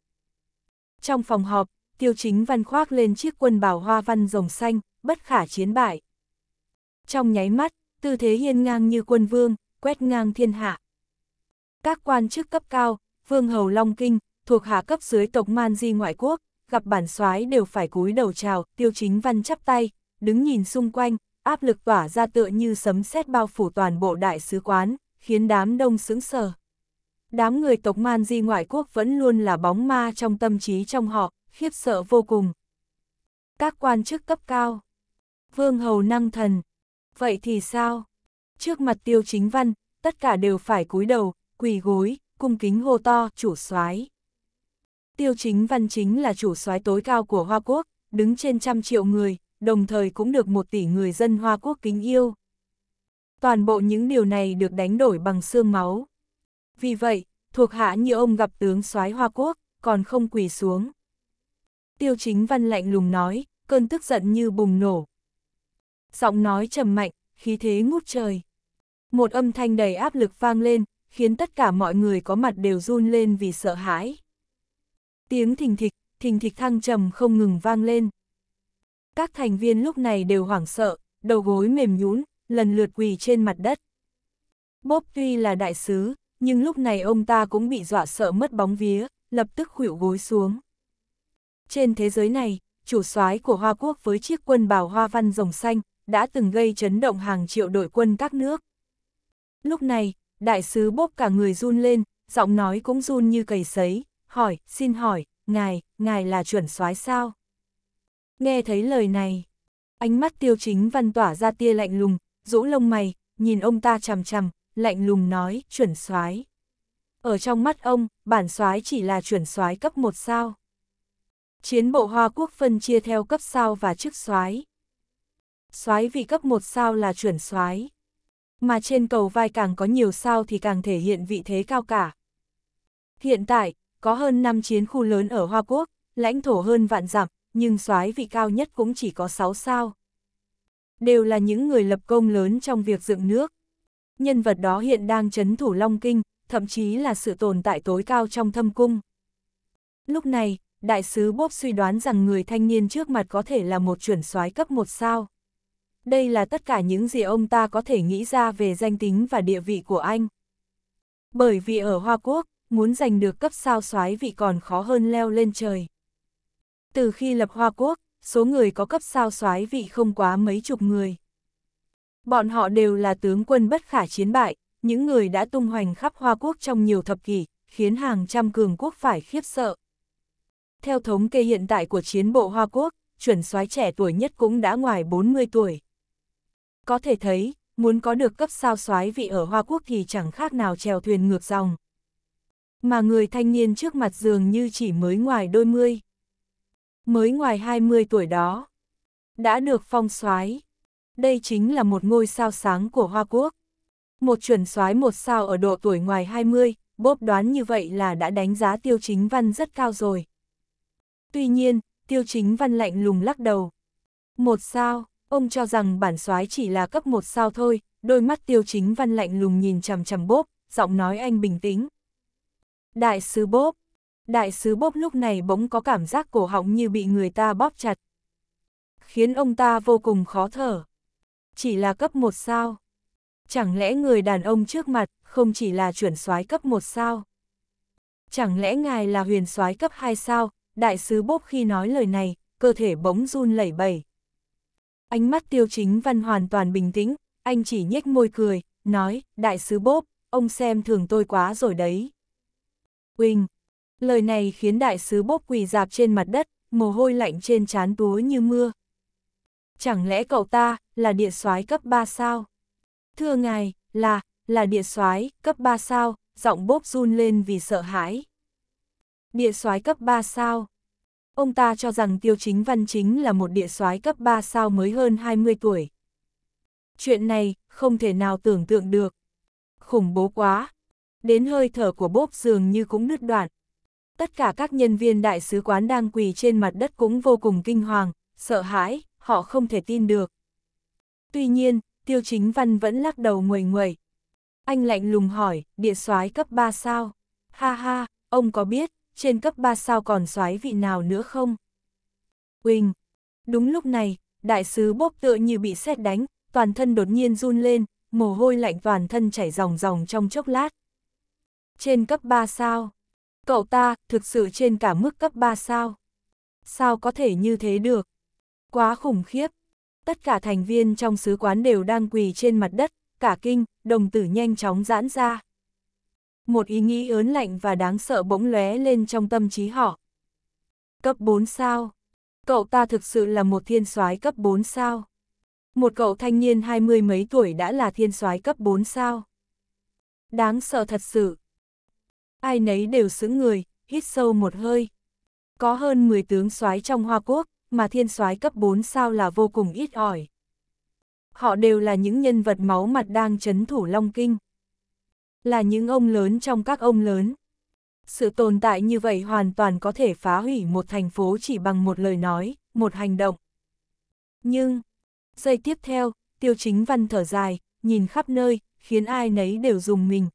Trong phòng họp, Tiêu Chính Văn khoác lên chiếc quân bào hoa văn rồng xanh, bất khả chiến bại. Trong nháy mắt, tư thế hiên ngang như quân vương, quét ngang thiên hạ. Các quan chức cấp cao, vương hầu Long Kinh, thuộc hạ cấp dưới tộc Man Di ngoại quốc, gặp bản soái đều phải cúi đầu chào, Tiêu Chính Văn chắp tay, đứng nhìn xung quanh, áp lực tỏa ra tựa như sấm sét bao phủ toàn bộ đại sứ quán, khiến đám đông sững sờ. Đám người tộc man di ngoại quốc vẫn luôn là bóng ma trong tâm trí trong họ, khiếp sợ vô cùng. Các quan chức cấp cao, vương hầu năng thần, vậy thì sao? Trước mặt tiêu chính văn, tất cả đều phải cúi đầu, quỳ gối, cung kính hô to, chủ soái. Tiêu chính văn chính là chủ soái tối cao của Hoa Quốc, đứng trên trăm triệu người, đồng thời cũng được một tỷ người dân Hoa Quốc kính yêu. Toàn bộ những điều này được đánh đổi bằng xương máu. Vì vậy, thuộc hạ như ông gặp tướng soái Hoa Quốc, còn không quỳ xuống. Tiêu chính văn lạnh lùng nói, cơn tức giận như bùng nổ. Giọng nói trầm mạnh, khí thế ngút trời. Một âm thanh đầy áp lực vang lên, khiến tất cả mọi người có mặt đều run lên vì sợ hãi. Tiếng thình thịch, thình thịch thăng trầm không ngừng vang lên. Các thành viên lúc này đều hoảng sợ, đầu gối mềm nhũn, lần lượt quỳ trên mặt đất. Bob tuy là đại sứ, nhưng lúc này ông ta cũng bị dọa sợ mất bóng vía, lập tức khuỵu gối xuống. Trên thế giới này, chủ soái của Hoa Quốc với chiếc quân bào hoa văn rồng xanh, đã từng gây chấn động hàng triệu đội quân các nước. Lúc này, đại sứ bốc cả người run lên, giọng nói cũng run như cầy sấy, hỏi, xin hỏi, ngài, ngài là chuẩn soái sao? Nghe thấy lời này, ánh mắt tiêu chính văn tỏa ra tia lạnh lùng, rũ lông mày, nhìn ông ta chằm chằm, lạnh lùng nói, chuẩn soái Ở trong mắt ông, bản soái chỉ là chuẩn soái cấp 1 sao. Chiến bộ Hoa Quốc phân chia theo cấp sao và chức soái soái vì cấp 1 sao là chuẩn soái Mà trên cầu vai càng có nhiều sao thì càng thể hiện vị thế cao cả. Hiện tại, có hơn 5 chiến khu lớn ở Hoa Quốc, lãnh thổ hơn vạn dặm, nhưng soái vị cao nhất cũng chỉ có 6 sao. Đều là những người lập công lớn trong việc dựng nước. Nhân vật đó hiện đang chấn thủ Long Kinh, thậm chí là sự tồn tại tối cao trong thâm cung. Lúc này, đại sứ Bốp suy đoán rằng người thanh niên trước mặt có thể là một chuẩn soái cấp một sao. Đây là tất cả những gì ông ta có thể nghĩ ra về danh tính và địa vị của anh. Bởi vì ở Hoa Quốc, muốn giành được cấp sao soái vị còn khó hơn leo lên trời. Từ khi lập Hoa Quốc, số người có cấp sao soái vị không quá mấy chục người. Bọn họ đều là tướng quân bất khả chiến bại, những người đã tung hoành khắp Hoa Quốc trong nhiều thập kỷ, khiến hàng trăm cường quốc phải khiếp sợ. Theo thống kê hiện tại của chiến bộ Hoa Quốc, chuẩn soái trẻ tuổi nhất cũng đã ngoài 40 tuổi. Có thể thấy, muốn có được cấp sao soái vị ở Hoa Quốc thì chẳng khác nào chèo thuyền ngược dòng. Mà người thanh niên trước mặt dường như chỉ mới ngoài đôi mươi mới ngoài 20 tuổi đó, đã được phong soái. Đây chính là một ngôi sao sáng của Hoa Quốc. Một chuẩn soái một sao ở độ tuổi ngoài 20, bốp đoán như vậy là đã đánh giá tiêu chính văn rất cao rồi. Tuy nhiên, tiêu chính văn lạnh lùng lắc đầu. Một sao, ông cho rằng bản soái chỉ là cấp một sao thôi, đôi mắt tiêu chính văn lạnh lùng nhìn chằm chằm bốp, giọng nói anh bình tĩnh. Đại sứ bốp, đại sứ bốp lúc này bỗng có cảm giác cổ họng như bị người ta bóp chặt. Khiến ông ta vô cùng khó thở. Chỉ là cấp một sao. Chẳng lẽ người đàn ông trước mặt không chỉ là chuẩn soái cấp một sao? Chẳng lẽ ngài là huyền soái cấp 2 sao? Đại sứ bốp khi nói lời này, cơ thể bỗng run lẩy bẩy. Ánh mắt tiêu chính văn hoàn toàn bình tĩnh, anh chỉ nhếch môi cười, nói, đại sứ bốp, ông xem thường tôi quá rồi đấy. Quỳnh, Lời này khiến đại sứ bốc quỳ dạp trên mặt đất, mồ hôi lạnh trên trán túa như mưa. Chẳng lẽ cậu ta là địa soái cấp 3 sao? Thưa ngài, là, là địa soái cấp 3 sao, giọng bốp run lên vì sợ hãi. Địa soái cấp 3 sao? Ông ta cho rằng Tiêu Chính Văn chính là một địa soái cấp 3 sao mới hơn 20 tuổi. Chuyện này không thể nào tưởng tượng được. Khủng bố quá. Đến hơi thở của bốp dường như cũng nứt đoạn, tất cả các nhân viên đại sứ quán đang quỳ trên mặt đất cũng vô cùng kinh hoàng, sợ hãi, họ không thể tin được. Tuy nhiên, Tiêu Chính Văn vẫn lắc đầu nguầy nguầy. Anh lạnh lùng hỏi, địa soái cấp 3 sao? Ha ha, ông có biết, trên cấp 3 sao còn soái vị nào nữa không? Quỳnh! Đúng lúc này, đại sứ bốc tựa như bị sét đánh, toàn thân đột nhiên run lên, mồ hôi lạnh toàn thân chảy ròng ròng trong chốc lát. Trên cấp 3 sao? Cậu ta, thực sự trên cả mức cấp 3 sao? Sao có thể như thế được? Quá khủng khiếp. Tất cả thành viên trong sứ quán đều đang quỳ trên mặt đất, cả kinh, đồng tử nhanh chóng giãn ra. Một ý nghĩ ớn lạnh và đáng sợ bỗng lóe lên trong tâm trí họ. Cấp 4 sao? Cậu ta thực sự là một thiên soái cấp 4 sao? Một cậu thanh niên hai mươi mấy tuổi đã là thiên soái cấp 4 sao? Đáng sợ thật sự. Ai nấy đều sững người, hít sâu một hơi. Có hơn 10 tướng soái trong Hoa Quốc, mà thiên soái cấp 4 sao là vô cùng ít ỏi. Họ đều là những nhân vật máu mặt đang chấn thủ Long Kinh. Là những ông lớn trong các ông lớn. Sự tồn tại như vậy hoàn toàn có thể phá hủy một thành phố chỉ bằng một lời nói, một hành động. Nhưng, giây tiếp theo, tiêu chính văn thở dài, nhìn khắp nơi, khiến ai nấy đều dùng mình,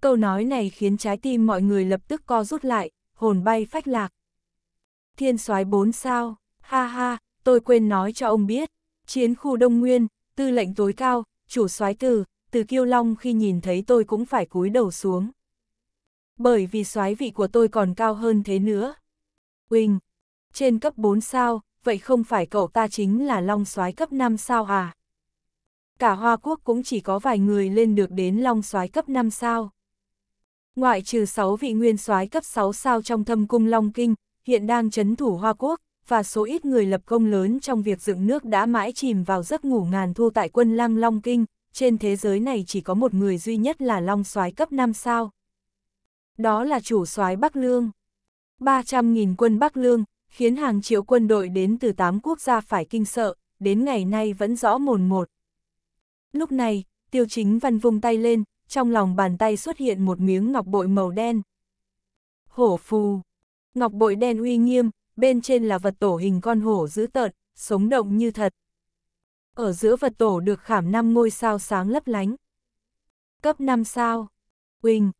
Câu nói này khiến trái tim mọi người lập tức co rút lại, hồn bay phách lạc. Thiên soái bốn sao, ha ha, tôi quên nói cho ông biết. Chiến khu Đông Nguyên, tư lệnh tối cao, chủ soái từ, từ kiêu long khi nhìn thấy tôi cũng phải cúi đầu xuống. Bởi vì soái vị của tôi còn cao hơn thế nữa. Quỳnh, trên cấp 4 sao, vậy không phải cậu ta chính là long soái cấp 5 sao à? Cả Hoa Quốc cũng chỉ có vài người lên được đến long soái cấp 5 sao. Ngoại trừ 6 vị nguyên soái cấp 6 sao trong thâm cung Long Kinh, hiện đang chấn thủ Hoa Quốc, và số ít người lập công lớn trong việc dựng nước đã mãi chìm vào giấc ngủ ngàn thu tại quân lăng Long Kinh, trên thế giới này chỉ có một người duy nhất là Long soái cấp 5 sao. Đó là chủ soái Bắc Lương. 300.000 quân Bắc Lương, khiến hàng triệu quân đội đến từ 8 quốc gia phải kinh sợ, đến ngày nay vẫn rõ mồn một. Lúc này, Tiêu Chính Văn vung tay lên, trong lòng bàn tay xuất hiện một miếng ngọc bội màu đen. Hổ phù. Ngọc bội đen uy nghiêm, bên trên là vật tổ hình con hổ dữ tợn, sống động như thật. Ở giữa vật tổ được khảm năm ngôi sao sáng lấp lánh. Cấp 5 sao. Quỳnh.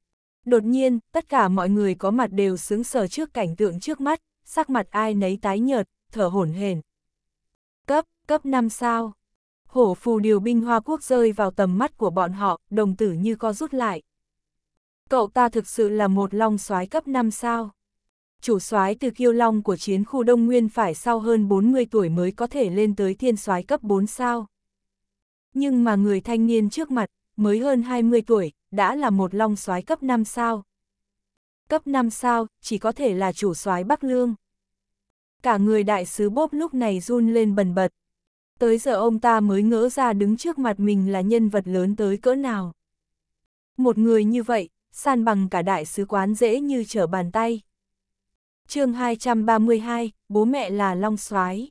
Đột nhiên, tất cả mọi người có mặt đều sướng sờ trước cảnh tượng trước mắt, sắc mặt ai nấy tái nhợt, thở hổn hển. Cấp, cấp 5 sao hổ phù điều binh Hoa Quốc rơi vào tầm mắt của bọn họ, đồng tử như co rút lại. Cậu ta thực sự là một long soái cấp 5 sao. Chủ soái từ kiêu long của chiến khu Đông Nguyên phải sau hơn 40 tuổi mới có thể lên tới thiên soái cấp 4 sao. Nhưng mà người thanh niên trước mặt, mới hơn 20 tuổi, đã là một long soái cấp 5 sao. Cấp 5 sao, chỉ có thể là chủ soái Bắc Lương. Cả người đại sứ bốp lúc này run lên bần bật tới giờ ông ta mới ngỡ ra đứng trước mặt mình là nhân vật lớn tới cỡ nào. Một người như vậy, san bằng cả đại sứ quán dễ như trở bàn tay. chương 232, bố mẹ là Long soái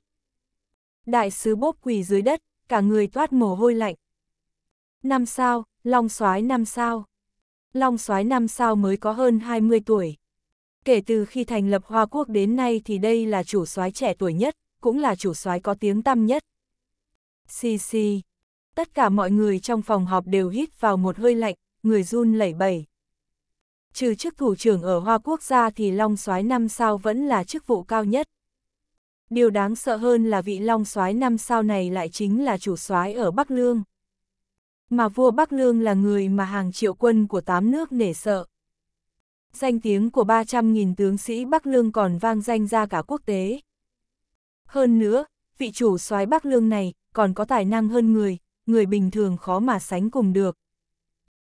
Đại sứ bốp quỳ dưới đất, cả người toát mồ hôi lạnh. Năm sao, Long soái năm sao. Long soái năm sao mới có hơn 20 tuổi. Kể từ khi thành lập Hoa Quốc đến nay thì đây là chủ soái trẻ tuổi nhất, cũng là chủ soái có tiếng tăm nhất, Xì xì. Tất cả mọi người trong phòng họp đều hít vào một hơi lạnh, người run lẩy bẩy. Trừ chức thủ trưởng ở Hoa Quốc gia thì Long Soái năm sao vẫn là chức vụ cao nhất. Điều đáng sợ hơn là vị Long Soái năm sao này lại chính là chủ soái ở Bắc Lương. Mà vua Bắc Lương là người mà hàng triệu quân của tám nước nể sợ. Danh tiếng của 300.000 tướng sĩ Bắc Lương còn vang danh ra cả quốc tế. Hơn nữa, vị chủ soái Bắc Lương này còn có tài năng hơn người, người bình thường khó mà sánh cùng được.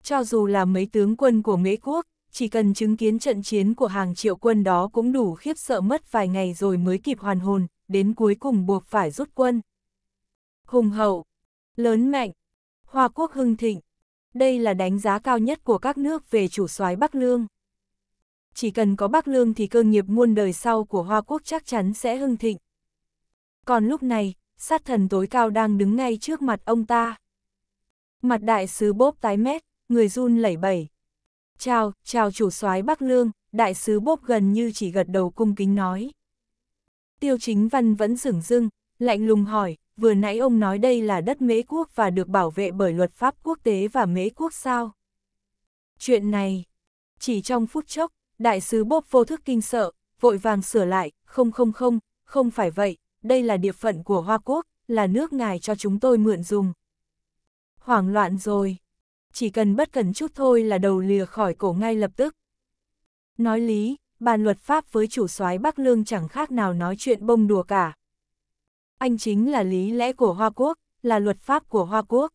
Cho dù là mấy tướng quân của Mễ Quốc, chỉ cần chứng kiến trận chiến của hàng triệu quân đó cũng đủ khiếp sợ mất vài ngày rồi mới kịp hoàn hồn, đến cuối cùng buộc phải rút quân. Hùng hậu, lớn mạnh, hoa quốc hưng thịnh, đây là đánh giá cao nhất của các nước về chủ soái Bắc Lương. Chỉ cần có Bắc Lương thì cơ nghiệp muôn đời sau của Hoa Quốc chắc chắn sẽ hưng thịnh, còn lúc này, sát thần tối cao đang đứng ngay trước mặt ông ta. Mặt đại sứ bốp tái mét, người run lẩy bẩy. Chào, chào chủ soái Bắc Lương, đại sứ bốp gần như chỉ gật đầu cung kính nói. Tiêu chính văn vẫn sửng dưng, lạnh lùng hỏi, vừa nãy ông nói đây là đất mễ quốc và được bảo vệ bởi luật pháp quốc tế và mễ quốc sao? Chuyện này, chỉ trong phút chốc, đại sứ bốp vô thức kinh sợ, vội vàng sửa lại, không không không, không phải vậy, đây là địa phận của Hoa Quốc, là nước ngài cho chúng tôi mượn dùng. Hoảng loạn rồi. Chỉ cần bất cẩn chút thôi là đầu lìa khỏi cổ ngay lập tức. Nói lý, bàn luật pháp với chủ soái Bắc Lương chẳng khác nào nói chuyện bông đùa cả. Anh chính là lý lẽ của Hoa Quốc, là luật pháp của Hoa Quốc.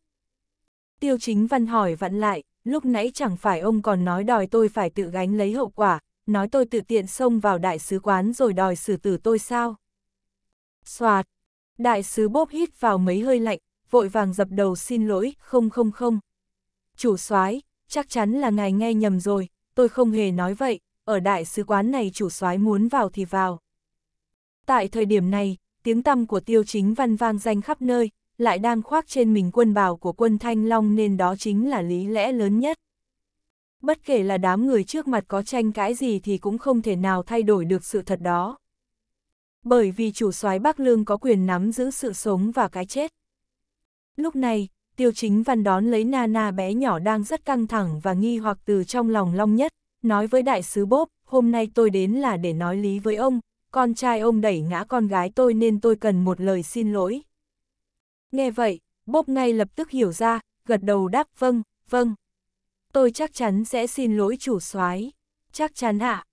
Tiêu chính văn hỏi vặn lại, lúc nãy chẳng phải ông còn nói đòi tôi phải tự gánh lấy hậu quả, nói tôi tự tiện xông vào đại sứ quán rồi đòi xử tử tôi sao? Xoạt, đại sứ bóp hít vào mấy hơi lạnh, vội vàng dập đầu xin lỗi, không không không. Chủ soái, chắc chắn là ngài nghe nhầm rồi, tôi không hề nói vậy, ở đại sứ quán này chủ soái muốn vào thì vào. Tại thời điểm này, tiếng tăm của tiêu chính văn vang danh khắp nơi, lại đang khoác trên mình quân bào của quân Thanh Long nên đó chính là lý lẽ lớn nhất. Bất kể là đám người trước mặt có tranh cãi gì thì cũng không thể nào thay đổi được sự thật đó bởi vì chủ soái Bắc Lương có quyền nắm giữ sự sống và cái chết. Lúc này, Tiêu Chính Văn đón lấy Nana bé nhỏ đang rất căng thẳng và nghi hoặc từ trong lòng Long Nhất, nói với đại sứ Bốp, hôm nay tôi đến là để nói lý với ông, con trai ông đẩy ngã con gái tôi nên tôi cần một lời xin lỗi. Nghe vậy, Bốp ngay lập tức hiểu ra, gật đầu đáp vâng, vâng. Tôi chắc chắn sẽ xin lỗi chủ soái, chắc chắn ạ.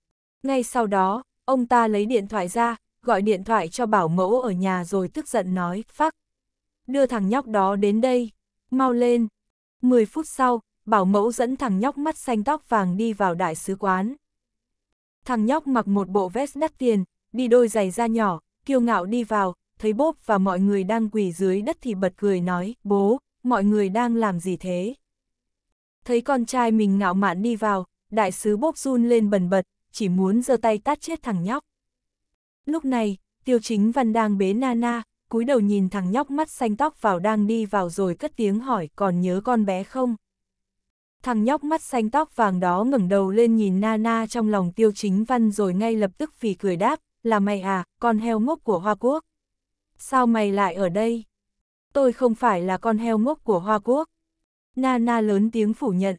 Ngay sau đó, ông ta lấy điện thoại ra, gọi điện thoại cho bảo mẫu ở nhà rồi tức giận nói, phắc. Đưa thằng nhóc đó đến đây, mau lên. 10 phút sau, bảo mẫu dẫn thằng nhóc mắt xanh tóc vàng đi vào đại sứ quán. Thằng nhóc mặc một bộ vest đắt tiền, đi đôi giày da nhỏ, kiêu ngạo đi vào, thấy bốp và mọi người đang quỳ dưới đất thì bật cười nói, bố, mọi người đang làm gì thế? Thấy con trai mình ngạo mạn đi vào, đại sứ bốp run lên bần bật, chỉ muốn giơ tay tát chết thằng nhóc. Lúc này, tiêu chính văn đang bế Nana, cúi đầu nhìn thằng nhóc mắt xanh tóc vào đang đi vào rồi cất tiếng hỏi còn nhớ con bé không? Thằng nhóc mắt xanh tóc vàng đó ngẩng đầu lên nhìn Nana trong lòng tiêu chính văn rồi ngay lập tức phì cười đáp, là mày à, con heo ngốc của Hoa Quốc. Sao mày lại ở đây? Tôi không phải là con heo ngốc của Hoa Quốc. Nana lớn tiếng phủ nhận.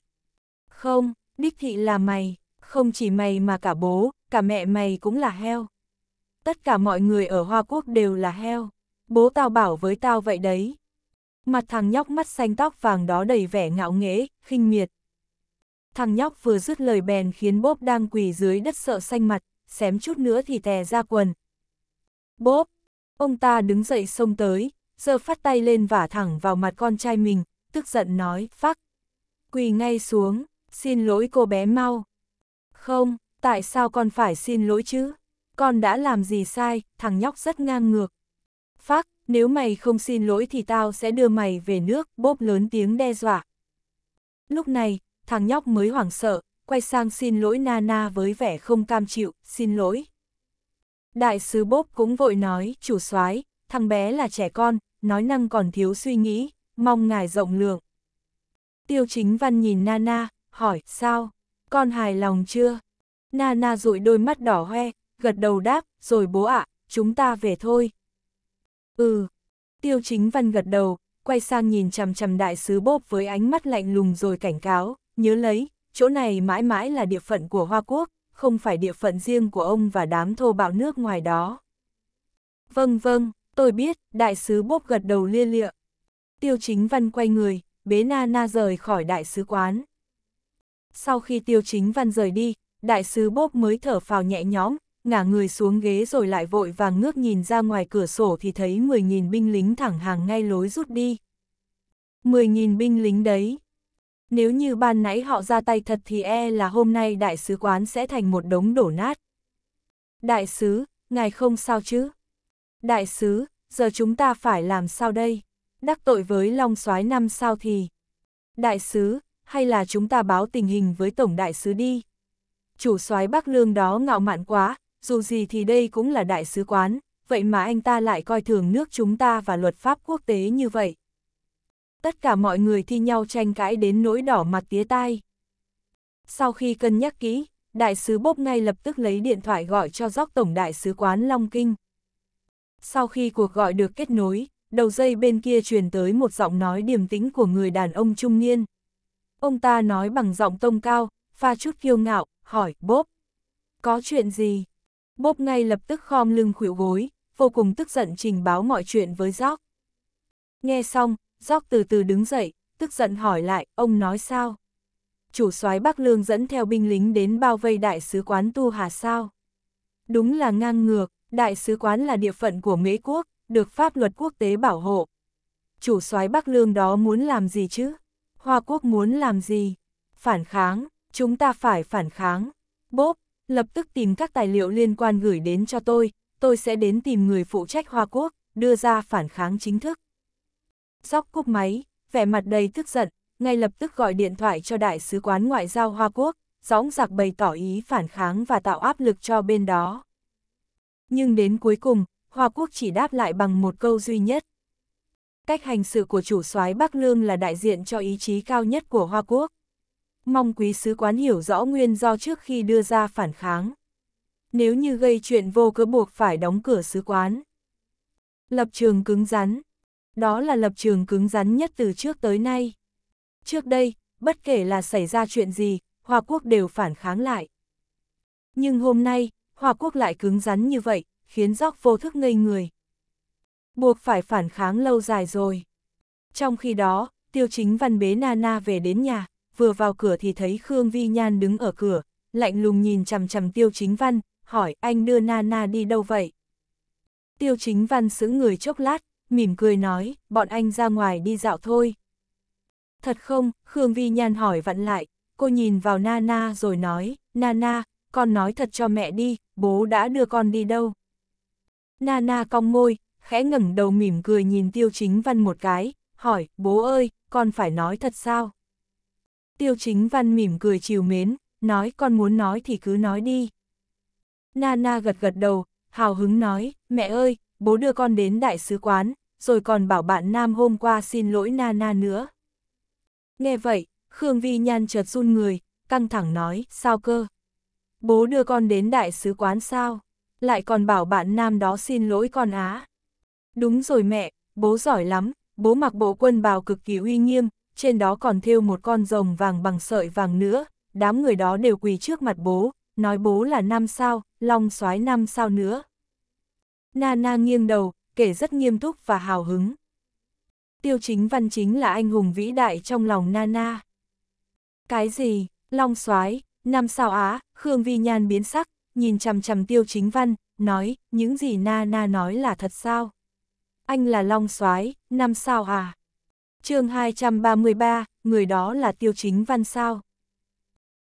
Không, đích thị là mày, không chỉ mày mà cả bố, cả mẹ mày cũng là heo tất cả mọi người ở Hoa Quốc đều là heo. Bố tao bảo với tao vậy đấy. Mặt thằng nhóc mắt xanh tóc vàng đó đầy vẻ ngạo nghễ, khinh miệt. Thằng nhóc vừa dứt lời bèn khiến bốp đang quỳ dưới đất sợ xanh mặt, xém chút nữa thì tè ra quần. Bốp, ông ta đứng dậy xông tới, giơ phát tay lên vả thẳng vào mặt con trai mình, tức giận nói, phắc. Quỳ ngay xuống, xin lỗi cô bé mau. Không, tại sao con phải xin lỗi chứ? con đã làm gì sai, thằng nhóc rất ngang ngược. Phác, nếu mày không xin lỗi thì tao sẽ đưa mày về nước, bốp lớn tiếng đe dọa. Lúc này, thằng nhóc mới hoảng sợ, quay sang xin lỗi Nana với vẻ không cam chịu, xin lỗi. Đại sứ bốp cũng vội nói, chủ soái, thằng bé là trẻ con, nói năng còn thiếu suy nghĩ, mong ngài rộng lượng. Tiêu chính văn nhìn Nana, hỏi, sao? Con hài lòng chưa? Nana rụi đôi mắt đỏ hoe, gật đầu đáp, rồi bố ạ, à, chúng ta về thôi. Ừ, tiêu chính văn gật đầu, quay sang nhìn chằm chằm đại sứ bốp với ánh mắt lạnh lùng rồi cảnh cáo, nhớ lấy, chỗ này mãi mãi là địa phận của Hoa Quốc, không phải địa phận riêng của ông và đám thô bạo nước ngoài đó. Vâng vâng, tôi biết, đại sứ bốp gật đầu lia lịa. Tiêu chính văn quay người, bế na na rời khỏi đại sứ quán. Sau khi tiêu chính văn rời đi, đại sứ bốp mới thở phào nhẹ nhõm, ngả người xuống ghế rồi lại vội vàng ngước nhìn ra ngoài cửa sổ thì thấy 10.000 binh lính thẳng hàng ngay lối rút đi. 10.000 binh lính đấy. Nếu như ban nãy họ ra tay thật thì e là hôm nay đại sứ quán sẽ thành một đống đổ nát. Đại sứ, ngài không sao chứ? Đại sứ, giờ chúng ta phải làm sao đây? Đắc tội với Long soái năm sao thì? Đại sứ, hay là chúng ta báo tình hình với Tổng đại sứ đi? Chủ soái Bắc Lương đó ngạo mạn quá, dù gì thì đây cũng là đại sứ quán, vậy mà anh ta lại coi thường nước chúng ta và luật pháp quốc tế như vậy. Tất cả mọi người thi nhau tranh cãi đến nỗi đỏ mặt tía tai. Sau khi cân nhắc kỹ, đại sứ Bốp ngay lập tức lấy điện thoại gọi cho dốc tổng đại sứ quán Long Kinh. Sau khi cuộc gọi được kết nối, đầu dây bên kia truyền tới một giọng nói điềm tĩnh của người đàn ông trung niên. Ông ta nói bằng giọng tông cao, pha chút kiêu ngạo, hỏi Bốp. Có chuyện gì? Bob ngay lập tức khom lưng khuỵu gối, vô cùng tức giận trình báo mọi chuyện với Jock. Nghe xong, Jock từ từ đứng dậy, tức giận hỏi lại, ông nói sao? Chủ soái Bắc Lương dẫn theo binh lính đến bao vây đại sứ quán Tu Hà sao? Đúng là ngang ngược, đại sứ quán là địa phận của Mỹ quốc, được pháp luật quốc tế bảo hộ. Chủ soái Bắc Lương đó muốn làm gì chứ? Hoa quốc muốn làm gì? Phản kháng, chúng ta phải phản kháng. Bốp, lập tức tìm các tài liệu liên quan gửi đến cho tôi, tôi sẽ đến tìm người phụ trách Hoa Quốc, đưa ra phản kháng chính thức. Sóc cúp máy, vẻ mặt đầy tức giận, ngay lập tức gọi điện thoại cho Đại sứ quán Ngoại giao Hoa Quốc, dõng giặc bày tỏ ý phản kháng và tạo áp lực cho bên đó. Nhưng đến cuối cùng, Hoa Quốc chỉ đáp lại bằng một câu duy nhất. Cách hành sự của chủ soái Bắc Lương là đại diện cho ý chí cao nhất của Hoa Quốc mong quý sứ quán hiểu rõ nguyên do trước khi đưa ra phản kháng. Nếu như gây chuyện vô cớ buộc phải đóng cửa sứ quán. Lập trường cứng rắn. Đó là lập trường cứng rắn nhất từ trước tới nay. Trước đây, bất kể là xảy ra chuyện gì, Hoa Quốc đều phản kháng lại. Nhưng hôm nay, Hoa Quốc lại cứng rắn như vậy, khiến Dóc vô thức ngây người. Buộc phải phản kháng lâu dài rồi. Trong khi đó, Tiêu Chính Văn bế Nana về đến nhà, vừa vào cửa thì thấy Khương Vi Nhan đứng ở cửa, lạnh lùng nhìn chằm chằm Tiêu Chính Văn, hỏi anh đưa Nana đi đâu vậy? Tiêu Chính Văn sững người chốc lát, mỉm cười nói, bọn anh ra ngoài đi dạo thôi. Thật không, Khương Vi Nhan hỏi vặn lại, cô nhìn vào Nana rồi nói, Nana, con nói thật cho mẹ đi, bố đã đưa con đi đâu? Nana cong môi, khẽ ngẩng đầu mỉm cười nhìn Tiêu Chính Văn một cái, hỏi, bố ơi, con phải nói thật sao? Tiêu chính văn mỉm cười chiều mến, nói con muốn nói thì cứ nói đi. Nana gật gật đầu, hào hứng nói, mẹ ơi, bố đưa con đến đại sứ quán, rồi còn bảo bạn Nam hôm qua xin lỗi Nana nữa. Nghe vậy, Khương Vi Nhan chợt run người, căng thẳng nói, sao cơ? Bố đưa con đến đại sứ quán sao? Lại còn bảo bạn Nam đó xin lỗi con á. Đúng rồi mẹ, bố giỏi lắm, bố mặc bộ quân bào cực kỳ uy nghiêm, trên đó còn thêu một con rồng vàng bằng sợi vàng nữa, đám người đó đều quỳ trước mặt bố, nói bố là năm sao, long soái năm sao nữa. Na Na nghiêng đầu, kể rất nghiêm túc và hào hứng. Tiêu chính văn chính là anh hùng vĩ đại trong lòng Na Na. Cái gì, long soái năm sao á, Khương Vi Nhan biến sắc, nhìn chằm chằm tiêu chính văn, nói, những gì Na Na nói là thật sao? Anh là long soái năm sao à? chương 233, người đó là Tiêu Chính Văn sao?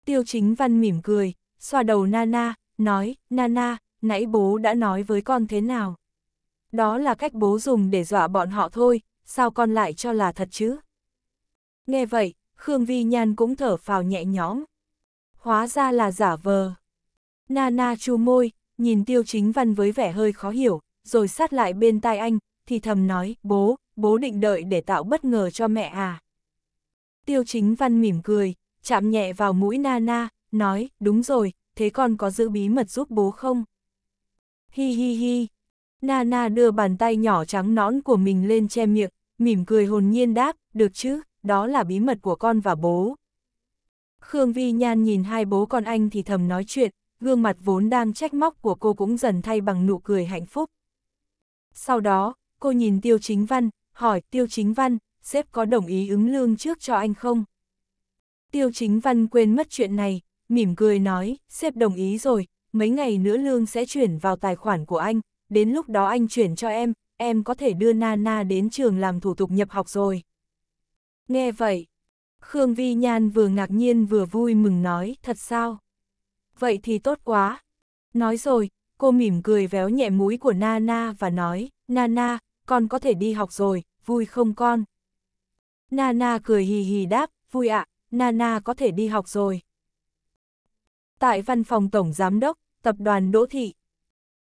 Tiêu Chính Văn mỉm cười, xoa đầu Nana, nói, Nana, nãy bố đã nói với con thế nào? Đó là cách bố dùng để dọa bọn họ thôi, sao con lại cho là thật chứ? Nghe vậy, Khương Vi Nhan cũng thở phào nhẹ nhõm. Hóa ra là giả vờ. Nana chu môi, nhìn Tiêu Chính Văn với vẻ hơi khó hiểu, rồi sát lại bên tai anh, thì thầm nói, bố, bố định đợi để tạo bất ngờ cho mẹ à. Tiêu chính văn mỉm cười, chạm nhẹ vào mũi Nana, nói, đúng rồi, thế con có giữ bí mật giúp bố không? Hi hi hi. Nana đưa bàn tay nhỏ trắng nõn của mình lên che miệng, mỉm cười hồn nhiên đáp, được chứ, đó là bí mật của con và bố. Khương Vi Nhan nhìn hai bố con anh thì thầm nói chuyện, gương mặt vốn đang trách móc của cô cũng dần thay bằng nụ cười hạnh phúc. Sau đó, cô nhìn Tiêu Chính Văn, hỏi Tiêu Chính Văn, sếp có đồng ý ứng lương trước cho anh không? Tiêu Chính Văn quên mất chuyện này, mỉm cười nói, sếp đồng ý rồi, mấy ngày nữa lương sẽ chuyển vào tài khoản của anh, đến lúc đó anh chuyển cho em, em có thể đưa Nana đến trường làm thủ tục nhập học rồi. Nghe vậy, Khương Vi Nhan vừa ngạc nhiên vừa vui mừng nói, thật sao? Vậy thì tốt quá. Nói rồi, cô mỉm cười véo nhẹ mũi của Nana và nói, Nana, con có thể đi học rồi, vui không con? Nana cười hì hì đáp, vui ạ, Nana có thể đi học rồi. Tại văn phòng Tổng Giám đốc, Tập đoàn Đỗ Thị.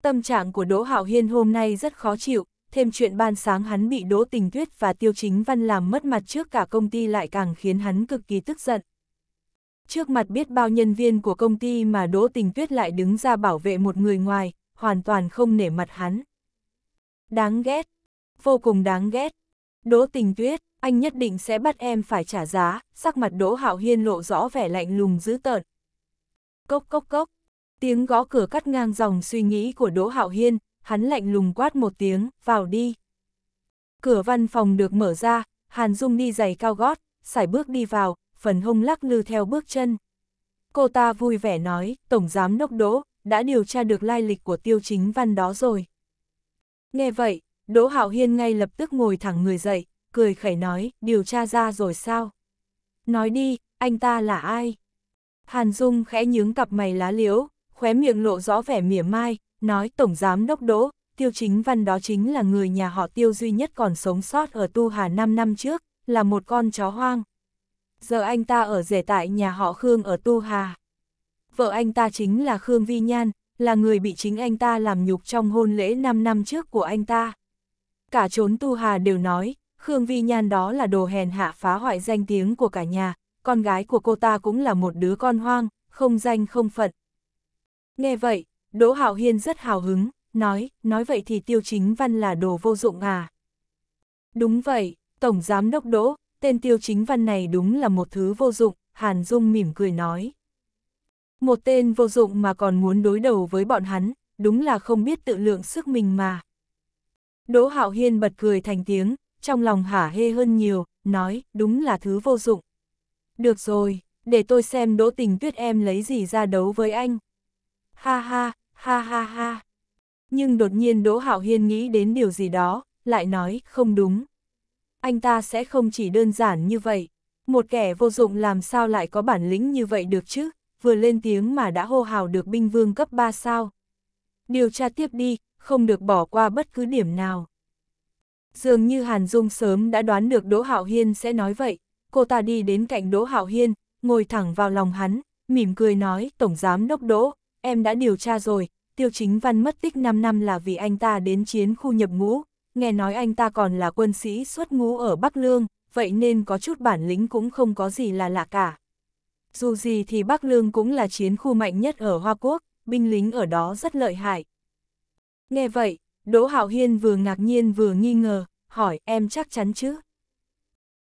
Tâm trạng của Đỗ Hạo Hiên hôm nay rất khó chịu, thêm chuyện ban sáng hắn bị Đỗ Tình Tuyết và Tiêu Chính Văn làm mất mặt trước cả công ty lại càng khiến hắn cực kỳ tức giận. Trước mặt biết bao nhân viên của công ty mà Đỗ Tình Tuyết lại đứng ra bảo vệ một người ngoài, hoàn toàn không nể mặt hắn. Đáng ghét, vô cùng đáng ghét. Đỗ tình tuyết, anh nhất định sẽ bắt em phải trả giá, sắc mặt Đỗ Hạo Hiên lộ rõ vẻ lạnh lùng dữ tợn. Cốc cốc cốc, tiếng gõ cửa cắt ngang dòng suy nghĩ của Đỗ Hạo Hiên, hắn lạnh lùng quát một tiếng, vào đi. Cửa văn phòng được mở ra, Hàn Dung đi giày cao gót, sải bước đi vào, phần hông lắc lư theo bước chân. Cô ta vui vẻ nói, Tổng Giám Đốc Đỗ, đã điều tra được lai lịch của tiêu chính văn đó rồi. Nghe vậy, Đỗ Hạo Hiên ngay lập tức ngồi thẳng người dậy, cười khẩy nói, điều tra ra rồi sao? Nói đi, anh ta là ai? Hàn Dung khẽ nhướng cặp mày lá liễu, khóe miệng lộ rõ vẻ mỉa mai, nói Tổng Giám Đốc Đỗ, Tiêu Chính Văn đó chính là người nhà họ Tiêu duy nhất còn sống sót ở Tu Hà 5 năm trước, là một con chó hoang. Giờ anh ta ở rể tại nhà họ Khương ở Tu Hà. Vợ anh ta chính là Khương Vi Nhan, là người bị chính anh ta làm nhục trong hôn lễ 5 năm trước của anh ta cả trốn tu hà đều nói, Khương Vi Nhan đó là đồ hèn hạ phá hoại danh tiếng của cả nhà, con gái của cô ta cũng là một đứa con hoang, không danh không phận. Nghe vậy, Đỗ Hạo Hiên rất hào hứng, nói, nói vậy thì tiêu chính văn là đồ vô dụng à. Đúng vậy, Tổng Giám Đốc Đỗ, tên tiêu chính văn này đúng là một thứ vô dụng, Hàn Dung mỉm cười nói. Một tên vô dụng mà còn muốn đối đầu với bọn hắn, đúng là không biết tự lượng sức mình mà. Đỗ Hạo Hiên bật cười thành tiếng, trong lòng hả hê hơn nhiều, nói, đúng là thứ vô dụng. Được rồi, để tôi xem đỗ tình tuyết em lấy gì ra đấu với anh. Ha ha, ha ha ha. Nhưng đột nhiên Đỗ Hạo Hiên nghĩ đến điều gì đó, lại nói, không đúng. Anh ta sẽ không chỉ đơn giản như vậy. Một kẻ vô dụng làm sao lại có bản lĩnh như vậy được chứ, vừa lên tiếng mà đã hô hào được binh vương cấp 3 sao. Điều tra tiếp đi, không được bỏ qua bất cứ điểm nào. Dường như Hàn Dung sớm đã đoán được Đỗ Hạo Hiên sẽ nói vậy, cô ta đi đến cạnh Đỗ Hạo Hiên, ngồi thẳng vào lòng hắn, mỉm cười nói, Tổng Giám Đốc Đỗ, em đã điều tra rồi, Tiêu Chính Văn mất tích 5 năm là vì anh ta đến chiến khu nhập ngũ, nghe nói anh ta còn là quân sĩ xuất ngũ ở Bắc Lương, vậy nên có chút bản lĩnh cũng không có gì là lạ cả. Dù gì thì Bắc Lương cũng là chiến khu mạnh nhất ở Hoa Quốc, binh lính ở đó rất lợi hại, Nghe vậy, Đỗ Hạo Hiên vừa ngạc nhiên vừa nghi ngờ, hỏi em chắc chắn chứ?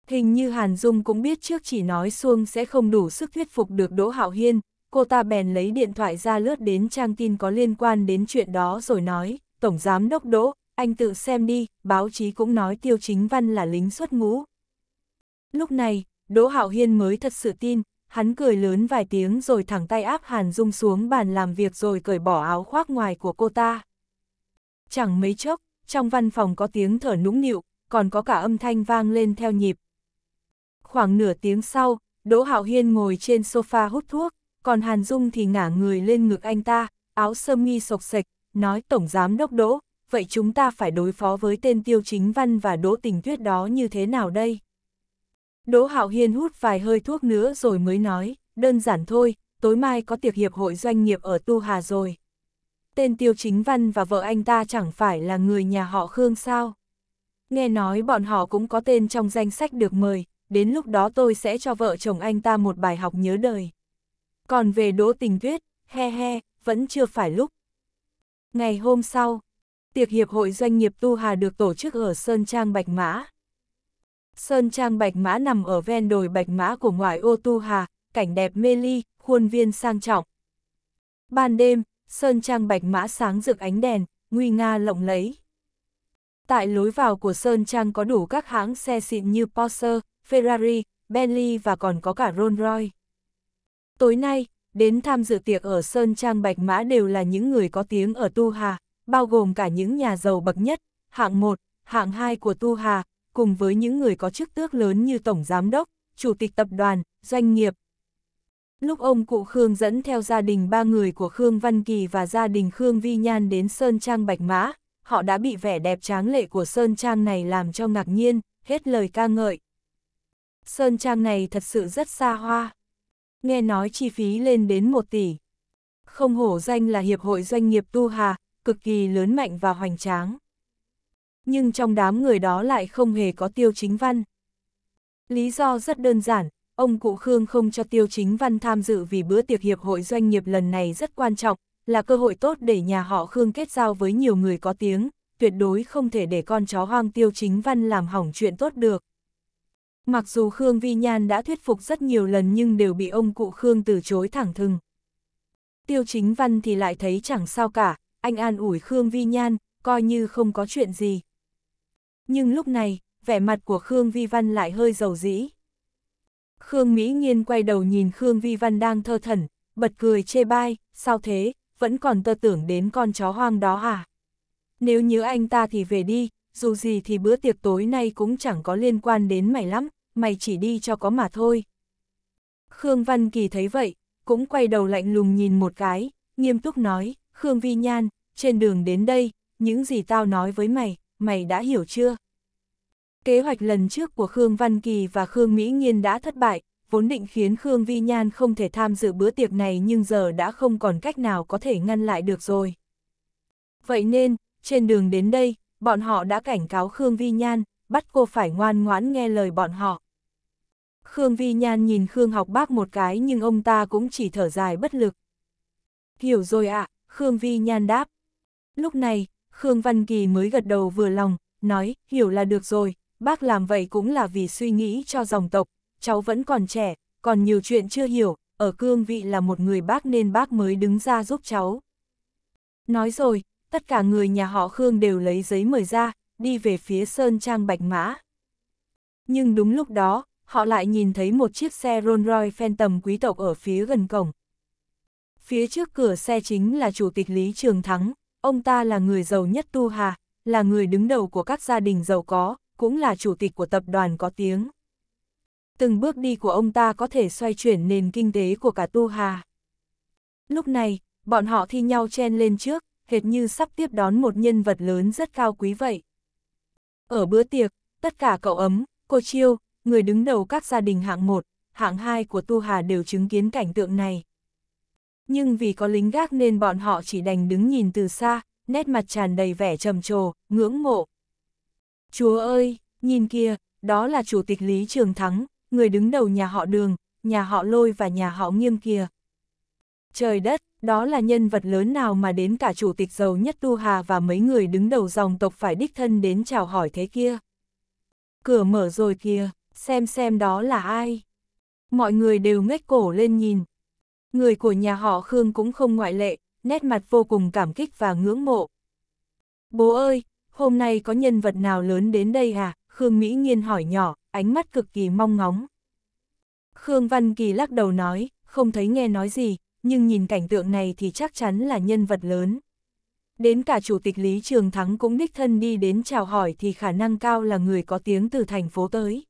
Hình như Hàn Dung cũng biết trước chỉ nói xuông sẽ không đủ sức thuyết phục được Đỗ Hạo Hiên, cô ta bèn lấy điện thoại ra lướt đến trang tin có liên quan đến chuyện đó rồi nói, Tổng Giám Đốc Đỗ, anh tự xem đi, báo chí cũng nói Tiêu Chính Văn là lính xuất ngũ. Lúc này, Đỗ Hạo Hiên mới thật sự tin, hắn cười lớn vài tiếng rồi thẳng tay áp Hàn Dung xuống bàn làm việc rồi cởi bỏ áo khoác ngoài của cô ta. Chẳng mấy chốc, trong văn phòng có tiếng thở nũng nịu, còn có cả âm thanh vang lên theo nhịp. Khoảng nửa tiếng sau, Đỗ Hạo Hiên ngồi trên sofa hút thuốc, còn Hàn Dung thì ngả người lên ngực anh ta, áo sơ mi sộc sạch, nói Tổng Giám Đốc Đỗ, vậy chúng ta phải đối phó với tên Tiêu Chính Văn và Đỗ Tình Tuyết đó như thế nào đây? Đỗ Hạo Hiên hút vài hơi thuốc nữa rồi mới nói, đơn giản thôi, tối mai có tiệc hiệp hội doanh nghiệp ở Tu Hà rồi tên tiêu chính văn và vợ anh ta chẳng phải là người nhà họ Khương sao. Nghe nói bọn họ cũng có tên trong danh sách được mời, đến lúc đó tôi sẽ cho vợ chồng anh ta một bài học nhớ đời. Còn về đỗ tình tuyết, he he, vẫn chưa phải lúc. Ngày hôm sau, tiệc Hiệp hội Doanh nghiệp Tu Hà được tổ chức ở Sơn Trang Bạch Mã. Sơn Trang Bạch Mã nằm ở ven đồi Bạch Mã của ngoại ô Tu Hà, cảnh đẹp mê ly, khuôn viên sang trọng. Ban đêm, sơn trang bạch mã sáng rực ánh đèn, nguy nga lộng lẫy. Tại lối vào của sơn trang có đủ các hãng xe xịn như Porsche, Ferrari, Bentley và còn có cả Rolls Royce. Tối nay, đến tham dự tiệc ở sơn trang bạch mã đều là những người có tiếng ở Tu Hà, bao gồm cả những nhà giàu bậc nhất, hạng 1, hạng 2 của Tu Hà, cùng với những người có chức tước lớn như Tổng Giám đốc, Chủ tịch Tập đoàn, Doanh nghiệp, Lúc ông cụ Khương dẫn theo gia đình ba người của Khương Văn Kỳ và gia đình Khương Vi Nhan đến Sơn Trang Bạch Mã, họ đã bị vẻ đẹp tráng lệ của Sơn Trang này làm cho ngạc nhiên, hết lời ca ngợi. Sơn Trang này thật sự rất xa hoa. Nghe nói chi phí lên đến một tỷ. Không hổ danh là Hiệp hội Doanh nghiệp Tu Hà, cực kỳ lớn mạnh và hoành tráng. Nhưng trong đám người đó lại không hề có tiêu chính văn. Lý do rất đơn giản, ông cụ Khương không cho Tiêu Chính Văn tham dự vì bữa tiệc hiệp hội doanh nghiệp lần này rất quan trọng, là cơ hội tốt để nhà họ Khương kết giao với nhiều người có tiếng, tuyệt đối không thể để con chó hoang Tiêu Chính Văn làm hỏng chuyện tốt được. Mặc dù Khương Vi Nhan đã thuyết phục rất nhiều lần nhưng đều bị ông cụ Khương từ chối thẳng thừng. Tiêu Chính Văn thì lại thấy chẳng sao cả, anh an ủi Khương Vi Nhan, coi như không có chuyện gì. Nhưng lúc này, vẻ mặt của Khương Vi Văn lại hơi dầu dĩ. Khương Mỹ Nghiên quay đầu nhìn Khương Vi Văn đang thơ thẩn, bật cười chê bai, sao thế, vẫn còn tơ tưởng đến con chó hoang đó à? Nếu nhớ anh ta thì về đi, dù gì thì bữa tiệc tối nay cũng chẳng có liên quan đến mày lắm, mày chỉ đi cho có mà thôi. Khương Văn Kỳ thấy vậy, cũng quay đầu lạnh lùng nhìn một cái, nghiêm túc nói, Khương Vi Nhan, trên đường đến đây, những gì tao nói với mày, mày đã hiểu chưa? Kế hoạch lần trước của Khương Văn Kỳ và Khương Mỹ Nghiên đã thất bại, vốn định khiến Khương Vi Nhan không thể tham dự bữa tiệc này nhưng giờ đã không còn cách nào có thể ngăn lại được rồi. Vậy nên, trên đường đến đây, bọn họ đã cảnh cáo Khương Vi Nhan, bắt cô phải ngoan ngoãn nghe lời bọn họ. Khương Vi Nhan nhìn Khương học bác một cái nhưng ông ta cũng chỉ thở dài bất lực. Hiểu rồi ạ, à, Khương Vi Nhan đáp. Lúc này, Khương Văn Kỳ mới gật đầu vừa lòng, nói, hiểu là được rồi, bác làm vậy cũng là vì suy nghĩ cho dòng tộc, cháu vẫn còn trẻ, còn nhiều chuyện chưa hiểu, ở cương vị là một người bác nên bác mới đứng ra giúp cháu. Nói rồi, tất cả người nhà họ Khương đều lấy giấy mời ra, đi về phía Sơn Trang Bạch Mã. Nhưng đúng lúc đó, họ lại nhìn thấy một chiếc xe Rolls Royce Phantom quý tộc ở phía gần cổng. Phía trước cửa xe chính là Chủ tịch Lý Trường Thắng, ông ta là người giàu nhất Tu Hà, là người đứng đầu của các gia đình giàu có, cũng là chủ tịch của tập đoàn có tiếng. Từng bước đi của ông ta có thể xoay chuyển nền kinh tế của cả Tu Hà. Lúc này, bọn họ thi nhau chen lên trước, hệt như sắp tiếp đón một nhân vật lớn rất cao quý vậy. Ở bữa tiệc, tất cả cậu ấm, cô Chiêu, người đứng đầu các gia đình hạng 1, hạng 2 của Tu Hà đều chứng kiến cảnh tượng này. Nhưng vì có lính gác nên bọn họ chỉ đành đứng nhìn từ xa, nét mặt tràn đầy vẻ trầm trồ, ngưỡng mộ, Chúa ơi, nhìn kia, đó là Chủ tịch Lý Trường Thắng, người đứng đầu nhà họ Đường, nhà họ Lôi và nhà họ Nghiêm kia. Trời đất, đó là nhân vật lớn nào mà đến cả chủ tịch giàu nhất Tu Hà và mấy người đứng đầu dòng tộc phải đích thân đến chào hỏi thế kia. Cửa mở rồi kia, xem xem đó là ai. Mọi người đều ngách cổ lên nhìn. Người của nhà họ Khương cũng không ngoại lệ, nét mặt vô cùng cảm kích và ngưỡng mộ. Bố ơi, hôm nay có nhân vật nào lớn đến đây à? Khương Mỹ Nghiên hỏi nhỏ, ánh mắt cực kỳ mong ngóng. Khương Văn Kỳ lắc đầu nói, không thấy nghe nói gì, nhưng nhìn cảnh tượng này thì chắc chắn là nhân vật lớn. Đến cả Chủ tịch Lý Trường Thắng cũng đích thân đi đến chào hỏi thì khả năng cao là người có tiếng từ thành phố tới.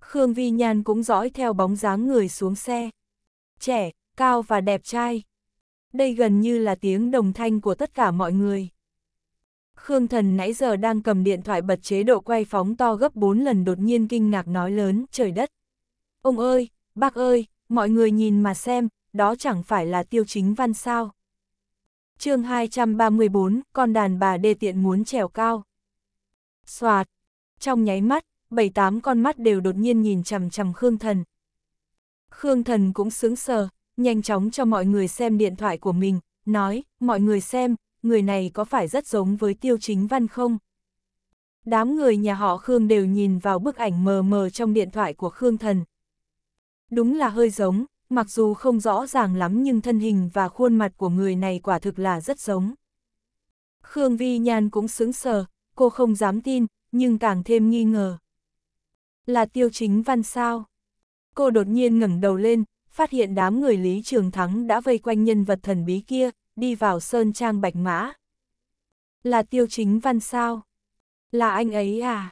Khương Vi Nhan cũng dõi theo bóng dáng người xuống xe. Trẻ, cao và đẹp trai. Đây gần như là tiếng đồng thanh của tất cả mọi người. Khương Thần nãy giờ đang cầm điện thoại bật chế độ quay phóng to gấp 4 lần đột nhiên kinh ngạc nói lớn, trời đất. Ông ơi, bác ơi, mọi người nhìn mà xem, đó chẳng phải là tiêu chính văn sao. chương 234, con đàn bà đê tiện muốn trèo cao. Xoạt, trong nháy mắt, bảy tám con mắt đều đột nhiên nhìn chằm chằm Khương Thần. Khương Thần cũng sướng sờ, nhanh chóng cho mọi người xem điện thoại của mình, nói, mọi người xem, người này có phải rất giống với tiêu chính văn không? Đám người nhà họ Khương đều nhìn vào bức ảnh mờ mờ trong điện thoại của Khương Thần. Đúng là hơi giống, mặc dù không rõ ràng lắm nhưng thân hình và khuôn mặt của người này quả thực là rất giống. Khương Vi Nhan cũng sững sờ, cô không dám tin, nhưng càng thêm nghi ngờ. Là tiêu chính văn sao? Cô đột nhiên ngẩng đầu lên, phát hiện đám người Lý Trường Thắng đã vây quanh nhân vật thần bí kia, đi vào sơn trang bạch mã. Là tiêu chính văn sao? Là anh ấy à?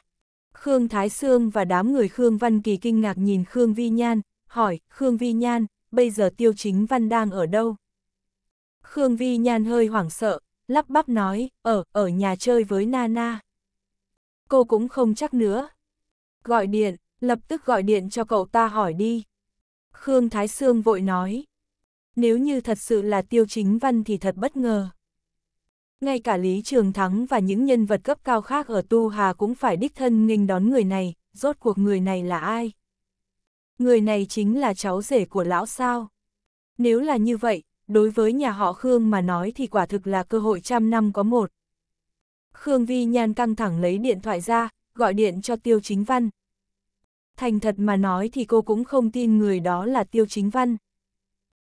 Khương Thái Sương và đám người Khương Văn Kỳ kinh ngạc nhìn Khương Vi Nhan, hỏi, Khương Vi Nhan, bây giờ tiêu chính văn đang ở đâu? Khương Vi Nhan hơi hoảng sợ, lắp bắp nói, ở, ở nhà chơi với Nana. Cô cũng không chắc nữa. Gọi điện, lập tức gọi điện cho cậu ta hỏi đi. Khương Thái Sương vội nói nếu như thật sự là tiêu chính văn thì thật bất ngờ. Ngay cả Lý Trường Thắng và những nhân vật cấp cao khác ở Tu Hà cũng phải đích thân nghênh đón người này, rốt cuộc người này là ai? Người này chính là cháu rể của lão sao? Nếu là như vậy, đối với nhà họ Khương mà nói thì quả thực là cơ hội trăm năm có một. Khương Vi Nhan căng thẳng lấy điện thoại ra, gọi điện cho Tiêu Chính Văn. Thành thật mà nói thì cô cũng không tin người đó là Tiêu Chính Văn.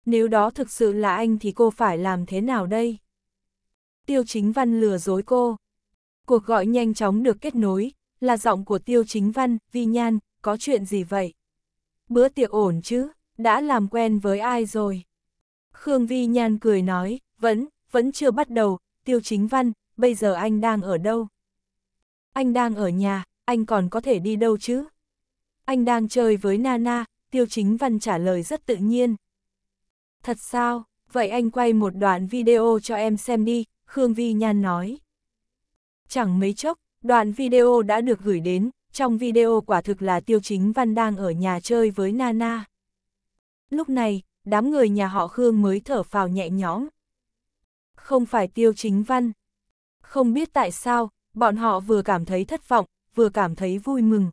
Nếu đó thực sự là anh thì cô phải làm thế nào đây? Tiêu Chính Văn lừa dối cô. Cuộc gọi nhanh chóng được kết nối, là giọng của Tiêu Chính Văn, Vi Nhan, có chuyện gì vậy? Bữa tiệc ổn chứ, đã làm quen với ai rồi? Khương Vi Nhan cười nói, vẫn, vẫn chưa bắt đầu, Tiêu Chính Văn, bây giờ anh đang ở đâu? Anh đang ở nhà, anh còn có thể đi đâu chứ? Anh đang chơi với Nana, Tiêu Chính Văn trả lời rất tự nhiên, Thật sao, vậy anh quay một đoạn video cho em xem đi, Khương Vi Nhan nói. Chẳng mấy chốc, đoạn video đã được gửi đến, trong video quả thực là Tiêu Chính Văn đang ở nhà chơi với Nana. Lúc này, đám người nhà họ Khương mới thở phào nhẹ nhõm. Không phải Tiêu Chính Văn. Không biết tại sao, bọn họ vừa cảm thấy thất vọng, vừa cảm thấy vui mừng.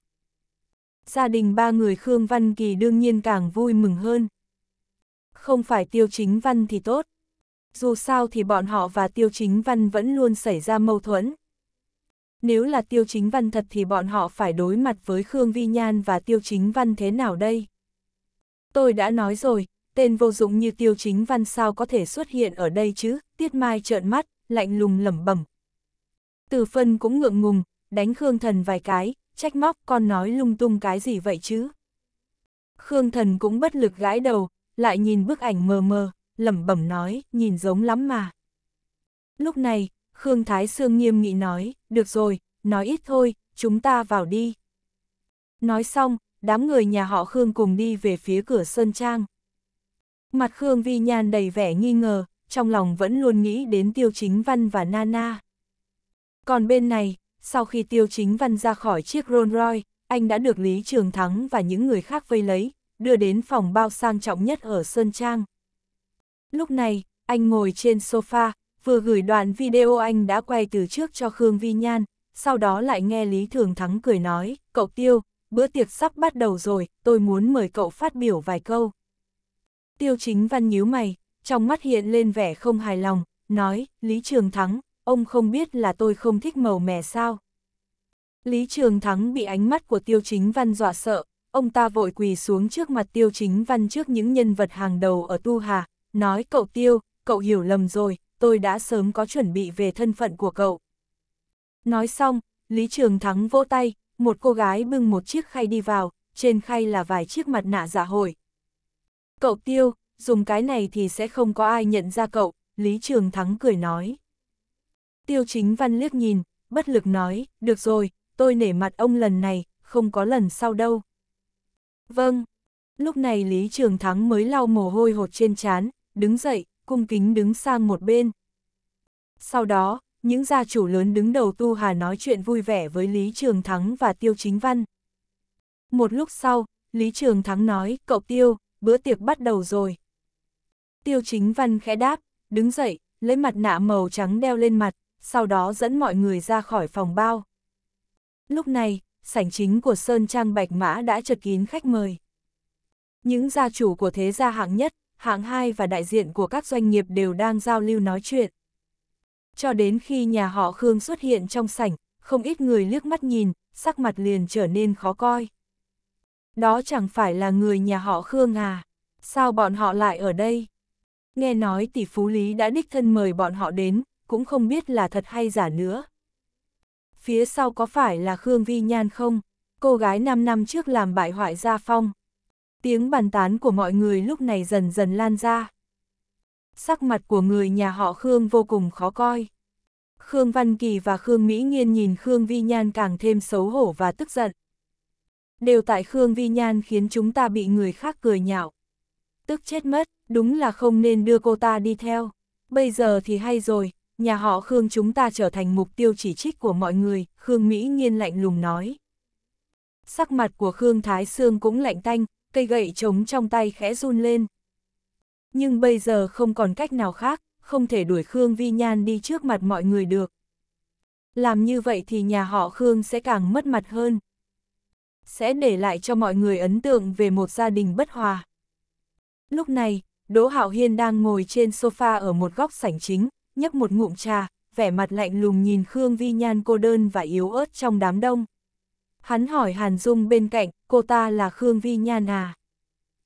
Gia đình ba người Khương Văn Kỳ đương nhiên càng vui mừng hơn không phải tiêu chính văn thì tốt. Dù sao thì bọn họ và tiêu chính văn vẫn luôn xảy ra mâu thuẫn. Nếu là tiêu chính văn thật thì bọn họ phải đối mặt với Khương Vi Nhan và tiêu chính văn thế nào đây? Tôi đã nói rồi, tên vô dụng như tiêu chính văn sao có thể xuất hiện ở đây chứ, tiết mai trợn mắt, lạnh lùng lẩm bẩm. Từ phân cũng ngượng ngùng, đánh Khương Thần vài cái, trách móc con nói lung tung cái gì vậy chứ. Khương Thần cũng bất lực gãi đầu, lại nhìn bức ảnh mờ mờ, lẩm bẩm nói, nhìn giống lắm mà. Lúc này, Khương Thái Sương nghiêm nghị nói, được rồi, nói ít thôi, chúng ta vào đi. Nói xong, đám người nhà họ Khương cùng đi về phía cửa Sơn Trang. Mặt Khương Vi Nhan đầy vẻ nghi ngờ, trong lòng vẫn luôn nghĩ đến Tiêu Chính Văn và Nana. Còn bên này, sau khi Tiêu Chính Văn ra khỏi chiếc Rolls Royce, anh đã được Lý Trường Thắng và những người khác vây lấy, đưa đến phòng bao sang trọng nhất ở Sơn Trang. Lúc này, anh ngồi trên sofa, vừa gửi đoạn video anh đã quay từ trước cho Khương Vi Nhan, sau đó lại nghe Lý Thường Thắng cười nói, cậu Tiêu, bữa tiệc sắp bắt đầu rồi, tôi muốn mời cậu phát biểu vài câu. Tiêu chính văn nhíu mày, trong mắt hiện lên vẻ không hài lòng, nói, Lý Trường Thắng, ông không biết là tôi không thích màu mè sao. Lý Trường Thắng bị ánh mắt của tiêu chính văn dọa sợ, ông ta vội quỳ xuống trước mặt tiêu chính văn trước những nhân vật hàng đầu ở Tu Hà, nói cậu tiêu, cậu hiểu lầm rồi, tôi đã sớm có chuẩn bị về thân phận của cậu. Nói xong, Lý Trường Thắng vỗ tay, một cô gái bưng một chiếc khay đi vào, trên khay là vài chiếc mặt nạ giả hồi. Cậu tiêu, dùng cái này thì sẽ không có ai nhận ra cậu, Lý Trường Thắng cười nói. Tiêu chính văn liếc nhìn, bất lực nói, được rồi, tôi nể mặt ông lần này, không có lần sau đâu. Vâng. Lúc này Lý Trường Thắng mới lau mồ hôi hột trên trán, đứng dậy, cung kính đứng sang một bên. Sau đó, những gia chủ lớn đứng đầu Tu Hà nói chuyện vui vẻ với Lý Trường Thắng và Tiêu Chính Văn. Một lúc sau, Lý Trường Thắng nói, cậu Tiêu, bữa tiệc bắt đầu rồi. Tiêu Chính Văn khẽ đáp, đứng dậy, lấy mặt nạ màu trắng đeo lên mặt, sau đó dẫn mọi người ra khỏi phòng bao. Lúc này, sảnh chính của Sơn Trang Bạch Mã đã chật kín khách mời. Những gia chủ của thế gia hạng nhất, hạng hai và đại diện của các doanh nghiệp đều đang giao lưu nói chuyện. Cho đến khi nhà họ Khương xuất hiện trong sảnh, không ít người liếc mắt nhìn, sắc mặt liền trở nên khó coi. Đó chẳng phải là người nhà họ Khương à, sao bọn họ lại ở đây? Nghe nói tỷ phú Lý đã đích thân mời bọn họ đến, cũng không biết là thật hay giả nữa phía sau có phải là Khương Vi Nhan không? Cô gái 5 năm trước làm bại hoại Gia Phong. Tiếng bàn tán của mọi người lúc này dần dần lan ra. Sắc mặt của người nhà họ Khương vô cùng khó coi. Khương Văn Kỳ và Khương Mỹ Nghiên nhìn Khương Vi Nhan càng thêm xấu hổ và tức giận. Đều tại Khương Vi Nhan khiến chúng ta bị người khác cười nhạo. Tức chết mất, đúng là không nên đưa cô ta đi theo. Bây giờ thì hay rồi, nhà họ Khương chúng ta trở thành mục tiêu chỉ trích của mọi người, Khương Mỹ nhiên lạnh lùng nói. Sắc mặt của Khương Thái Sương cũng lạnh tanh, cây gậy trống trong tay khẽ run lên. Nhưng bây giờ không còn cách nào khác, không thể đuổi Khương Vi Nhan đi trước mặt mọi người được. Làm như vậy thì nhà họ Khương sẽ càng mất mặt hơn. Sẽ để lại cho mọi người ấn tượng về một gia đình bất hòa. Lúc này, Đỗ Hạo Hiên đang ngồi trên sofa ở một góc sảnh chính, nhấp một ngụm trà, vẻ mặt lạnh lùng nhìn Khương Vi Nhan cô đơn và yếu ớt trong đám đông. Hắn hỏi Hàn Dung bên cạnh, cô ta là Khương Vi Nhan à?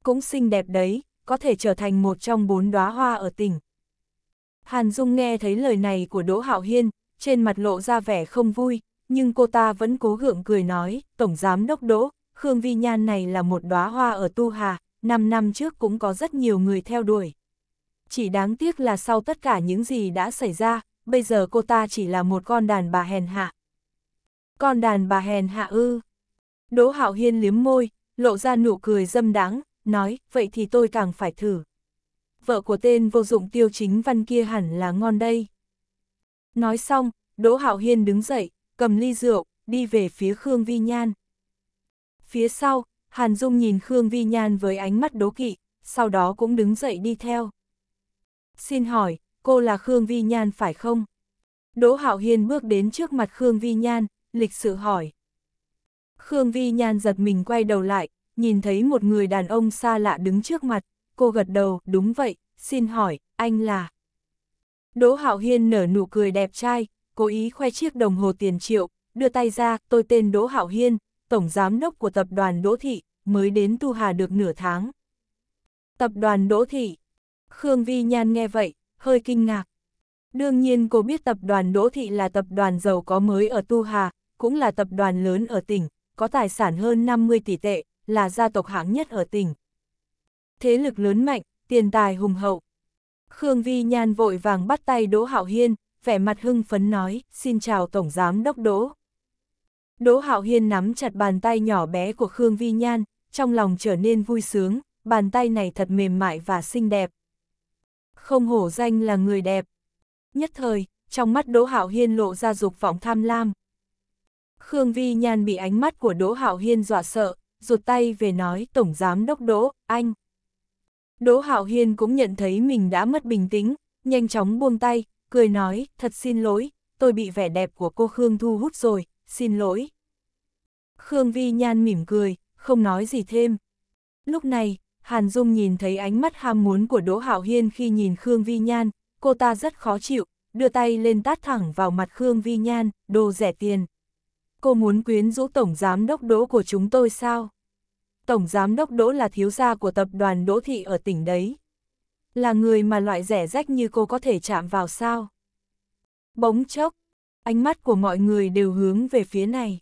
Cũng xinh đẹp đấy, có thể trở thành một trong bốn đóa hoa ở tỉnh. Hàn Dung nghe thấy lời này của Đỗ Hạo Hiên, trên mặt lộ ra vẻ không vui, nhưng cô ta vẫn cố gượng cười nói, Tổng Giám Đốc Đỗ, Khương Vi Nhan này là một đóa hoa ở Tu Hà, năm năm trước cũng có rất nhiều người theo đuổi chỉ đáng tiếc là sau tất cả những gì đã xảy ra, bây giờ cô ta chỉ là một con đàn bà hèn hạ. Con đàn bà hèn hạ ư. Đỗ Hạo Hiên liếm môi, lộ ra nụ cười dâm đáng, nói, vậy thì tôi càng phải thử. Vợ của tên vô dụng tiêu chính văn kia hẳn là ngon đây. Nói xong, Đỗ Hạo Hiên đứng dậy, cầm ly rượu, đi về phía Khương Vi Nhan. Phía sau, Hàn Dung nhìn Khương Vi Nhan với ánh mắt đố kỵ, sau đó cũng đứng dậy đi theo. Xin hỏi, cô là Khương Vi Nhan phải không? Đỗ Hạo Hiên bước đến trước mặt Khương Vi Nhan, lịch sự hỏi. Khương Vi Nhan giật mình quay đầu lại, nhìn thấy một người đàn ông xa lạ đứng trước mặt, cô gật đầu, đúng vậy, xin hỏi, anh là... Đỗ Hạo Hiên nở nụ cười đẹp trai, cố ý khoe chiếc đồng hồ tiền triệu, đưa tay ra, tôi tên Đỗ Hạo Hiên, tổng giám đốc của tập đoàn Đỗ Thị, mới đến Tu Hà được nửa tháng. Tập đoàn Đỗ Thị, Khương Vi Nhan nghe vậy, hơi kinh ngạc. Đương nhiên cô biết tập đoàn Đỗ Thị là tập đoàn giàu có mới ở Tu Hà, cũng là tập đoàn lớn ở tỉnh, có tài sản hơn 50 tỷ tệ, là gia tộc hạng nhất ở tỉnh. Thế lực lớn mạnh, tiền tài hùng hậu. Khương Vi Nhan vội vàng bắt tay Đỗ Hạo Hiên, vẻ mặt hưng phấn nói, xin chào Tổng Giám Đốc Đỗ. Đỗ Hạo Hiên nắm chặt bàn tay nhỏ bé của Khương Vi Nhan, trong lòng trở nên vui sướng, bàn tay này thật mềm mại và xinh đẹp không hổ danh là người đẹp. Nhất thời, trong mắt Đỗ Hạo Hiên lộ ra dục vọng tham lam. Khương Vi Nhan bị ánh mắt của Đỗ Hạo Hiên dọa sợ, rụt tay về nói Tổng Giám Đốc Đỗ, anh. Đỗ Hạo Hiên cũng nhận thấy mình đã mất bình tĩnh, nhanh chóng buông tay, cười nói, thật xin lỗi, tôi bị vẻ đẹp của cô Khương thu hút rồi, xin lỗi. Khương Vi Nhan mỉm cười, không nói gì thêm. Lúc này, Hàn Dung nhìn thấy ánh mắt ham muốn của Đỗ Hạo Hiên khi nhìn Khương Vi Nhan, cô ta rất khó chịu, đưa tay lên tát thẳng vào mặt Khương Vi Nhan, đồ rẻ tiền. Cô muốn quyến rũ Tổng Giám Đốc Đỗ của chúng tôi sao? Tổng Giám Đốc Đỗ là thiếu gia của tập đoàn Đỗ Thị ở tỉnh đấy. Là người mà loại rẻ rách như cô có thể chạm vào sao? Bỗng chốc, ánh mắt của mọi người đều hướng về phía này.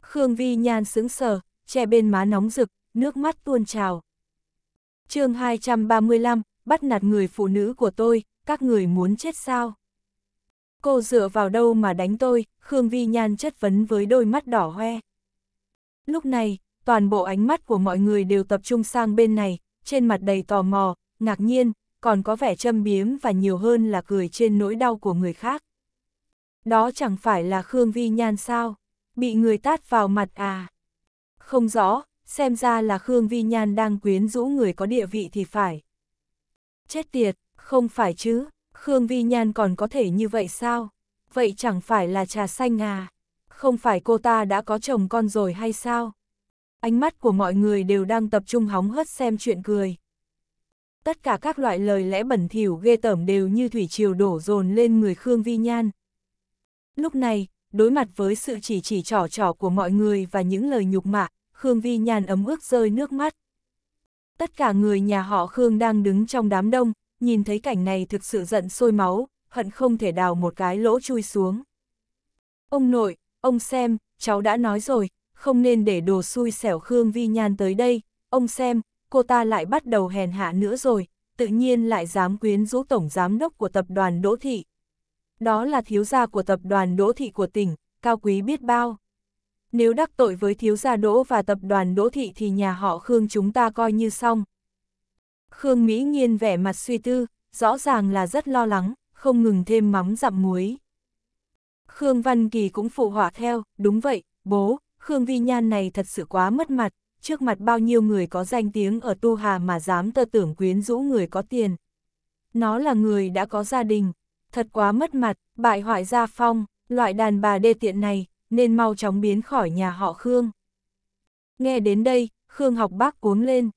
Khương Vi Nhan sững sờ, che bên má nóng rực, nước mắt tuôn trào, chương 235, bắt nạt người phụ nữ của tôi, các người muốn chết sao? Cô dựa vào đâu mà đánh tôi, Khương Vi Nhan chất vấn với đôi mắt đỏ hoe. Lúc này, toàn bộ ánh mắt của mọi người đều tập trung sang bên này, trên mặt đầy tò mò, ngạc nhiên, còn có vẻ châm biếm và nhiều hơn là cười trên nỗi đau của người khác. Đó chẳng phải là Khương Vi Nhan sao? Bị người tát vào mặt à? Không rõ, xem ra là Khương Vi Nhan đang quyến rũ người có địa vị thì phải. Chết tiệt, không phải chứ, Khương Vi Nhan còn có thể như vậy sao? Vậy chẳng phải là trà xanh à? Không phải cô ta đã có chồng con rồi hay sao? Ánh mắt của mọi người đều đang tập trung hóng hớt xem chuyện cười. Tất cả các loại lời lẽ bẩn thỉu ghê tởm đều như thủy triều đổ dồn lên người Khương Vi Nhan. Lúc này, đối mặt với sự chỉ chỉ trỏ trỏ của mọi người và những lời nhục mạ, Khương Vi Nhàn ấm ước rơi nước mắt. Tất cả người nhà họ Khương đang đứng trong đám đông, nhìn thấy cảnh này thực sự giận sôi máu, hận không thể đào một cái lỗ chui xuống. Ông nội, ông xem, cháu đã nói rồi, không nên để đồ xui xẻo Khương Vi Nhan tới đây, ông xem, cô ta lại bắt đầu hèn hạ nữa rồi, tự nhiên lại dám quyến rũ tổng giám đốc của tập đoàn Đỗ Thị. Đó là thiếu gia của tập đoàn Đỗ Thị của tỉnh, cao quý biết bao nếu đắc tội với thiếu gia đỗ và tập đoàn đỗ thị thì nhà họ Khương chúng ta coi như xong. Khương Mỹ nhiên vẻ mặt suy tư, rõ ràng là rất lo lắng, không ngừng thêm mắm dặm muối. Khương Văn Kỳ cũng phụ họa theo, đúng vậy, bố, Khương Vi Nhan này thật sự quá mất mặt, trước mặt bao nhiêu người có danh tiếng ở Tu Hà mà dám tơ tưởng quyến rũ người có tiền. Nó là người đã có gia đình, thật quá mất mặt, bại hoại gia phong, loại đàn bà đê tiện này, nên mau chóng biến khỏi nhà họ Khương. Nghe đến đây, Khương học bác cuống lên.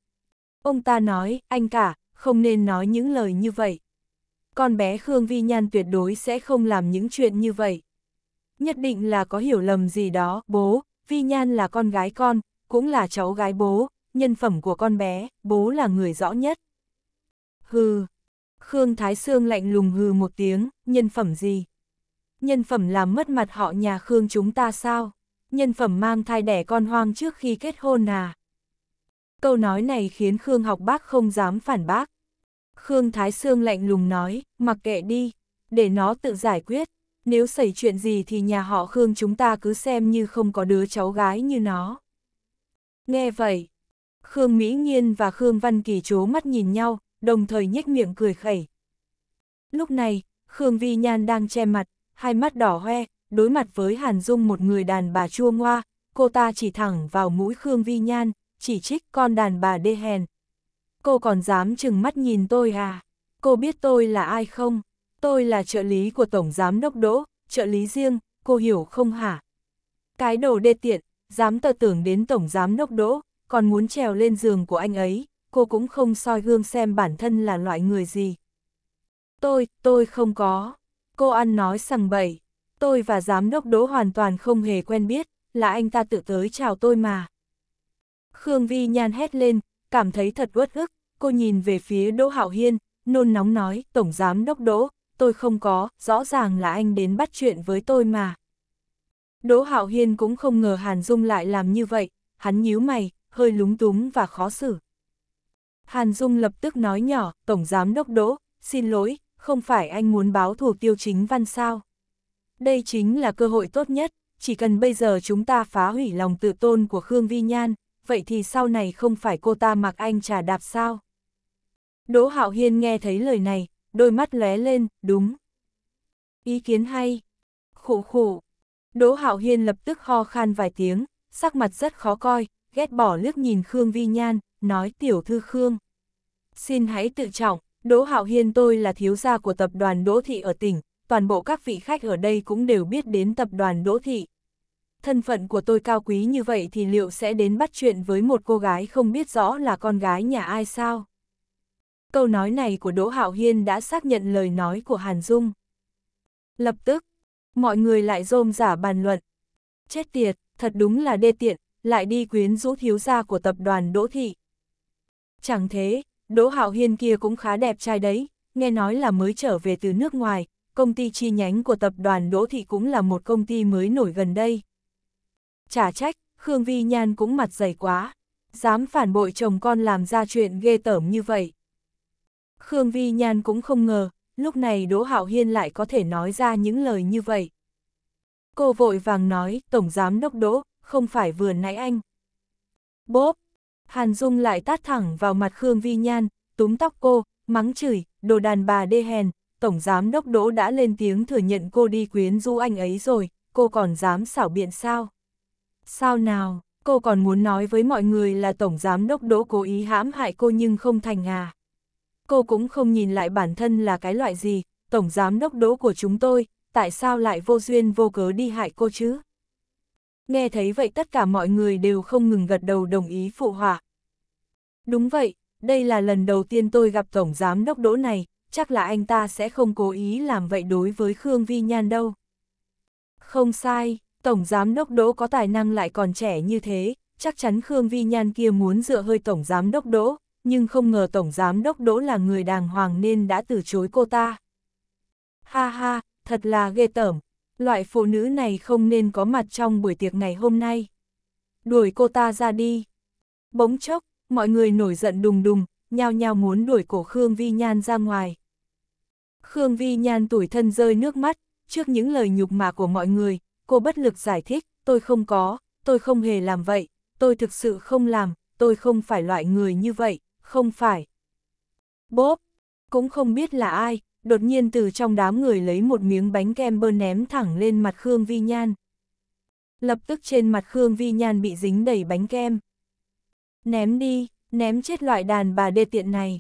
Ông ta nói, anh cả, không nên nói những lời như vậy. Con bé Khương Vi Nhan tuyệt đối sẽ không làm những chuyện như vậy. Nhất định là có hiểu lầm gì đó, bố, Vi Nhan là con gái con, cũng là cháu gái bố, nhân phẩm của con bé, bố là người rõ nhất. Hừ, Khương Thái Sương lạnh lùng hừ một tiếng, nhân phẩm gì? Nhân phẩm làm mất mặt họ nhà Khương chúng ta sao? Nhân phẩm mang thai đẻ con hoang trước khi kết hôn à? Câu nói này khiến Khương học bác không dám phản bác. Khương Thái Sương lạnh lùng nói, mặc kệ đi, để nó tự giải quyết. Nếu xảy chuyện gì thì nhà họ Khương chúng ta cứ xem như không có đứa cháu gái như nó. Nghe vậy, Khương Mỹ nhiên và Khương Văn Kỳ chố mắt nhìn nhau, đồng thời nhếch miệng cười khẩy. Lúc này, Khương Vi Nhan đang che mặt, hai mắt đỏ hoe, đối mặt với Hàn Dung một người đàn bà chua ngoa, cô ta chỉ thẳng vào mũi Khương Vi Nhan, chỉ trích con đàn bà đê hèn. Cô còn dám chừng mắt nhìn tôi à? Cô biết tôi là ai không? Tôi là trợ lý của Tổng Giám Đốc Đỗ, trợ lý riêng, cô hiểu không hả? Cái đồ đê tiện, dám tờ tưởng đến Tổng Giám Đốc Đỗ, còn muốn trèo lên giường của anh ấy, cô cũng không soi gương xem bản thân là loại người gì. Tôi, tôi không có. Cô ăn nói sằng bậy, tôi và giám đốc đỗ hoàn toàn không hề quen biết, là anh ta tự tới chào tôi mà. Khương Vi Nhan hét lên, cảm thấy thật uất ức, cô nhìn về phía Đỗ Hạo Hiên, nôn nóng nói, Tổng Giám Đốc Đỗ, tôi không có, rõ ràng là anh đến bắt chuyện với tôi mà. Đỗ Hạo Hiên cũng không ngờ Hàn Dung lại làm như vậy, hắn nhíu mày, hơi lúng túng và khó xử. Hàn Dung lập tức nói nhỏ, Tổng Giám Đốc Đỗ, xin lỗi, không phải anh muốn báo thù tiêu chính văn sao? Đây chính là cơ hội tốt nhất, chỉ cần bây giờ chúng ta phá hủy lòng tự tôn của Khương Vi Nhan, vậy thì sau này không phải cô ta mặc anh trà đạp sao? Đỗ Hạo Hiên nghe thấy lời này, đôi mắt lóe lên, đúng. Ý kiến hay. Khủ khủ. Đỗ Hạo Hiên lập tức ho khan vài tiếng, sắc mặt rất khó coi, ghét bỏ liếc nhìn Khương Vi Nhan, nói tiểu thư Khương. Xin hãy tự trọng, Đỗ Hạo Hiên tôi là thiếu gia của tập đoàn Đỗ Thị ở tỉnh, toàn bộ các vị khách ở đây cũng đều biết đến tập đoàn Đỗ Thị. Thân phận của tôi cao quý như vậy thì liệu sẽ đến bắt chuyện với một cô gái không biết rõ là con gái nhà ai sao? Câu nói này của Đỗ Hạo Hiên đã xác nhận lời nói của Hàn Dung. Lập tức, mọi người lại rôm giả bàn luận. Chết tiệt, thật đúng là đê tiện, lại đi quyến rũ thiếu gia của tập đoàn Đỗ Thị. Chẳng thế, Đỗ Hạo Hiên kia cũng khá đẹp trai đấy, nghe nói là mới trở về từ nước ngoài, công ty chi nhánh của tập đoàn Đỗ Thị cũng là một công ty mới nổi gần đây. Chả trách, Khương Vi Nhan cũng mặt dày quá, dám phản bội chồng con làm ra chuyện ghê tởm như vậy. Khương Vi Nhan cũng không ngờ, lúc này Đỗ Hạo Hiên lại có thể nói ra những lời như vậy. Cô vội vàng nói, Tổng Giám Đốc Đỗ, không phải vừa nãy anh. Bốp, Hàn Dung lại tát thẳng vào mặt Khương Vi Nhan, túm tóc cô, mắng chửi, đồ đàn bà đê hèn, Tổng Giám Đốc Đỗ đã lên tiếng thừa nhận cô đi quyến rũ anh ấy rồi, cô còn dám xảo biện sao? Sao nào, cô còn muốn nói với mọi người là Tổng Giám Đốc Đỗ cố ý hãm hại cô nhưng không thành à? Cô cũng không nhìn lại bản thân là cái loại gì, Tổng Giám Đốc Đỗ của chúng tôi, tại sao lại vô duyên vô cớ đi hại cô chứ? nghe thấy vậy tất cả mọi người đều không ngừng gật đầu đồng ý phụ họa. Đúng vậy, đây là lần đầu tiên tôi gặp Tổng Giám Đốc Đỗ này, chắc là anh ta sẽ không cố ý làm vậy đối với Khương Vi Nhan đâu. Không sai, Tổng Giám Đốc Đỗ có tài năng lại còn trẻ như thế, chắc chắn Khương Vi Nhan kia muốn dựa hơi Tổng Giám Đốc Đỗ, nhưng không ngờ Tổng Giám Đốc Đỗ là người đàng hoàng nên đã từ chối cô ta. Ha ha, thật là ghê tởm, loại phụ nữ này không nên có mặt trong buổi tiệc ngày hôm nay. Đuổi cô ta ra đi. Bỗng chốc, mọi người nổi giận đùng đùng, nhao nhao muốn đuổi cổ Khương Vi Nhan ra ngoài. Khương Vi Nhan tủi thân rơi nước mắt, trước những lời nhục mạ của mọi người, cô bất lực giải thích, tôi không có, tôi không hề làm vậy, tôi thực sự không làm, tôi không phải loại người như vậy, không phải. Bốp, cũng không biết là ai, đột nhiên từ trong đám người lấy một miếng bánh kem bơ ném thẳng lên mặt Khương Vi Nhan. Lập tức trên mặt Khương Vi Nhan bị dính đầy bánh kem. Ném đi, ném chết loại đàn bà đê tiện này.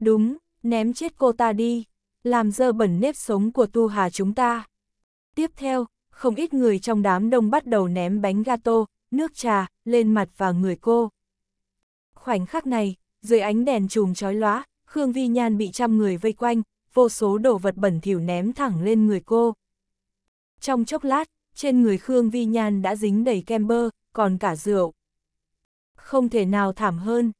Đúng, ném chết cô ta đi, làm dơ bẩn nếp sống của tu hà chúng ta. Tiếp theo, không ít người trong đám đông bắt đầu ném bánh gato, nước trà, lên mặt và người cô. Khoảnh khắc này, dưới ánh đèn chùm chói lóa, Khương Vi Nhan bị trăm người vây quanh, vô số đồ vật bẩn thỉu ném thẳng lên người cô. Trong chốc lát, trên người Khương Vi Nhan đã dính đầy kem bơ, còn cả rượu. Không thể nào thảm hơn.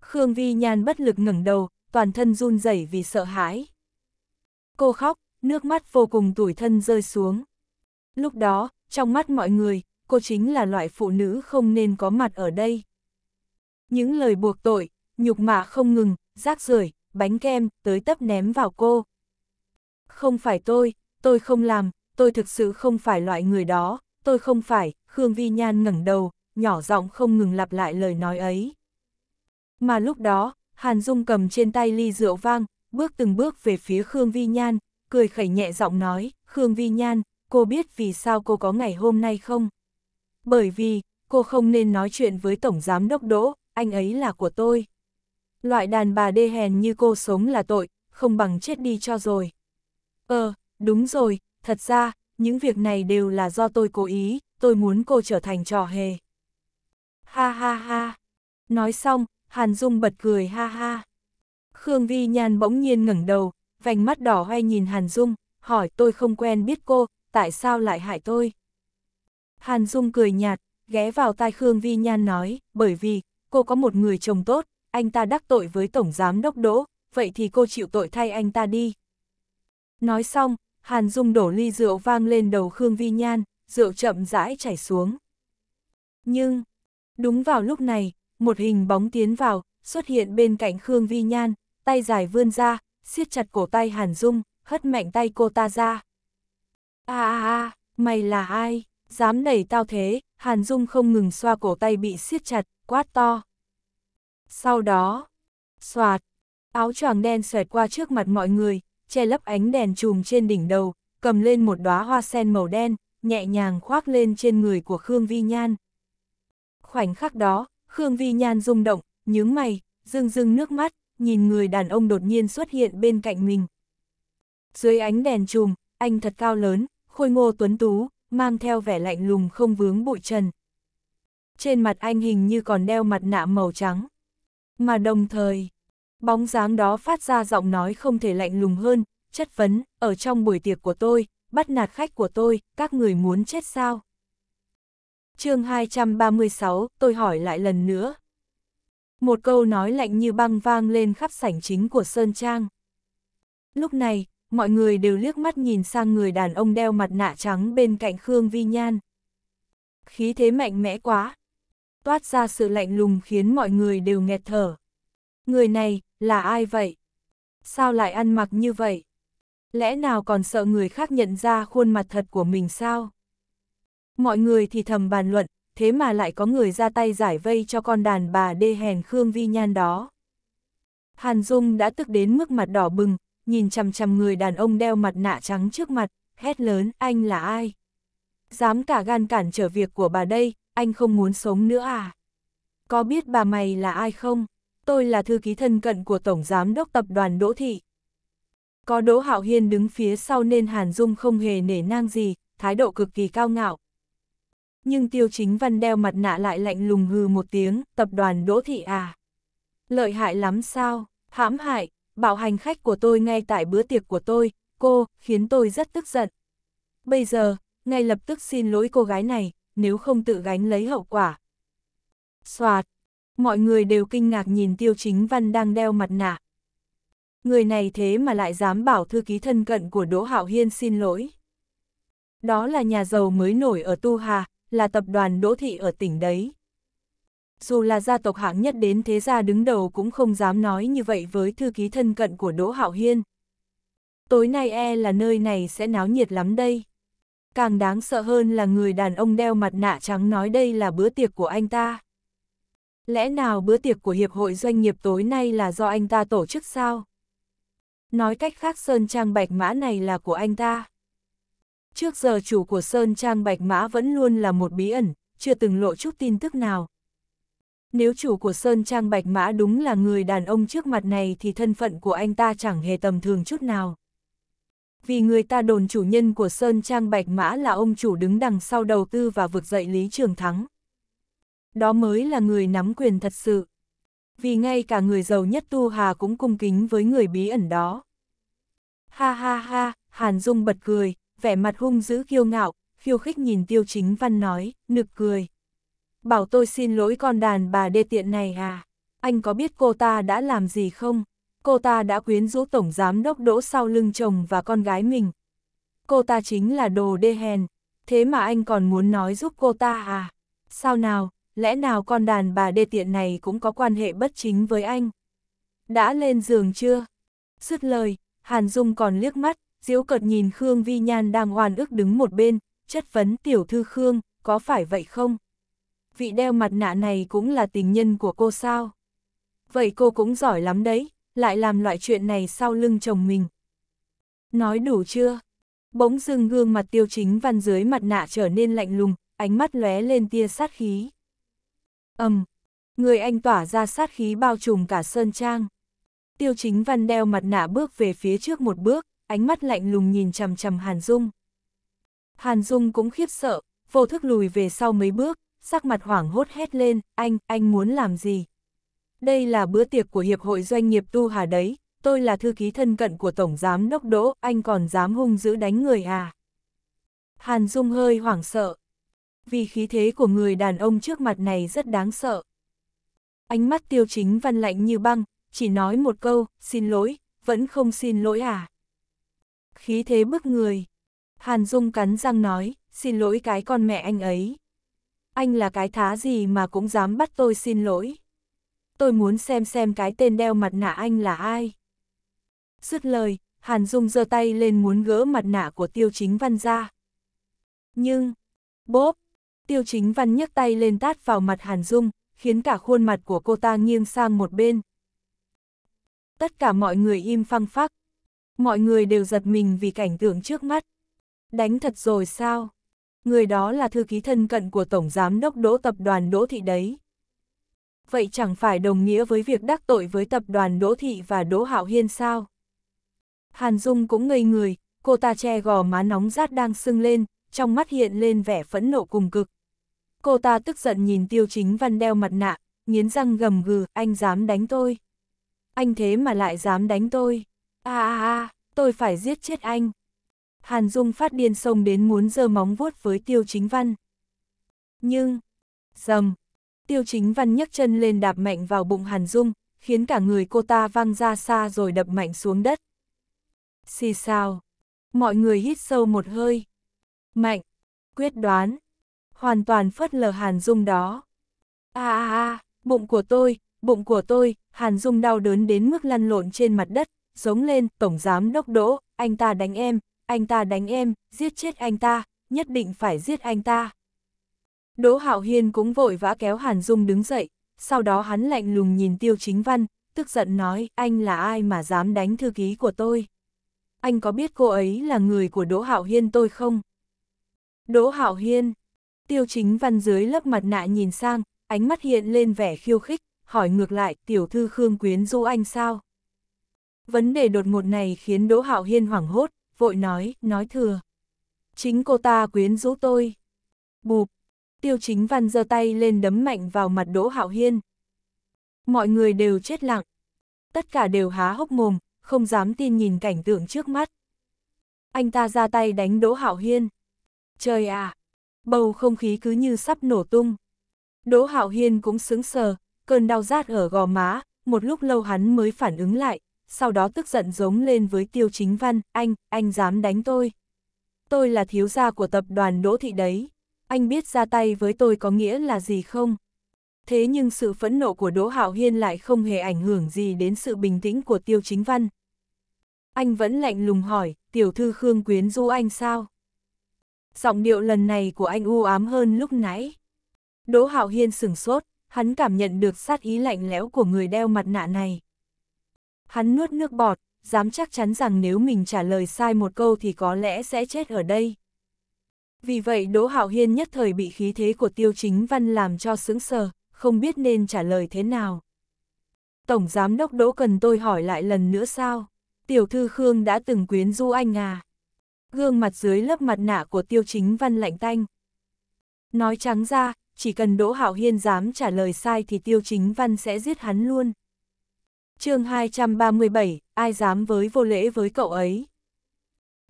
Khương Vi Nhan bất lực ngẩng đầu, toàn thân run rẩy vì sợ hãi. Cô khóc, nước mắt vô cùng tủi thân rơi xuống. Lúc đó, trong mắt mọi người, cô chính là loại phụ nữ không nên có mặt ở đây. Những lời buộc tội, nhục mạ không ngừng, rác rưởi bánh kem, tới tấp ném vào cô. Không phải tôi, tôi không làm, tôi thực sự không phải loại người đó, tôi không phải, Khương Vi Nhan ngẩng đầu, nhỏ giọng không ngừng lặp lại lời nói ấy. Mà lúc đó, Hàn Dung cầm trên tay ly rượu vang, bước từng bước về phía Khương Vi Nhan, cười khẩy nhẹ giọng nói, Khương Vi Nhan, cô biết vì sao cô có ngày hôm nay không? Bởi vì, cô không nên nói chuyện với Tổng Giám Đốc Đỗ, anh ấy là của tôi. Loại đàn bà đê hèn như cô sống là tội, không bằng chết đi cho rồi. Ờ, đúng rồi, thật ra, những việc này đều là do tôi cố ý, tôi muốn cô trở thành trò hề. Ha ha ha. Nói xong, Hàn Dung bật cười ha ha. Khương Vi Nhan bỗng nhiên ngẩng đầu, vành mắt đỏ hoe nhìn Hàn Dung, hỏi tôi không quen biết cô, tại sao lại hại tôi? Hàn Dung cười nhạt, ghé vào tai Khương Vi Nhan nói, bởi vì, cô có một người chồng tốt, anh ta đắc tội với Tổng Giám Đốc Đỗ, vậy thì cô chịu tội thay anh ta đi. Nói xong, Hàn Dung đổ ly rượu vang lên đầu Khương Vi Nhan, rượu chậm rãi chảy xuống. Nhưng, đúng vào lúc này, một hình bóng tiến vào, xuất hiện bên cạnh Khương Vi Nhan, tay dài vươn ra, siết chặt cổ tay Hàn Dung, hất mạnh tay cô ta ra. a a a, mày là ai, dám đẩy tao thế, Hàn Dung không ngừng xoa cổ tay bị siết chặt, quát to. Sau đó, xoạt, áo choàng đen xoẹt qua trước mặt mọi người, che lấp ánh đèn chùm trên đỉnh đầu, cầm lên một đóa hoa sen màu đen, nhẹ nhàng khoác lên trên người của Khương Vi Nhan. Khoảnh khắc đó, Khương Vi Nhan rung động, nhướng mày, rưng rưng nước mắt, nhìn người đàn ông đột nhiên xuất hiện bên cạnh mình. Dưới ánh đèn chùm, anh thật cao lớn, khôi ngô tuấn tú, mang theo vẻ lạnh lùng không vướng bụi trần. Trên mặt anh hình như còn đeo mặt nạ màu trắng. Mà đồng thời, bóng dáng đó phát ra giọng nói không thể lạnh lùng hơn, chất vấn, ở trong buổi tiệc của tôi, bắt nạt khách của tôi, các người muốn chết sao? chương 236, tôi hỏi lại lần nữa. Một câu nói lạnh như băng vang lên khắp sảnh chính của Sơn Trang. Lúc này, mọi người đều liếc mắt nhìn sang người đàn ông đeo mặt nạ trắng bên cạnh Khương Vi Nhan. Khí thế mạnh mẽ quá, toát ra sự lạnh lùng khiến mọi người đều nghẹt thở. Người này, là ai vậy? Sao lại ăn mặc như vậy? Lẽ nào còn sợ người khác nhận ra khuôn mặt thật của mình sao? Mọi người thì thầm bàn luận, thế mà lại có người ra tay giải vây cho con đàn bà đê hèn Khương Vi Nhan đó. Hàn Dung đã tức đến mức mặt đỏ bừng, nhìn chằm chằm người đàn ông đeo mặt nạ trắng trước mặt, hét lớn, anh là ai? dám cả gan cản trở việc của bà đây, anh không muốn sống nữa à? Có biết bà mày là ai không? Tôi là thư ký thân cận của Tổng Giám đốc Tập đoàn Đỗ Thị. Có Đỗ Hạo Hiên đứng phía sau nên Hàn Dung không hề nể nang gì, thái độ cực kỳ cao ngạo. Nhưng Tiêu Chính Văn đeo mặt nạ lại lạnh lùng hừ một tiếng, tập đoàn Đỗ Thị à. Lợi hại lắm sao, hãm hại, bảo hành khách của tôi ngay tại bữa tiệc của tôi, cô, khiến tôi rất tức giận. Bây giờ, ngay lập tức xin lỗi cô gái này, nếu không tự gánh lấy hậu quả. Xoạt, mọi người đều kinh ngạc nhìn Tiêu Chính Văn đang đeo mặt nạ. Người này thế mà lại dám bảo thư ký thân cận của Đỗ Hạo Hiên xin lỗi. Đó là nhà giàu mới nổi ở Tu Hà, là tập đoàn Đỗ Thị ở tỉnh đấy. Dù là gia tộc hạng nhất đến thế gia đứng đầu cũng không dám nói như vậy với thư ký thân cận của Đỗ Hạo Hiên. Tối nay e là nơi này sẽ náo nhiệt lắm đây càng đáng sợ hơn là người đàn ông đeo mặt nạ trắng nói đây là bữa tiệc của anh ta. Lẽ nào bữa tiệc của Hiệp hội Doanh nghiệp tối nay là do anh ta tổ chức sao? Nói cách khác Sơn Trang Bạch Mã này là của anh ta. Trước giờ chủ của Sơn Trang Bạch Mã vẫn luôn là một bí ẩn, chưa từng lộ chút tin tức nào. Nếu chủ của Sơn Trang Bạch Mã đúng là người đàn ông trước mặt này thì thân phận của anh ta chẳng hề tầm thường chút nào vì người ta đồn chủ nhân của Sơn Trang Bạch Mã là ông chủ đứng đằng sau đầu tư và vực dậy Lý Trường Thắng. Đó mới là người nắm quyền thật sự. Vì ngay cả người giàu nhất Tu Hà cũng cung kính với người bí ẩn đó. Ha ha ha, Hàn Dung bật cười, vẻ mặt hung dữ kiêu ngạo, khiêu khích nhìn Tiêu Chính Văn nói, nực cười. Bảo tôi xin lỗi con đàn bà đê tiện này à, anh có biết cô ta đã làm gì không? cô ta đã quyến rũ Tổng Giám Đốc Đỗ sau lưng chồng và con gái mình. Cô ta chính là đồ đê hèn, thế mà anh còn muốn nói giúp cô ta à? Sao nào, lẽ nào con đàn bà đê tiện này cũng có quan hệ bất chính với anh? Đã lên giường chưa? Dứt lời, Hàn Dung còn liếc mắt, diễu cợt nhìn Khương Vi Nhan đang oan ức đứng một bên, chất vấn tiểu thư Khương, có phải vậy không? Vị đeo mặt nạ này cũng là tình nhân của cô sao? Vậy cô cũng giỏi lắm đấy, lại làm loại chuyện này sau lưng chồng mình. Nói đủ chưa? Bỗng dưng gương mặt tiêu chính văn dưới mặt nạ trở nên lạnh lùng, ánh mắt lóe lên tia sát khí. âm um, người anh tỏa ra sát khí bao trùm cả sơn trang. Tiêu chính văn đeo mặt nạ bước về phía trước một bước, ánh mắt lạnh lùng nhìn chầm chầm Hàn Dung. Hàn Dung cũng khiếp sợ, vô thức lùi về sau mấy bước, sắc mặt hoảng hốt hét lên, anh, anh muốn làm gì? đây là bữa tiệc của Hiệp hội Doanh nghiệp Tu Hà đấy, tôi là thư ký thân cận của Tổng Giám Đốc Đỗ, anh còn dám hung dữ đánh người à? Hàn Dung hơi hoảng sợ, vì khí thế của người đàn ông trước mặt này rất đáng sợ. Ánh mắt tiêu chính văn lạnh như băng, chỉ nói một câu, xin lỗi, vẫn không xin lỗi à? Khí thế bức người. Hàn Dung cắn răng nói, xin lỗi cái con mẹ anh ấy. Anh là cái thá gì mà cũng dám bắt tôi xin lỗi tôi muốn xem xem cái tên đeo mặt nạ anh là ai. Dứt lời, Hàn Dung giơ tay lên muốn gỡ mặt nạ của tiêu chính văn ra. Nhưng, bốp, tiêu chính văn nhấc tay lên tát vào mặt Hàn Dung, khiến cả khuôn mặt của cô ta nghiêng sang một bên. Tất cả mọi người im phăng phắc. Mọi người đều giật mình vì cảnh tượng trước mắt. Đánh thật rồi sao? Người đó là thư ký thân cận của Tổng Giám đốc Đỗ Tập đoàn Đỗ Thị đấy vậy chẳng phải đồng nghĩa với việc đắc tội với tập đoàn Đỗ Thị và Đỗ Hạo Hiên sao? Hàn Dung cũng ngây người, cô ta che gò má nóng rát đang sưng lên, trong mắt hiện lên vẻ phẫn nộ cùng cực. Cô ta tức giận nhìn tiêu chính văn đeo mặt nạ, nghiến răng gầm gừ, anh dám đánh tôi. Anh thế mà lại dám đánh tôi. a a a, tôi phải giết chết anh. Hàn Dung phát điên sông đến muốn giơ móng vuốt với tiêu chính văn. Nhưng, dầm, Tiêu chính văn nhấc chân lên đạp mạnh vào bụng Hàn Dung, khiến cả người cô ta văng ra xa rồi đập mạnh xuống đất. Xì sao? Mọi người hít sâu một hơi. Mạnh, quyết đoán, hoàn toàn phớt lờ Hàn Dung đó. a a a, bụng của tôi, bụng của tôi, Hàn Dung đau đớn đến mức lăn lộn trên mặt đất, giống lên, Tổng Giám Đốc Đỗ, anh ta đánh em, anh ta đánh em, giết chết anh ta, nhất định phải giết anh ta. Đỗ Hạo Hiên cũng vội vã kéo Hàn Dung đứng dậy, sau đó hắn lạnh lùng nhìn Tiêu Chính Văn, tức giận nói, anh là ai mà dám đánh thư ký của tôi? Anh có biết cô ấy là người của Đỗ Hạo Hiên tôi không? Đỗ Hạo Hiên, Tiêu Chính Văn dưới lớp mặt nạ nhìn sang, ánh mắt hiện lên vẻ khiêu khích, hỏi ngược lại, tiểu thư Khương Quyến du anh sao? Vấn đề đột ngột này khiến Đỗ Hạo Hiên hoảng hốt, vội nói, nói thừa. Chính cô ta quyến rũ tôi. Bụp, tiêu chính văn giơ tay lên đấm mạnh vào mặt Đỗ Hạo Hiên. Mọi người đều chết lặng. Tất cả đều há hốc mồm, không dám tin nhìn cảnh tượng trước mắt. Anh ta ra tay đánh Đỗ Hạo Hiên. Trời à! Bầu không khí cứ như sắp nổ tung. Đỗ Hạo Hiên cũng sững sờ, cơn đau rát ở gò má, một lúc lâu hắn mới phản ứng lại, sau đó tức giận giống lên với Tiêu Chính Văn, anh, anh dám đánh tôi. Tôi là thiếu gia của tập đoàn Đỗ Thị đấy anh biết ra tay với tôi có nghĩa là gì không? Thế nhưng sự phẫn nộ của Đỗ Hạo Hiên lại không hề ảnh hưởng gì đến sự bình tĩnh của Tiêu Chính Văn. Anh vẫn lạnh lùng hỏi, tiểu thư Khương Quyến du anh sao? Giọng điệu lần này của anh u ám hơn lúc nãy. Đỗ Hạo Hiên sửng sốt, hắn cảm nhận được sát ý lạnh lẽo của người đeo mặt nạ này. Hắn nuốt nước bọt, dám chắc chắn rằng nếu mình trả lời sai một câu thì có lẽ sẽ chết ở đây. Vì vậy Đỗ Hạo Hiên nhất thời bị khí thế của Tiêu Chính Văn làm cho sững sờ, không biết nên trả lời thế nào. Tổng Giám Đốc Đỗ Cần tôi hỏi lại lần nữa sao? Tiểu Thư Khương đã từng quyến du anh à? Gương mặt dưới lớp mặt nạ của Tiêu Chính Văn lạnh tanh. Nói trắng ra, chỉ cần Đỗ Hạo Hiên dám trả lời sai thì Tiêu Chính Văn sẽ giết hắn luôn. chương 237, ai dám với vô lễ với cậu ấy?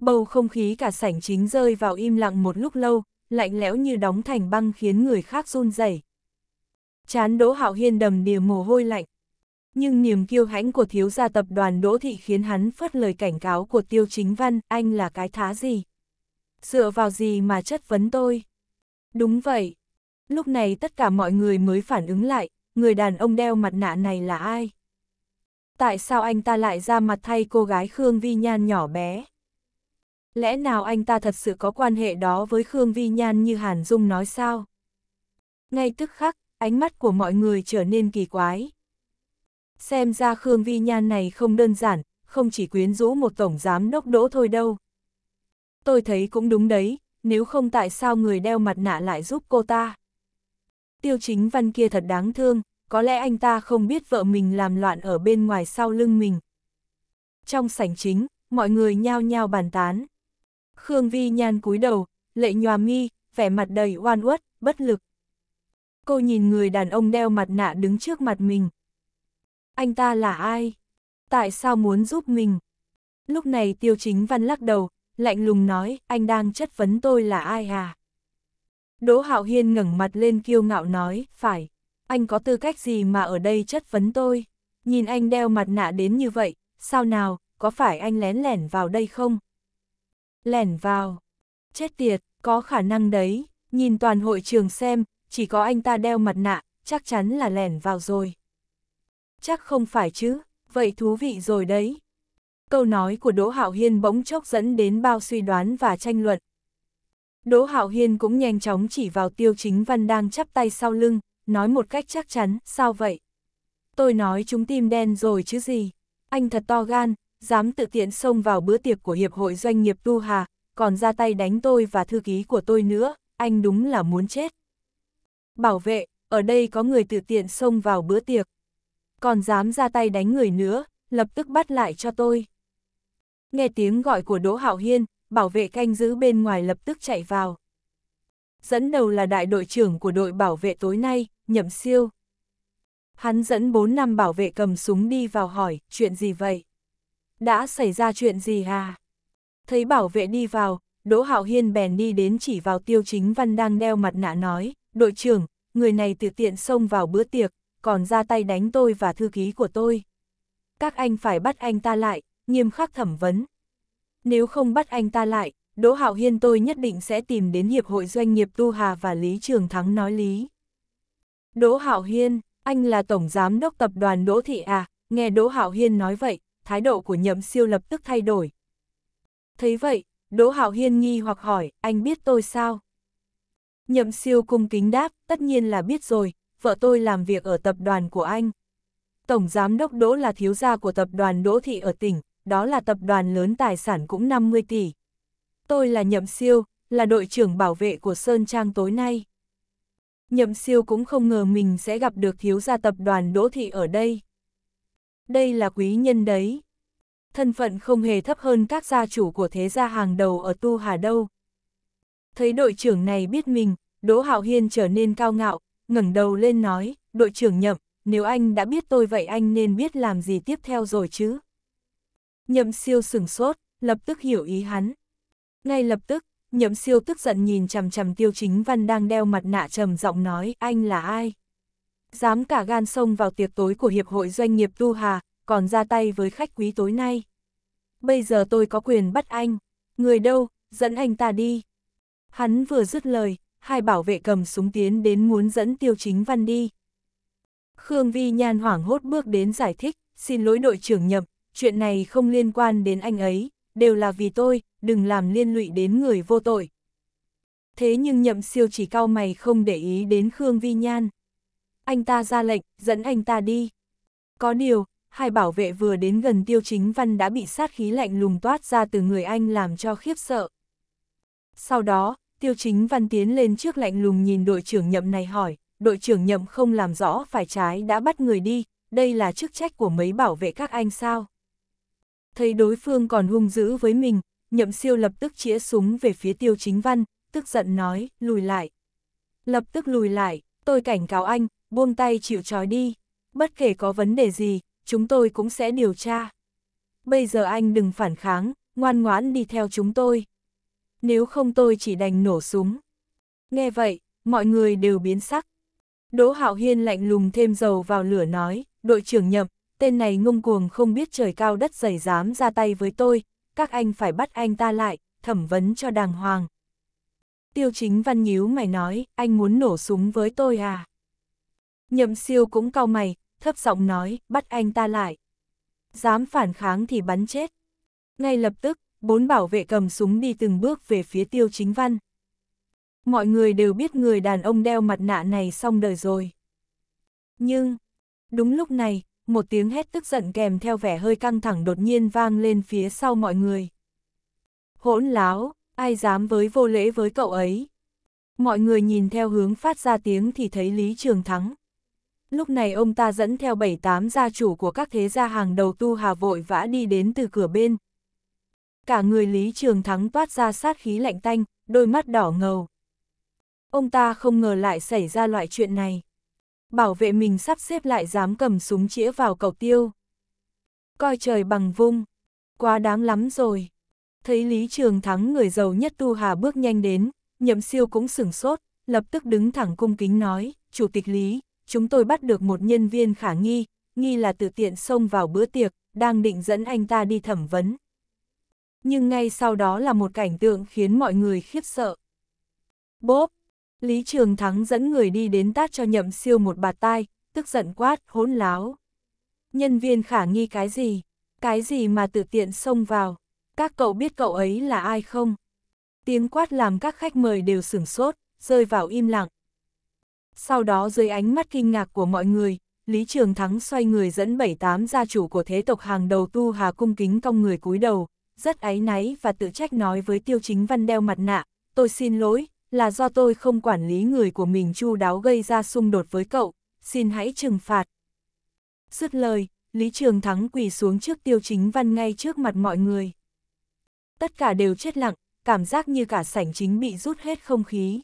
Bầu không khí cả sảnh chính rơi vào im lặng một lúc lâu, lạnh lẽo như đóng thành băng khiến người khác run rẩy. Chán Đỗ Hạo Hiên đầm đìa mồ hôi lạnh. Nhưng niềm kiêu hãnh của thiếu gia tập đoàn Đỗ Thị khiến hắn phớt lời cảnh cáo của Tiêu Chính Văn, anh là cái thá gì? Dựa vào gì mà chất vấn tôi? Đúng vậy. Lúc này tất cả mọi người mới phản ứng lại, người đàn ông đeo mặt nạ này là ai? Tại sao anh ta lại ra mặt thay cô gái Khương Vi Nhan nhỏ bé? lẽ nào anh ta thật sự có quan hệ đó với Khương Vi Nhan như Hàn Dung nói sao? Ngay tức khắc, ánh mắt của mọi người trở nên kỳ quái. Xem ra Khương Vi Nhan này không đơn giản, không chỉ quyến rũ một tổng giám đốc đỗ thôi đâu. Tôi thấy cũng đúng đấy, nếu không tại sao người đeo mặt nạ lại giúp cô ta? Tiêu chính văn kia thật đáng thương, có lẽ anh ta không biết vợ mình làm loạn ở bên ngoài sau lưng mình. Trong sảnh chính, mọi người nhao nhao bàn tán. Khương Vi Nhan cúi đầu, lệ nhòa mi, vẻ mặt đầy oan uất, bất lực. Cô nhìn người đàn ông đeo mặt nạ đứng trước mặt mình. Anh ta là ai? Tại sao muốn giúp mình? Lúc này tiêu chính văn lắc đầu, lạnh lùng nói, anh đang chất vấn tôi là ai à? Đỗ Hạo Hiên ngẩng mặt lên kiêu ngạo nói, phải, anh có tư cách gì mà ở đây chất vấn tôi? Nhìn anh đeo mặt nạ đến như vậy, sao nào, có phải anh lén lẻn vào đây không? lẻn vào. Chết tiệt, có khả năng đấy, nhìn toàn hội trường xem, chỉ có anh ta đeo mặt nạ, chắc chắn là lẻn vào rồi. Chắc không phải chứ, vậy thú vị rồi đấy. Câu nói của Đỗ Hạo Hiên bỗng chốc dẫn đến bao suy đoán và tranh luận. Đỗ Hạo Hiên cũng nhanh chóng chỉ vào Tiêu Chính Văn đang chắp tay sau lưng, nói một cách chắc chắn, sao vậy? Tôi nói chúng tim đen rồi chứ gì? Anh thật to gan, dám tự tiện xông vào bữa tiệc của Hiệp hội Doanh nghiệp Tu Hà, còn ra tay đánh tôi và thư ký của tôi nữa, anh đúng là muốn chết. Bảo vệ, ở đây có người tự tiện xông vào bữa tiệc. Còn dám ra tay đánh người nữa, lập tức bắt lại cho tôi. Nghe tiếng gọi của Đỗ Hạo Hiên, bảo vệ canh giữ bên ngoài lập tức chạy vào. Dẫn đầu là đại đội trưởng của đội bảo vệ tối nay, Nhậm Siêu. Hắn dẫn bốn năm bảo vệ cầm súng đi vào hỏi, chuyện gì vậy? đã xảy ra chuyện gì à? Thấy bảo vệ đi vào, Đỗ Hạo Hiên bèn đi đến chỉ vào tiêu chính văn đang đeo mặt nạ nói, đội trưởng, người này tự tiện xông vào bữa tiệc, còn ra tay đánh tôi và thư ký của tôi. Các anh phải bắt anh ta lại, nghiêm khắc thẩm vấn. Nếu không bắt anh ta lại, Đỗ Hạo Hiên tôi nhất định sẽ tìm đến Hiệp hội Doanh nghiệp Tu Hà và Lý Trường Thắng nói lý. Đỗ Hạo Hiên, anh là Tổng Giám đốc Tập đoàn Đỗ Thị à, nghe Đỗ Hạo Hiên nói vậy, thái độ của nhậm siêu lập tức thay đổi. Thấy vậy, Đỗ Hạo Hiên nghi hoặc hỏi, anh biết tôi sao? Nhậm siêu cung kính đáp, tất nhiên là biết rồi, vợ tôi làm việc ở tập đoàn của anh. Tổng giám đốc Đỗ là thiếu gia của tập đoàn Đỗ Thị ở tỉnh, đó là tập đoàn lớn tài sản cũng 50 tỷ. Tôi là Nhậm Siêu, là đội trưởng bảo vệ của Sơn Trang tối nay. Nhậm Siêu cũng không ngờ mình sẽ gặp được thiếu gia tập đoàn Đỗ Thị ở đây đây là quý nhân đấy. Thân phận không hề thấp hơn các gia chủ của thế gia hàng đầu ở Tu Hà đâu. Thấy đội trưởng này biết mình, Đỗ Hạo Hiên trở nên cao ngạo, ngẩng đầu lên nói, đội trưởng nhậm, nếu anh đã biết tôi vậy anh nên biết làm gì tiếp theo rồi chứ. Nhậm siêu sửng sốt, lập tức hiểu ý hắn. Ngay lập tức, nhậm siêu tức giận nhìn chằm chằm tiêu chính văn đang đeo mặt nạ trầm giọng nói, anh là ai? dám cả gan xông vào tiệc tối của Hiệp hội Doanh nghiệp Tu Hà, còn ra tay với khách quý tối nay. Bây giờ tôi có quyền bắt anh, người đâu, dẫn anh ta đi. Hắn vừa dứt lời, hai bảo vệ cầm súng tiến đến muốn dẫn Tiêu Chính Văn đi. Khương Vi Nhan hoảng hốt bước đến giải thích, xin lỗi đội trưởng nhậm, chuyện này không liên quan đến anh ấy, đều là vì tôi, đừng làm liên lụy đến người vô tội. Thế nhưng nhậm siêu chỉ cao mày không để ý đến Khương Vi Nhan anh ta ra lệnh, dẫn anh ta đi. Có điều, hai bảo vệ vừa đến gần tiêu chính văn đã bị sát khí lạnh lùng toát ra từ người anh làm cho khiếp sợ. Sau đó, tiêu chính văn tiến lên trước lạnh lùng nhìn đội trưởng nhậm này hỏi, đội trưởng nhậm không làm rõ phải trái đã bắt người đi, đây là chức trách của mấy bảo vệ các anh sao? Thấy đối phương còn hung dữ với mình, nhậm siêu lập tức chĩa súng về phía tiêu chính văn, tức giận nói, lùi lại. Lập tức lùi lại, tôi cảnh cáo anh, buông tay chịu trói đi, bất kể có vấn đề gì, chúng tôi cũng sẽ điều tra. Bây giờ anh đừng phản kháng, ngoan ngoãn đi theo chúng tôi. Nếu không tôi chỉ đành nổ súng. Nghe vậy, mọi người đều biến sắc. Đỗ Hạo Hiên lạnh lùng thêm dầu vào lửa nói, đội trưởng nhậm, tên này ngông cuồng không biết trời cao đất dày dám ra tay với tôi, các anh phải bắt anh ta lại, thẩm vấn cho đàng hoàng. Tiêu chính văn nhíu mày nói, anh muốn nổ súng với tôi à? Nhậm siêu cũng cau mày, thấp giọng nói, bắt anh ta lại. Dám phản kháng thì bắn chết. Ngay lập tức, bốn bảo vệ cầm súng đi từng bước về phía tiêu chính văn. Mọi người đều biết người đàn ông đeo mặt nạ này xong đời rồi. Nhưng, đúng lúc này, một tiếng hét tức giận kèm theo vẻ hơi căng thẳng đột nhiên vang lên phía sau mọi người. Hỗn láo, ai dám với vô lễ với cậu ấy. Mọi người nhìn theo hướng phát ra tiếng thì thấy Lý Trường Thắng. Lúc này ông ta dẫn theo bảy tám gia chủ của các thế gia hàng đầu tu hà vội vã đi đến từ cửa bên. Cả người Lý Trường Thắng toát ra sát khí lạnh tanh, đôi mắt đỏ ngầu. Ông ta không ngờ lại xảy ra loại chuyện này. Bảo vệ mình sắp xếp lại dám cầm súng chĩa vào cầu tiêu. Coi trời bằng vung. Quá đáng lắm rồi. Thấy Lý Trường Thắng người giàu nhất tu hà bước nhanh đến, nhậm siêu cũng sửng sốt, lập tức đứng thẳng cung kính nói, Chủ tịch Lý, chúng tôi bắt được một nhân viên khả nghi, nghi là tự tiện xông vào bữa tiệc, đang định dẫn anh ta đi thẩm vấn. Nhưng ngay sau đó là một cảnh tượng khiến mọi người khiếp sợ. Bốp! Lý Trường Thắng dẫn người đi đến tát cho nhậm siêu một bạt tai, tức giận quát, hỗn láo. Nhân viên khả nghi cái gì? Cái gì mà tự tiện xông vào? Các cậu biết cậu ấy là ai không? Tiếng quát làm các khách mời đều sửng sốt, rơi vào im lặng. Sau đó dưới ánh mắt kinh ngạc của mọi người, Lý Trường Thắng xoay người dẫn bảy tám gia chủ của thế tộc hàng đầu Tu Hà cung kính cong người cúi đầu, rất áy náy và tự trách nói với Tiêu Chính Văn đeo mặt nạ, tôi xin lỗi, là do tôi không quản lý người của mình chu đáo gây ra xung đột với cậu, xin hãy trừng phạt. Dứt lời, Lý Trường Thắng quỳ xuống trước Tiêu Chính Văn ngay trước mặt mọi người. Tất cả đều chết lặng, cảm giác như cả sảnh chính bị rút hết không khí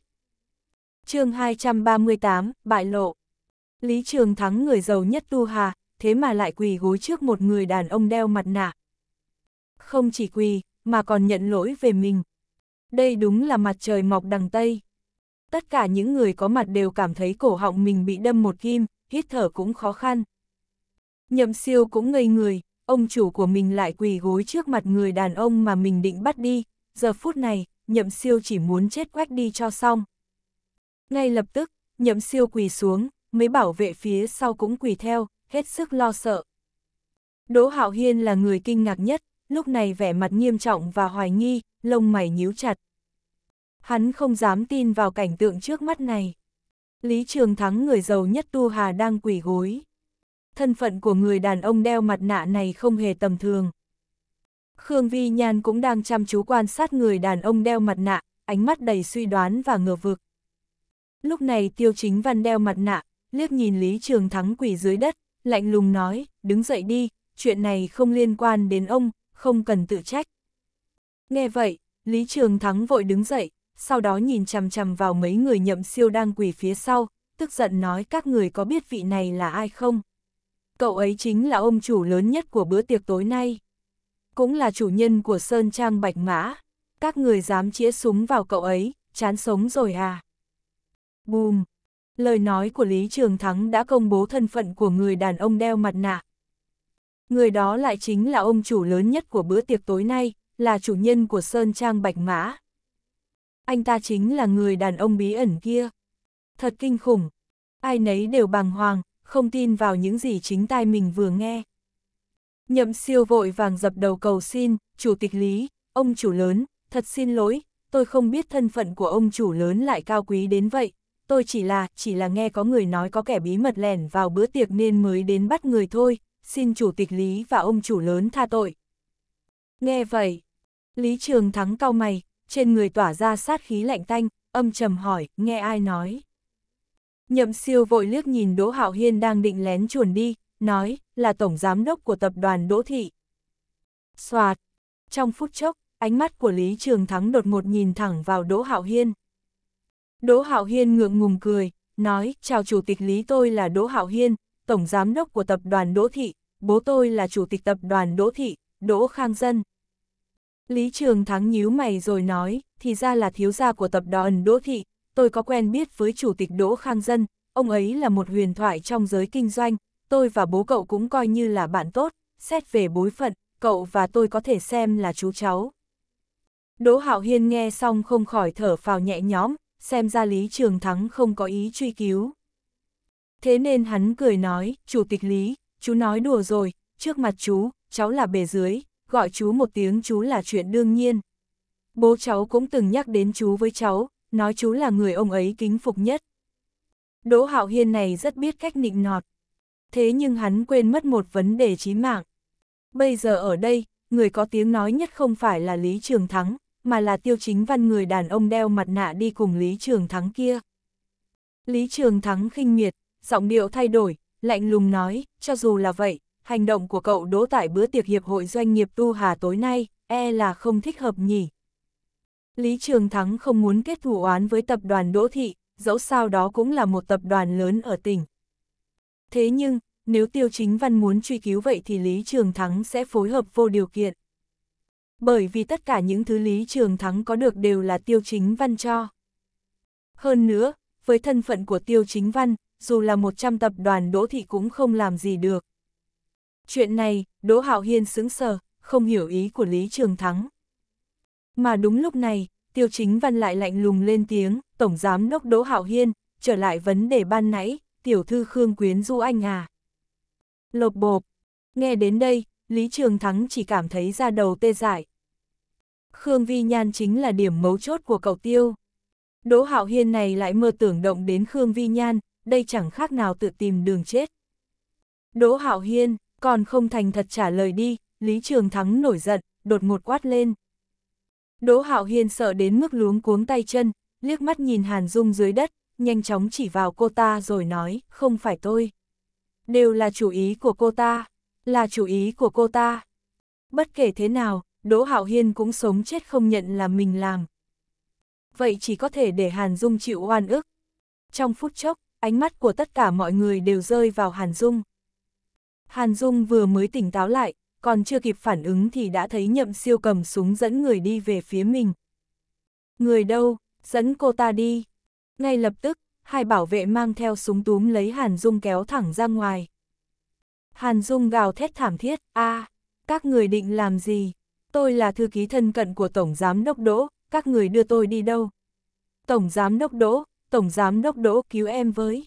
chương 238, bại lộ. Lý Trường Thắng người giàu nhất Tu Hà, thế mà lại quỳ gối trước một người đàn ông đeo mặt nạ. Không chỉ quỳ, mà còn nhận lỗi về mình. Đây đúng là mặt trời mọc đằng Tây. Tất cả những người có mặt đều cảm thấy cổ họng mình bị đâm một kim, hít thở cũng khó khăn. Nhậm siêu cũng ngây người, ông chủ của mình lại quỳ gối trước mặt người đàn ông mà mình định bắt đi. Giờ phút này, nhậm siêu chỉ muốn chết quách đi cho xong. Ngay lập tức, nhậm siêu quỳ xuống, mấy bảo vệ phía sau cũng quỳ theo, hết sức lo sợ. Đỗ Hạo Hiên là người kinh ngạc nhất, lúc này vẻ mặt nghiêm trọng và hoài nghi, lông mày nhíu chặt. Hắn không dám tin vào cảnh tượng trước mắt này. Lý Trường Thắng người giàu nhất Tu Hà đang quỳ gối. Thân phận của người đàn ông đeo mặt nạ này không hề tầm thường. Khương Vi Nhan cũng đang chăm chú quan sát người đàn ông đeo mặt nạ, ánh mắt đầy suy đoán và ngờ vực. Lúc này tiêu chính văn đeo mặt nạ, liếc nhìn Lý Trường Thắng quỷ dưới đất, lạnh lùng nói, đứng dậy đi, chuyện này không liên quan đến ông, không cần tự trách. Nghe vậy, Lý Trường Thắng vội đứng dậy, sau đó nhìn chằm chằm vào mấy người nhậm siêu đang quỳ phía sau, tức giận nói các người có biết vị này là ai không? Cậu ấy chính là ông chủ lớn nhất của bữa tiệc tối nay. Cũng là chủ nhân của Sơn Trang Bạch Mã. Các người dám chĩa súng vào cậu ấy, chán sống rồi à? Boom! Lời nói của Lý Trường Thắng đã công bố thân phận của người đàn ông đeo mặt nạ. Người đó lại chính là ông chủ lớn nhất của bữa tiệc tối nay, là chủ nhân của Sơn Trang Bạch Mã. Anh ta chính là người đàn ông bí ẩn kia. Thật kinh khủng. Ai nấy đều bàng hoàng, không tin vào những gì chính tai mình vừa nghe. Nhậm siêu vội vàng dập đầu cầu xin, chủ tịch Lý, ông chủ lớn, thật xin lỗi, tôi không biết thân phận của ông chủ lớn lại cao quý đến vậy tôi chỉ là, chỉ là nghe có người nói có kẻ bí mật lẻn vào bữa tiệc nên mới đến bắt người thôi, xin chủ tịch Lý và ông chủ lớn tha tội. Nghe vậy, Lý Trường Thắng cao mày, trên người tỏa ra sát khí lạnh tanh, âm trầm hỏi, nghe ai nói. Nhậm siêu vội liếc nhìn Đỗ Hạo Hiên đang định lén chuồn đi, nói, là tổng giám đốc của tập đoàn Đỗ Thị. Xoạt! Trong phút chốc, ánh mắt của Lý Trường Thắng đột ngột nhìn thẳng vào Đỗ Hạo Hiên. Đỗ Hạo Hiên ngượng ngùng cười, nói, chào chủ tịch Lý tôi là Đỗ Hạo Hiên, tổng giám đốc của tập đoàn Đỗ Thị, bố tôi là chủ tịch tập đoàn Đỗ Thị, Đỗ Khang Dân. Lý Trường Thắng nhíu mày rồi nói, thì ra là thiếu gia của tập đoàn Đỗ Thị, tôi có quen biết với chủ tịch Đỗ Khang Dân, ông ấy là một huyền thoại trong giới kinh doanh, tôi và bố cậu cũng coi như là bạn tốt, xét về bối phận, cậu và tôi có thể xem là chú cháu. Đỗ Hạo Hiên nghe xong không khỏi thở phào nhẹ nhõm, xem ra Lý Trường Thắng không có ý truy cứu. Thế nên hắn cười nói, Chủ tịch Lý, chú nói đùa rồi, trước mặt chú, cháu là bề dưới, gọi chú một tiếng chú là chuyện đương nhiên. Bố cháu cũng từng nhắc đến chú với cháu, nói chú là người ông ấy kính phục nhất. Đỗ Hạo Hiên này rất biết cách nịnh nọt. Thế nhưng hắn quên mất một vấn đề chí mạng. Bây giờ ở đây, người có tiếng nói nhất không phải là Lý Trường Thắng, mà là tiêu chính văn người đàn ông đeo mặt nạ đi cùng Lý Trường Thắng kia. Lý Trường Thắng khinh miệt, giọng điệu thay đổi, lạnh lùng nói, cho dù là vậy, hành động của cậu đỗ tại bữa tiệc hiệp hội doanh nghiệp Tu Hà tối nay, e là không thích hợp nhỉ. Lý Trường Thắng không muốn kết thù oán với tập đoàn Đỗ Thị, dẫu sao đó cũng là một tập đoàn lớn ở tỉnh. Thế nhưng, nếu Tiêu Chính Văn muốn truy cứu vậy thì Lý Trường Thắng sẽ phối hợp vô điều kiện bởi vì tất cả những thứ Lý Trường Thắng có được đều là Tiêu Chính Văn cho. Hơn nữa, với thân phận của Tiêu Chính Văn, dù là 100 tập đoàn Đỗ Thị cũng không làm gì được. Chuyện này, Đỗ Hạo Hiên sững sờ, không hiểu ý của Lý Trường Thắng. Mà đúng lúc này, Tiêu Chính Văn lại lạnh lùng lên tiếng, Tổng Giám Đốc Đỗ Hạo Hiên, trở lại vấn đề ban nãy, tiểu thư Khương Quyến Du Anh à. Lộp bộp, nghe đến đây, Lý Trường Thắng chỉ cảm thấy ra đầu tê dại, Khương Vi Nhan chính là điểm mấu chốt của cậu tiêu. Đỗ Hạo Hiên này lại mơ tưởng động đến Khương Vi Nhan, đây chẳng khác nào tự tìm đường chết. Đỗ Hạo Hiên, còn không thành thật trả lời đi, Lý Trường Thắng nổi giận, đột ngột quát lên. Đỗ Hạo Hiên sợ đến mức luống cuống tay chân, liếc mắt nhìn Hàn Dung dưới đất, nhanh chóng chỉ vào cô ta rồi nói, không phải tôi. Đều là chủ ý của cô ta, là chủ ý của cô ta. Bất kể thế nào, Đỗ Hạo Hiên cũng sống chết không nhận là mình làm. Vậy chỉ có thể để Hàn Dung chịu oan ức. Trong phút chốc, ánh mắt của tất cả mọi người đều rơi vào Hàn Dung. Hàn Dung vừa mới tỉnh táo lại, còn chưa kịp phản ứng thì đã thấy nhậm siêu cầm súng dẫn người đi về phía mình. Người đâu, dẫn cô ta đi. Ngay lập tức, hai bảo vệ mang theo súng túm lấy Hàn Dung kéo thẳng ra ngoài. Hàn Dung gào thét thảm thiết, a à, các người định làm gì? tôi là thư ký thân cận của Tổng Giám Đốc Đỗ, các người đưa tôi đi đâu? Tổng Giám Đốc Đỗ, Tổng Giám Đốc Đỗ cứu em với.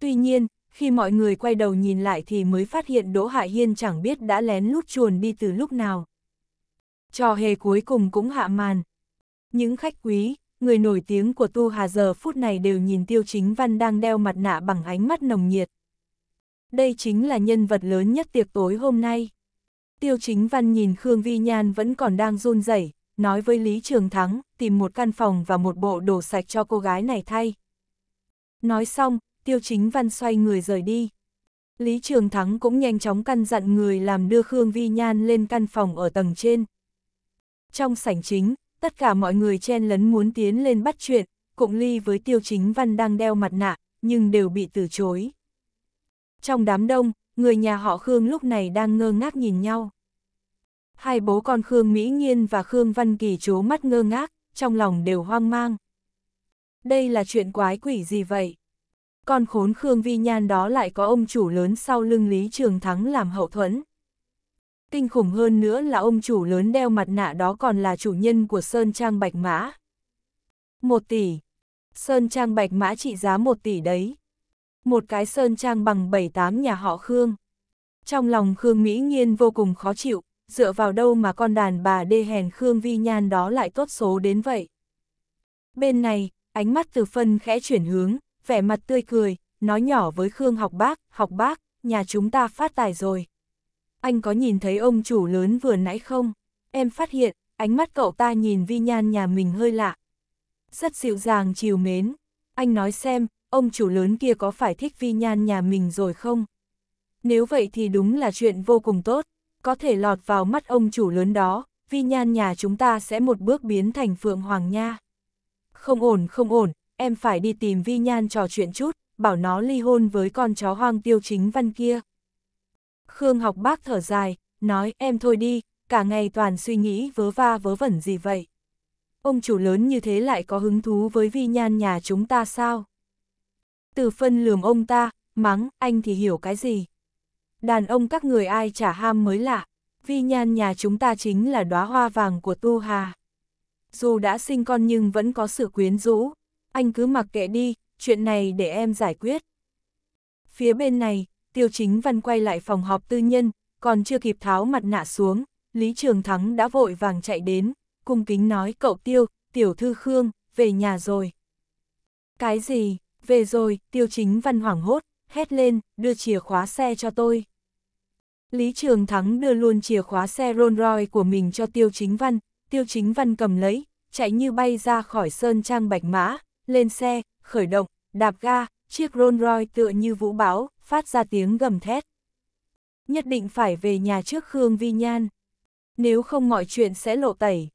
Tuy nhiên, khi mọi người quay đầu nhìn lại thì mới phát hiện Đỗ hải Hiên chẳng biết đã lén lút chuồn đi từ lúc nào. Trò hề cuối cùng cũng hạ màn. Những khách quý, người nổi tiếng của Tu Hà giờ phút này đều nhìn Tiêu Chính Văn đang đeo mặt nạ bằng ánh mắt nồng nhiệt. Đây chính là nhân vật lớn nhất tiệc tối hôm nay. Tiêu chính văn nhìn Khương Vi Nhan vẫn còn đang run rẩy, nói với Lý Trường Thắng, tìm một căn phòng và một bộ đồ sạch cho cô gái này thay. Nói xong, tiêu chính văn xoay người rời đi. Lý Trường Thắng cũng nhanh chóng căn dặn người làm đưa Khương Vi Nhan lên căn phòng ở tầng trên. Trong sảnh chính, tất cả mọi người chen lấn muốn tiến lên bắt chuyện, cụng ly với tiêu chính văn đang đeo mặt nạ, nhưng đều bị từ chối. Trong đám đông, người nhà họ Khương lúc này đang ngơ ngác nhìn nhau. Hai bố con Khương Mỹ Nhiên và Khương Văn Kỳ chố mắt ngơ ngác, trong lòng đều hoang mang. Đây là chuyện quái quỷ gì vậy? Con khốn Khương Vi Nhan đó lại có ông chủ lớn sau lưng Lý Trường Thắng làm hậu thuẫn. Kinh khủng hơn nữa là ông chủ lớn đeo mặt nạ đó còn là chủ nhân của Sơn Trang Bạch Mã. Một tỷ. Sơn Trang Bạch Mã trị giá một tỷ đấy một cái sơn trang bằng 7-8 nhà họ Khương. Trong lòng Khương Mỹ nhiên vô cùng khó chịu, dựa vào đâu mà con đàn bà đê hèn Khương Vi Nhan đó lại tốt số đến vậy. Bên này, ánh mắt từ phân khẽ chuyển hướng, vẻ mặt tươi cười, nói nhỏ với Khương học bác, học bác, nhà chúng ta phát tài rồi. Anh có nhìn thấy ông chủ lớn vừa nãy không? Em phát hiện, ánh mắt cậu ta nhìn Vi Nhan nhà mình hơi lạ. Rất dịu dàng chiều mến. Anh nói xem, ông chủ lớn kia có phải thích vi nhan nhà mình rồi không? Nếu vậy thì đúng là chuyện vô cùng tốt, có thể lọt vào mắt ông chủ lớn đó, vi nhan nhà chúng ta sẽ một bước biến thành phượng hoàng nha. Không ổn không ổn, em phải đi tìm vi nhan trò chuyện chút, bảo nó ly hôn với con chó hoang tiêu chính văn kia. Khương học bác thở dài, nói em thôi đi, cả ngày toàn suy nghĩ vớ va vớ vẩn gì vậy. Ông chủ lớn như thế lại có hứng thú với vi nhan nhà chúng ta sao? Từ phân lườm ông ta, mắng, anh thì hiểu cái gì. Đàn ông các người ai chả ham mới lạ, vi nhan nhà chúng ta chính là đóa hoa vàng của Tu Hà. Dù đã sinh con nhưng vẫn có sự quyến rũ, anh cứ mặc kệ đi, chuyện này để em giải quyết. Phía bên này, Tiêu Chính Văn quay lại phòng họp tư nhân, còn chưa kịp tháo mặt nạ xuống, Lý Trường Thắng đã vội vàng chạy đến, cung kính nói cậu Tiêu, tiểu thư Khương, về nhà rồi. Cái gì? về rồi, tiêu chính văn hoảng hốt, hét lên, đưa chìa khóa xe cho tôi. Lý Trường Thắng đưa luôn chìa khóa xe Rolls Royce của mình cho Tiêu Chính Văn, Tiêu Chính Văn cầm lấy, chạy như bay ra khỏi sơn trang bạch mã, lên xe, khởi động, đạp ga, chiếc Rolls Royce tựa như vũ bão, phát ra tiếng gầm thét. Nhất định phải về nhà trước Khương Vi Nhan, nếu không mọi chuyện sẽ lộ tẩy.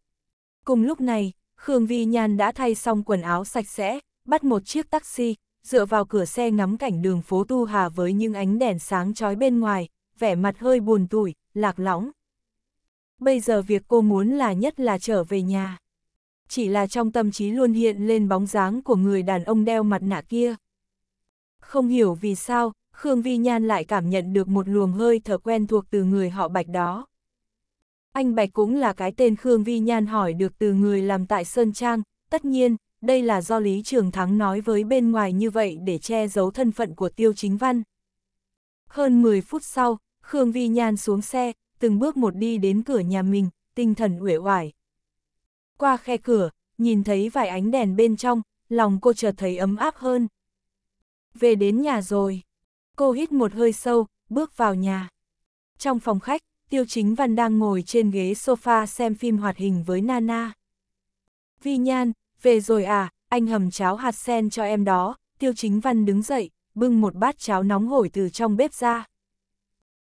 Cùng lúc này, Khương Vi Nhan đã thay xong quần áo sạch sẽ, bắt một chiếc taxi, dựa vào cửa xe ngắm cảnh đường phố Tu Hà với những ánh đèn sáng chói bên ngoài, vẻ mặt hơi buồn tủi, lạc lõng. Bây giờ việc cô muốn là nhất là trở về nhà. Chỉ là trong tâm trí luôn hiện lên bóng dáng của người đàn ông đeo mặt nạ kia. Không hiểu vì sao, Khương Vi Nhan lại cảm nhận được một luồng hơi thở quen thuộc từ người họ Bạch đó. Anh Bạch cũng là cái tên Khương Vi Nhan hỏi được từ người làm tại Sơn Trang, tất nhiên, đây là do Lý Trường Thắng nói với bên ngoài như vậy để che giấu thân phận của Tiêu Chính Văn. Hơn 10 phút sau, Khương Vi Nhan xuống xe, từng bước một đi đến cửa nhà mình, tinh thần uể oải. Qua khe cửa, nhìn thấy vài ánh đèn bên trong, lòng cô chợt thấy ấm áp hơn. Về đến nhà rồi, cô hít một hơi sâu, bước vào nhà. Trong phòng khách, Tiêu Chính Văn đang ngồi trên ghế sofa xem phim hoạt hình với Nana. Vi Nhan, về rồi à, anh hầm cháo hạt sen cho em đó, tiêu chính văn đứng dậy, bưng một bát cháo nóng hổi từ trong bếp ra.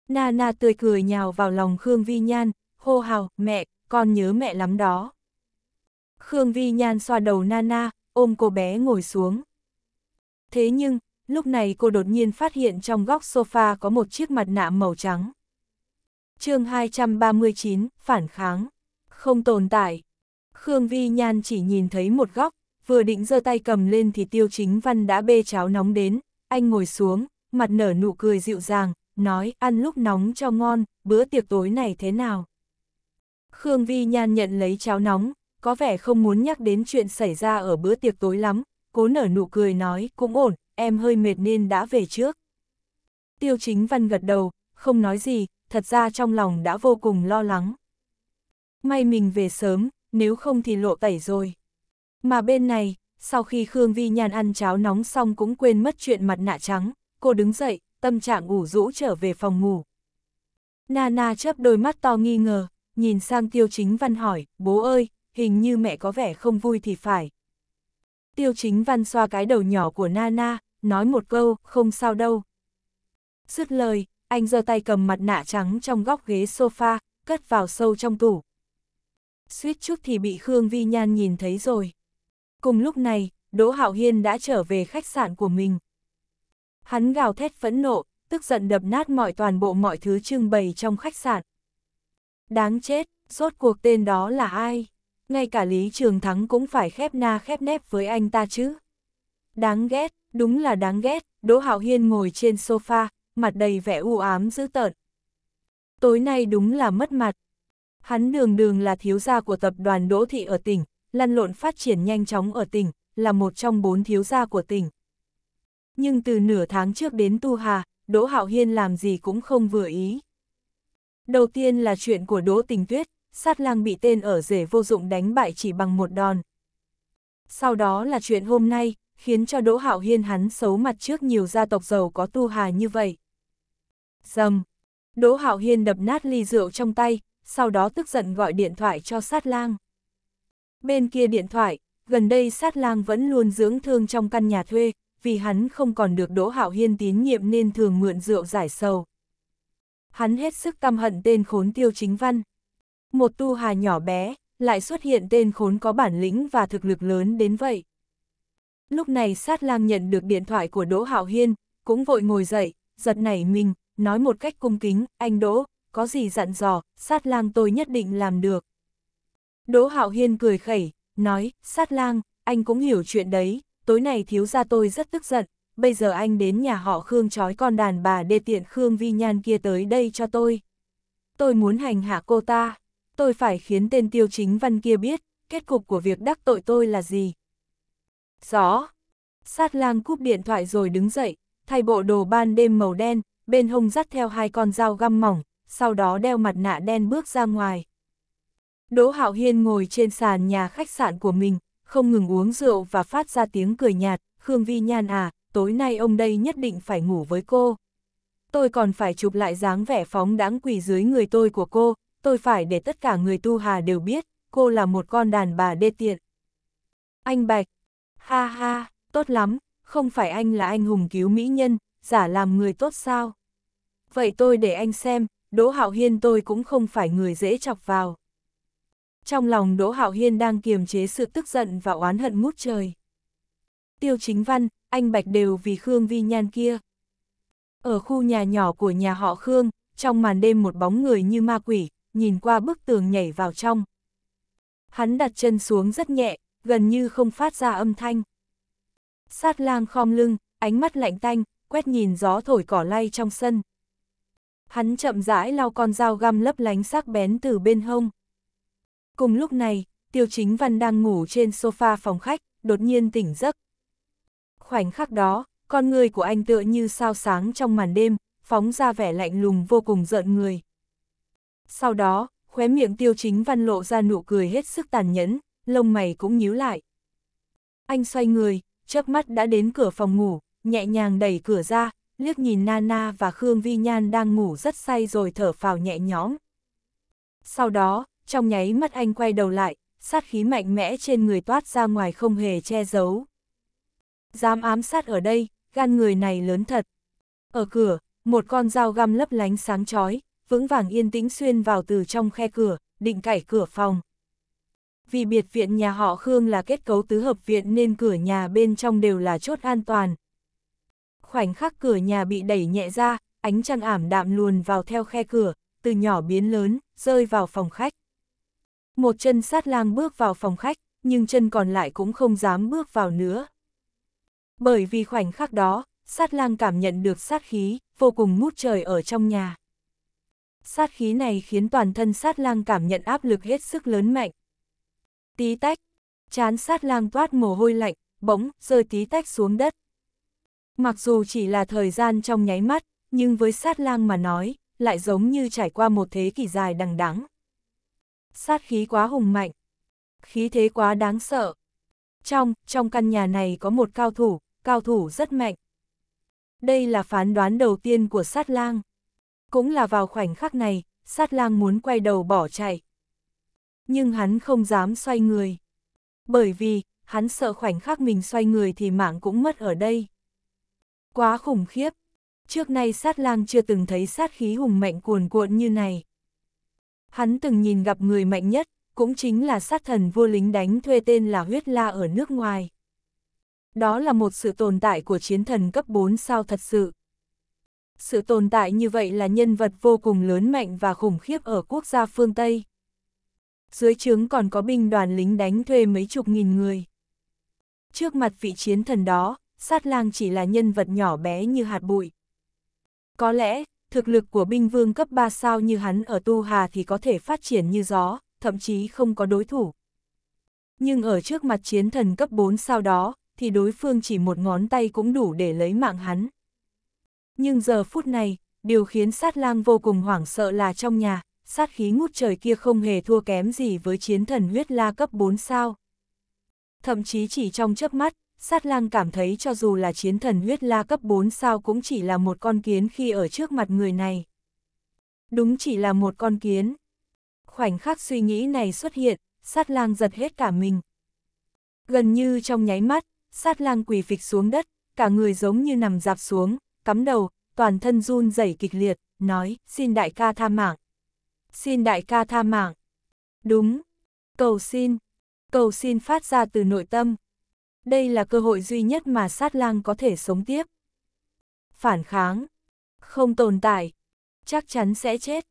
Na na tươi cười nhào vào lòng Khương Vi Nhan, hô hào, mẹ, con nhớ mẹ lắm đó. Khương Vi Nhan xoa đầu Nana, ôm cô bé ngồi xuống. Thế nhưng, lúc này cô đột nhiên phát hiện trong góc sofa có một chiếc mặt nạ màu trắng. chương 239, phản kháng. Không tồn tại, Khương Vi Nhan chỉ nhìn thấy một góc, vừa định giơ tay cầm lên thì Tiêu Chính Văn đã bê cháo nóng đến, anh ngồi xuống, mặt nở nụ cười dịu dàng, nói ăn lúc nóng cho ngon, bữa tiệc tối này thế nào. Khương Vi Nhan nhận lấy cháo nóng, có vẻ không muốn nhắc đến chuyện xảy ra ở bữa tiệc tối lắm, cố nở nụ cười nói cũng ổn, em hơi mệt nên đã về trước. Tiêu Chính Văn gật đầu, không nói gì, thật ra trong lòng đã vô cùng lo lắng. May mình về sớm, nếu không thì lộ tẩy rồi. Mà bên này, sau khi Khương Vi Nhan ăn cháo nóng xong cũng quên mất chuyện mặt nạ trắng, cô đứng dậy, tâm trạng ủ rũ trở về phòng ngủ. Nana chớp đôi mắt to nghi ngờ, nhìn sang Tiêu Chính Văn hỏi, bố ơi, hình như mẹ có vẻ không vui thì phải. Tiêu Chính Văn xoa cái đầu nhỏ của Nana, nói một câu, không sao đâu. Dứt lời, anh giơ tay cầm mặt nạ trắng trong góc ghế sofa, cất vào sâu trong tủ suýt chút thì bị Khương Vi Nhan nhìn thấy rồi. Cùng lúc này, Đỗ Hạo Hiên đã trở về khách sạn của mình. Hắn gào thét phẫn nộ, tức giận đập nát mọi toàn bộ mọi thứ trưng bày trong khách sạn. Đáng chết, rốt cuộc tên đó là ai? Ngay cả Lý Trường Thắng cũng phải khép na khép nép với anh ta chứ. Đáng ghét, đúng là đáng ghét, Đỗ Hạo Hiên ngồi trên sofa, mặt đầy vẻ u ám dữ tợn. Tối nay đúng là mất mặt, Hắn đường đường là thiếu gia của tập đoàn Đỗ Thị ở tỉnh, lăn lộn phát triển nhanh chóng ở tỉnh, là một trong bốn thiếu gia của tỉnh. Nhưng từ nửa tháng trước đến Tu Hà, Đỗ Hạo Hiên làm gì cũng không vừa ý. Đầu tiên là chuyện của Đỗ Tình Tuyết, sát lang bị tên ở rể vô dụng đánh bại chỉ bằng một đòn. Sau đó là chuyện hôm nay, khiến cho Đỗ Hạo Hiên hắn xấu mặt trước nhiều gia tộc giàu có Tu Hà như vậy. Dầm! Đỗ Hạo Hiên đập nát ly rượu trong tay, sau đó tức giận gọi điện thoại cho sát lang. Bên kia điện thoại, gần đây sát lang vẫn luôn dưỡng thương trong căn nhà thuê, vì hắn không còn được Đỗ Hạo Hiên tín nhiệm nên thường mượn rượu giải sầu. Hắn hết sức căm hận tên khốn tiêu chính văn. Một tu hà nhỏ bé, lại xuất hiện tên khốn có bản lĩnh và thực lực lớn đến vậy. Lúc này sát lang nhận được điện thoại của Đỗ Hạo Hiên, cũng vội ngồi dậy, giật nảy mình, nói một cách cung kính, anh Đỗ, có gì dặn dò, sát lang tôi nhất định làm được. Đỗ Hạo Hiên cười khẩy, nói, sát lang, anh cũng hiểu chuyện đấy, tối nay thiếu gia tôi rất tức giận, bây giờ anh đến nhà họ Khương trói con đàn bà đê tiện Khương Vi Nhan kia tới đây cho tôi. Tôi muốn hành hạ cô ta, tôi phải khiến tên tiêu chính văn kia biết, kết cục của việc đắc tội tôi là gì. Gió! Sát lang cúp điện thoại rồi đứng dậy, thay bộ đồ ban đêm màu đen, bên hông dắt theo hai con dao găm mỏng, sau đó đeo mặt nạ đen bước ra ngoài. Đỗ Hạo Hiên ngồi trên sàn nhà khách sạn của mình, không ngừng uống rượu và phát ra tiếng cười nhạt, Khương Vi Nhan à, tối nay ông đây nhất định phải ngủ với cô. Tôi còn phải chụp lại dáng vẻ phóng đáng quỳ dưới người tôi của cô, tôi phải để tất cả người tu hà đều biết, cô là một con đàn bà đê tiện. Anh Bạch, ha ha, tốt lắm, không phải anh là anh hùng cứu mỹ nhân, giả làm người tốt sao? Vậy tôi để anh xem, Đỗ Hạo Hiên tôi cũng không phải người dễ chọc vào. Trong lòng Đỗ Hạo Hiên đang kiềm chế sự tức giận và oán hận mút trời. Tiêu Chính Văn, anh Bạch đều vì Khương Vi Nhan kia. Ở khu nhà nhỏ của nhà họ Khương, trong màn đêm một bóng người như ma quỷ, nhìn qua bức tường nhảy vào trong. Hắn đặt chân xuống rất nhẹ, gần như không phát ra âm thanh. Sát lang khom lưng, ánh mắt lạnh tanh, quét nhìn gió thổi cỏ lay trong sân, Hắn chậm rãi lau con dao găm lấp lánh sắc bén từ bên hông. Cùng lúc này, Tiêu Chính Văn đang ngủ trên sofa phòng khách, đột nhiên tỉnh giấc. Khoảnh khắc đó, con người của anh tựa như sao sáng trong màn đêm, phóng ra vẻ lạnh lùng vô cùng giận người. Sau đó, khóe miệng Tiêu Chính Văn lộ ra nụ cười hết sức tàn nhẫn, lông mày cũng nhíu lại. Anh xoay người, chớp mắt đã đến cửa phòng ngủ, nhẹ nhàng đẩy cửa ra, liếc nhìn Nana và Khương Vi Nhan đang ngủ rất say rồi thở phào nhẹ nhõm. Sau đó, trong nháy mắt anh quay đầu lại, sát khí mạnh mẽ trên người toát ra ngoài không hề che giấu. Dám ám sát ở đây, gan người này lớn thật. Ở cửa, một con dao găm lấp lánh sáng chói, vững vàng yên tĩnh xuyên vào từ trong khe cửa, định cải cửa phòng. Vì biệt viện nhà họ Khương là kết cấu tứ hợp viện nên cửa nhà bên trong đều là chốt an toàn, khoảnh khắc cửa nhà bị đẩy nhẹ ra, ánh trăng ảm đạm luồn vào theo khe cửa, từ nhỏ biến lớn, rơi vào phòng khách. Một chân sát lang bước vào phòng khách, nhưng chân còn lại cũng không dám bước vào nữa. Bởi vì khoảnh khắc đó, sát lang cảm nhận được sát khí, vô cùng ngút trời ở trong nhà. Sát khí này khiến toàn thân sát lang cảm nhận áp lực hết sức lớn mạnh. Tí tách, chán sát lang toát mồ hôi lạnh, bỗng rơi tí tách xuống đất. Mặc dù chỉ là thời gian trong nháy mắt, nhưng với sát lang mà nói, lại giống như trải qua một thế kỷ dài đằng đẵng. Sát khí quá hùng mạnh, khí thế quá đáng sợ. Trong, trong căn nhà này có một cao thủ, cao thủ rất mạnh. Đây là phán đoán đầu tiên của sát lang. Cũng là vào khoảnh khắc này, sát lang muốn quay đầu bỏ chạy. Nhưng hắn không dám xoay người. Bởi vì, hắn sợ khoảnh khắc mình xoay người thì mạng cũng mất ở đây. Quá khủng khiếp. Trước nay sát lang chưa từng thấy sát khí hùng mạnh cuồn cuộn như này. Hắn từng nhìn gặp người mạnh nhất, cũng chính là sát thần vua lính đánh thuê tên là Huyết La ở nước ngoài. Đó là một sự tồn tại của chiến thần cấp 4 sao thật sự. Sự tồn tại như vậy là nhân vật vô cùng lớn mạnh và khủng khiếp ở quốc gia phương Tây. Dưới trướng còn có binh đoàn lính đánh thuê mấy chục nghìn người. Trước mặt vị chiến thần đó, sát lang chỉ là nhân vật nhỏ bé như hạt bụi. Có lẽ, thực lực của binh vương cấp 3 sao như hắn ở Tu Hà thì có thể phát triển như gió, thậm chí không có đối thủ. Nhưng ở trước mặt chiến thần cấp 4 sao đó, thì đối phương chỉ một ngón tay cũng đủ để lấy mạng hắn. Nhưng giờ phút này, điều khiến sát lang vô cùng hoảng sợ là trong nhà, sát khí ngút trời kia không hề thua kém gì với chiến thần huyết la cấp 4 sao. Thậm chí chỉ trong chớp mắt, sát lang cảm thấy cho dù là chiến thần huyết la cấp 4 sao cũng chỉ là một con kiến khi ở trước mặt người này. Đúng chỉ là một con kiến. Khoảnh khắc suy nghĩ này xuất hiện, sát lang giật hết cả mình. Gần như trong nháy mắt, sát lang quỳ phịch xuống đất, cả người giống như nằm dạp xuống, cắm đầu, toàn thân run rẩy kịch liệt, nói, xin đại ca tha mạng. Xin đại ca tha mạng. Đúng. Cầu xin. Cầu xin phát ra từ nội tâm đây là cơ hội duy nhất mà sát lang có thể sống tiếp. Phản kháng, không tồn tại, chắc chắn sẽ chết,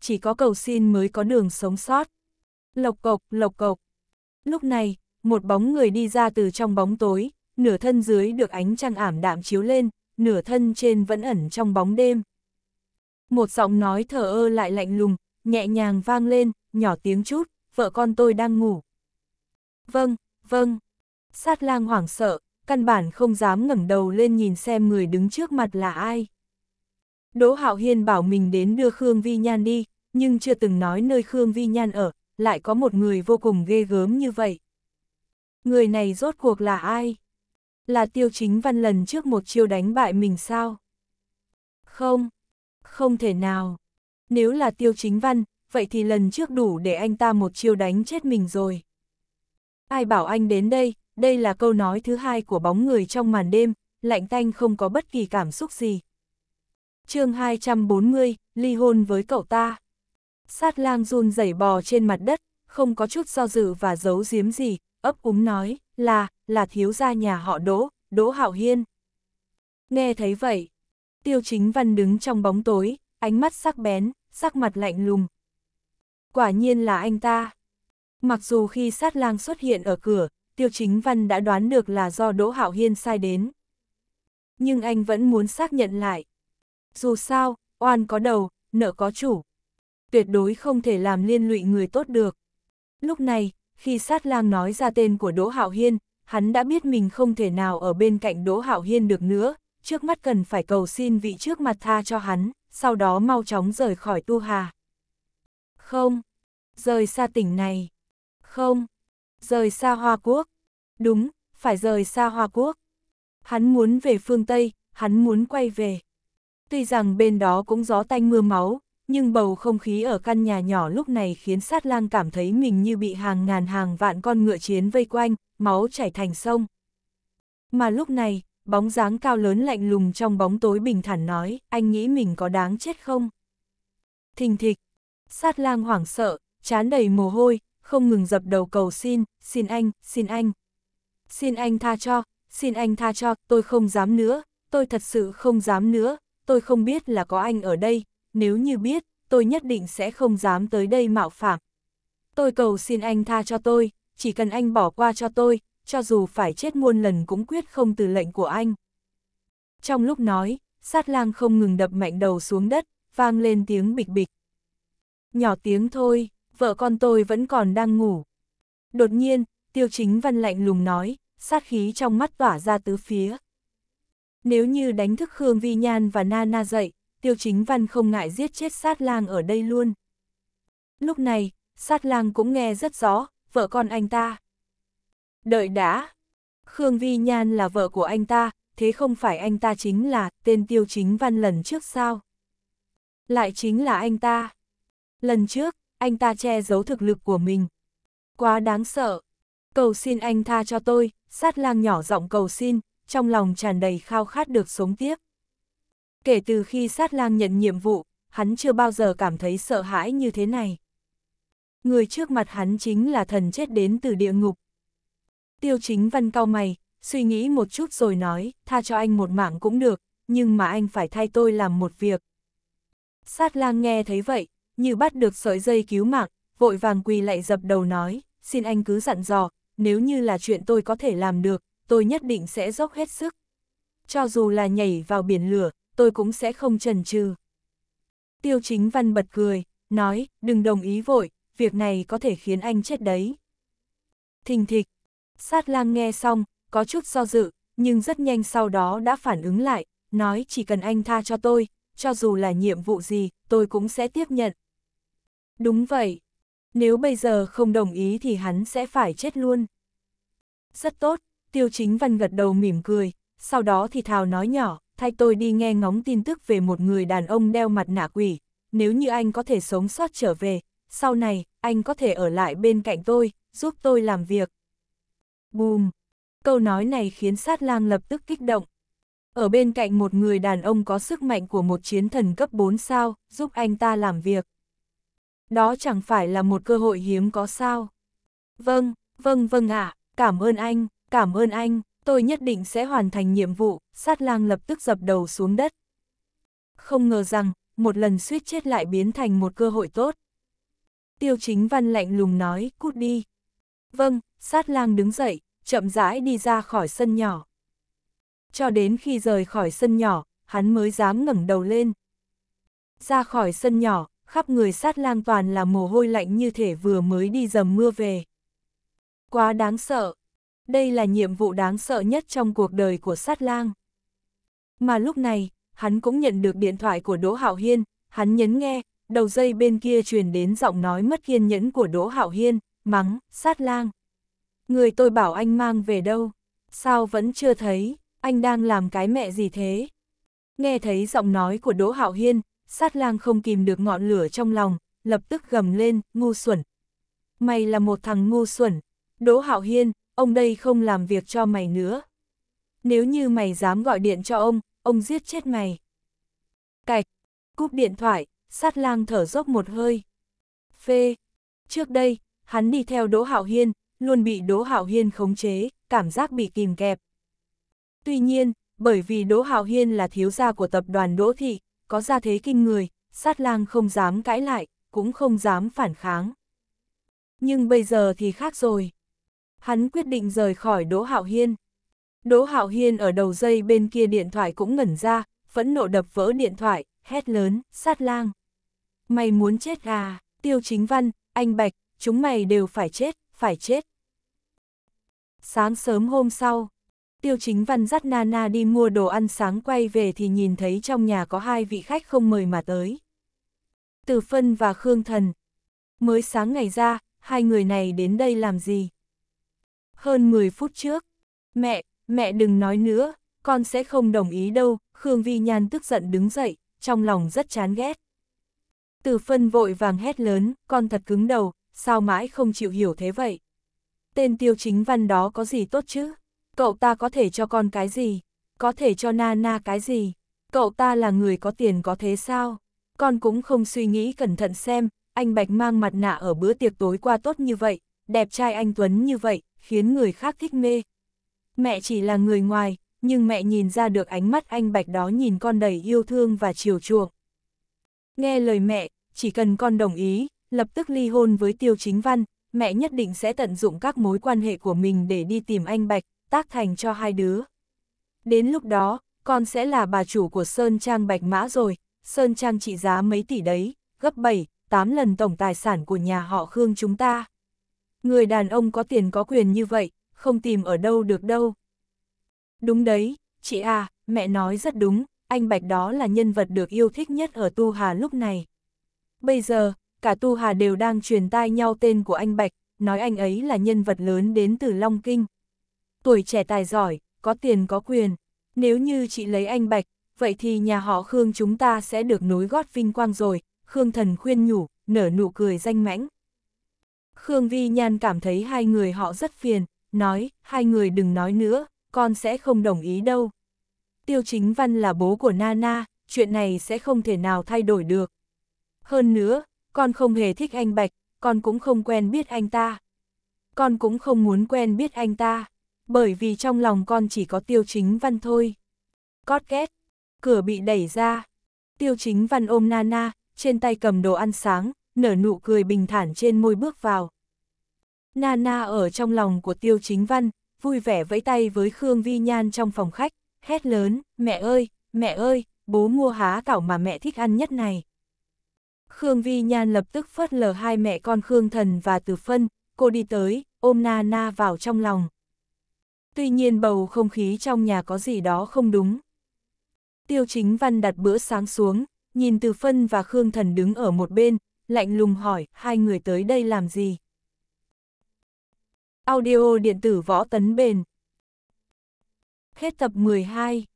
chỉ có cầu xin mới có đường sống sót. Lộc cộc, lộc cộc. Lúc này, một bóng người đi ra từ trong bóng tối, nửa thân dưới được ánh trăng ảm đạm chiếu lên, nửa thân trên vẫn ẩn trong bóng đêm. Một giọng nói thở ơ lại lạnh lùng, nhẹ nhàng vang lên, nhỏ tiếng chút, vợ con tôi đang ngủ. Vâng, vâng. Sát lang hoảng sợ, căn bản không dám ngẩng đầu lên nhìn xem người đứng trước mặt là ai. Đỗ Hạo Hiên bảo mình đến đưa Khương Vi Nhan đi, nhưng chưa từng nói nơi Khương Vi Nhan ở, lại có một người vô cùng ghê gớm như vậy. Người này rốt cuộc là ai? Là tiêu chính văn lần trước một chiêu đánh bại mình sao? Không, không thể nào. Nếu là tiêu chính văn, vậy thì lần trước đủ để anh ta một chiêu đánh chết mình rồi. Ai bảo anh đến đây, đây là câu nói thứ hai của bóng người trong màn đêm, lạnh tanh không có bất kỳ cảm xúc gì. chương 240, ly hôn với cậu ta. Sát lang run rẩy bò trên mặt đất, không có chút do dự và giấu giếm gì, ấp úng nói, là, là thiếu gia nhà họ Đỗ, Đỗ Hạo Hiên. Nghe thấy vậy, tiêu chính văn đứng trong bóng tối, ánh mắt sắc bén, sắc mặt lạnh lùng. Quả nhiên là anh ta. Mặc dù khi sát lang xuất hiện ở cửa, Tiêu Chính Văn đã đoán được là do Đỗ Hạo Hiên sai đến. Nhưng anh vẫn muốn xác nhận lại. Dù sao, oan có đầu, nợ có chủ. Tuyệt đối không thể làm liên lụy người tốt được. Lúc này, khi sát lang nói ra tên của Đỗ Hạo Hiên, hắn đã biết mình không thể nào ở bên cạnh Đỗ Hạo Hiên được nữa, trước mắt cần phải cầu xin vị trước mặt tha cho hắn, sau đó mau chóng rời khỏi Tu Hà. Không, rời xa tỉnh này. Không, Rời xa Hoa Quốc. Đúng, phải rời xa Hoa Quốc. Hắn muốn về phương Tây, hắn muốn quay về. Tuy rằng bên đó cũng gió tanh mưa máu, nhưng bầu không khí ở căn nhà nhỏ lúc này khiến sát lang cảm thấy mình như bị hàng ngàn hàng vạn con ngựa chiến vây quanh, máu chảy thành sông. Mà lúc này, bóng dáng cao lớn lạnh lùng trong bóng tối bình thản nói, anh nghĩ mình có đáng chết không? Thình thịch, sát lang hoảng sợ, chán đầy mồ hôi, không ngừng dập đầu cầu xin, xin anh, xin anh. Xin anh tha cho, xin anh tha cho, tôi không dám nữa, tôi thật sự không dám nữa, tôi không biết là có anh ở đây, nếu như biết, tôi nhất định sẽ không dám tới đây mạo phạm. Tôi cầu xin anh tha cho tôi, chỉ cần anh bỏ qua cho tôi, cho dù phải chết muôn lần cũng quyết không từ lệnh của anh. Trong lúc nói, sát lang không ngừng đập mạnh đầu xuống đất, vang lên tiếng bịch bịch. Nhỏ tiếng thôi, vợ con tôi vẫn còn đang ngủ. Đột nhiên, tiêu chính văn lạnh lùng nói, sát khí trong mắt tỏa ra tứ phía. Nếu như đánh thức Khương Vi Nhan và na na dậy, tiêu chính văn không ngại giết chết sát lang ở đây luôn. Lúc này, sát lang cũng nghe rất rõ, vợ con anh ta. Đợi đã, Khương Vi Nhan là vợ của anh ta, thế không phải anh ta chính là tên tiêu chính văn lần trước sao? Lại chính là anh ta. Lần trước, anh ta che giấu thực lực của mình. Quá đáng sợ. Cầu xin anh tha cho tôi, sát lang nhỏ giọng cầu xin, trong lòng tràn đầy khao khát được sống tiếp. Kể từ khi sát lang nhận nhiệm vụ, hắn chưa bao giờ cảm thấy sợ hãi như thế này. Người trước mặt hắn chính là thần chết đến từ địa ngục. Tiêu chính văn cao mày, suy nghĩ một chút rồi nói, tha cho anh một mạng cũng được, nhưng mà anh phải thay tôi làm một việc. Sát lang nghe thấy vậy, như bắt được sợi dây cứu mạng, vội vàng quỳ lại dập đầu nói, xin anh cứ dặn dò, nếu như là chuyện tôi có thể làm được, tôi nhất định sẽ dốc hết sức. Cho dù là nhảy vào biển lửa, tôi cũng sẽ không chần chừ. Tiêu chính văn bật cười, nói, đừng đồng ý vội, việc này có thể khiến anh chết đấy. Thình thịch, sát lang nghe xong, có chút do dự, nhưng rất nhanh sau đó đã phản ứng lại, nói chỉ cần anh tha cho tôi, cho dù là nhiệm vụ gì, tôi cũng sẽ tiếp nhận. Đúng vậy. Nếu bây giờ không đồng ý thì hắn sẽ phải chết luôn. Rất tốt, Tiêu Chính Văn gật đầu mỉm cười, sau đó thì Thảo nói nhỏ, thay tôi đi nghe ngóng tin tức về một người đàn ông đeo mặt nạ quỷ, nếu như anh có thể sống sót trở về, sau này, anh có thể ở lại bên cạnh tôi, giúp tôi làm việc. Bùm! Câu nói này khiến sát lang lập tức kích động. Ở bên cạnh một người đàn ông có sức mạnh của một chiến thần cấp 4 sao, giúp anh ta làm việc đó chẳng phải là một cơ hội hiếm có sao. Vâng, vâng vâng ạ, à, cảm ơn anh, cảm ơn anh, tôi nhất định sẽ hoàn thành nhiệm vụ, sát lang lập tức dập đầu xuống đất. Không ngờ rằng, một lần suýt chết lại biến thành một cơ hội tốt. Tiêu chính văn lạnh lùng nói, cút đi. Vâng, sát lang đứng dậy, chậm rãi đi ra khỏi sân nhỏ. Cho đến khi rời khỏi sân nhỏ, hắn mới dám ngẩng đầu lên. Ra khỏi sân nhỏ, khắp người sát lang toàn là mồ hôi lạnh như thể vừa mới đi dầm mưa về. Quá đáng sợ. Đây là nhiệm vụ đáng sợ nhất trong cuộc đời của sát lang. Mà lúc này, hắn cũng nhận được điện thoại của Đỗ Hạo Hiên, hắn nhấn nghe, đầu dây bên kia truyền đến giọng nói mất kiên nhẫn của Đỗ Hạo Hiên, mắng, sát lang. Người tôi bảo anh mang về đâu? Sao vẫn chưa thấy? Anh đang làm cái mẹ gì thế? Nghe thấy giọng nói của Đỗ Hạo Hiên, sát lang không kìm được ngọn lửa trong lòng, lập tức gầm lên, ngu xuẩn. Mày là một thằng ngu xuẩn, Đỗ Hạo Hiên, ông đây không làm việc cho mày nữa. Nếu như mày dám gọi điện cho ông, ông giết chết mày. Cạch, cúp điện thoại, sát lang thở dốc một hơi. Phê, trước đây, hắn đi theo Đỗ Hạo Hiên, luôn bị Đỗ Hạo Hiên khống chế, cảm giác bị kìm kẹp. Tuy nhiên, bởi vì Đỗ Hạo Hiên là thiếu gia của tập đoàn Đỗ Thị, có ra thế kinh người, sát lang không dám cãi lại, cũng không dám phản kháng. Nhưng bây giờ thì khác rồi. Hắn quyết định rời khỏi Đỗ Hạo Hiên. Đỗ Hạo Hiên ở đầu dây bên kia điện thoại cũng ngẩn ra, phẫn nộ đập vỡ điện thoại, hét lớn, sát lang. Mày muốn chết à, tiêu chính văn, anh Bạch, chúng mày đều phải chết, phải chết. Sáng sớm hôm sau, Tiêu chính văn dắt Nana đi mua đồ ăn sáng quay về thì nhìn thấy trong nhà có hai vị khách không mời mà tới. Từ Phân và Khương Thần. Mới sáng ngày ra, hai người này đến đây làm gì? Hơn 10 phút trước. Mẹ, mẹ đừng nói nữa, con sẽ không đồng ý đâu, Khương Vi Nhan tức giận đứng dậy, trong lòng rất chán ghét. Từ Phân vội vàng hét lớn, con thật cứng đầu, sao mãi không chịu hiểu thế vậy? Tên tiêu chính văn đó có gì tốt chứ? cậu ta có thể cho con cái gì, có thể cho Nana na cái gì, cậu ta là người có tiền có thế sao, con cũng không suy nghĩ cẩn thận xem, anh Bạch mang mặt nạ ở bữa tiệc tối qua tốt như vậy, đẹp trai anh Tuấn như vậy, khiến người khác thích mê. Mẹ chỉ là người ngoài, nhưng mẹ nhìn ra được ánh mắt anh Bạch đó nhìn con đầy yêu thương và chiều chuộng. Nghe lời mẹ, chỉ cần con đồng ý, lập tức ly hôn với Tiêu Chính Văn, mẹ nhất định sẽ tận dụng các mối quan hệ của mình để đi tìm anh Bạch, tác thành cho hai đứa. Đến lúc đó, con sẽ là bà chủ của Sơn Trang Bạch Mã rồi, Sơn Trang trị giá mấy tỷ đấy, gấp 7, 8 lần tổng tài sản của nhà họ Khương chúng ta. Người đàn ông có tiền có quyền như vậy, không tìm ở đâu được đâu. Đúng đấy, chị à, mẹ nói rất đúng, anh Bạch đó là nhân vật được yêu thích nhất ở Tu Hà lúc này. Bây giờ, cả Tu Hà đều đang truyền tai nhau tên của anh Bạch, nói anh ấy là nhân vật lớn đến từ Long Kinh, tuổi trẻ tài giỏi, có tiền có quyền. Nếu như chị lấy anh Bạch, vậy thì nhà họ Khương chúng ta sẽ được nối gót vinh quang rồi, Khương thần khuyên nhủ, nở nụ cười danh mãnh. Khương Vi Nhan cảm thấy hai người họ rất phiền, nói, hai người đừng nói nữa, con sẽ không đồng ý đâu. Tiêu Chính Văn là bố của Nana, chuyện này sẽ không thể nào thay đổi được. Hơn nữa, con không hề thích anh Bạch, con cũng không quen biết anh ta. Con cũng không muốn quen biết anh ta bởi vì trong lòng con chỉ có tiêu chính văn thôi. Cót két, cửa bị đẩy ra. Tiêu chính văn ôm Nana, trên tay cầm đồ ăn sáng, nở nụ cười bình thản trên môi bước vào. Nana ở trong lòng của tiêu chính văn, vui vẻ vẫy tay với Khương Vi Nhan trong phòng khách, hét lớn, mẹ ơi, mẹ ơi, bố mua há cảo mà mẹ thích ăn nhất này. Khương Vi Nhan lập tức phớt lờ hai mẹ con Khương Thần và Từ Phân, cô đi tới, ôm Nana vào trong lòng. Tuy nhiên bầu không khí trong nhà có gì đó không đúng. Tiêu chính văn đặt bữa sáng xuống, nhìn Từ Phân và Khương Thần đứng ở một bên, lạnh lùng hỏi, hai người tới đây làm gì? Audio điện tử võ tấn bền. Hết tập 12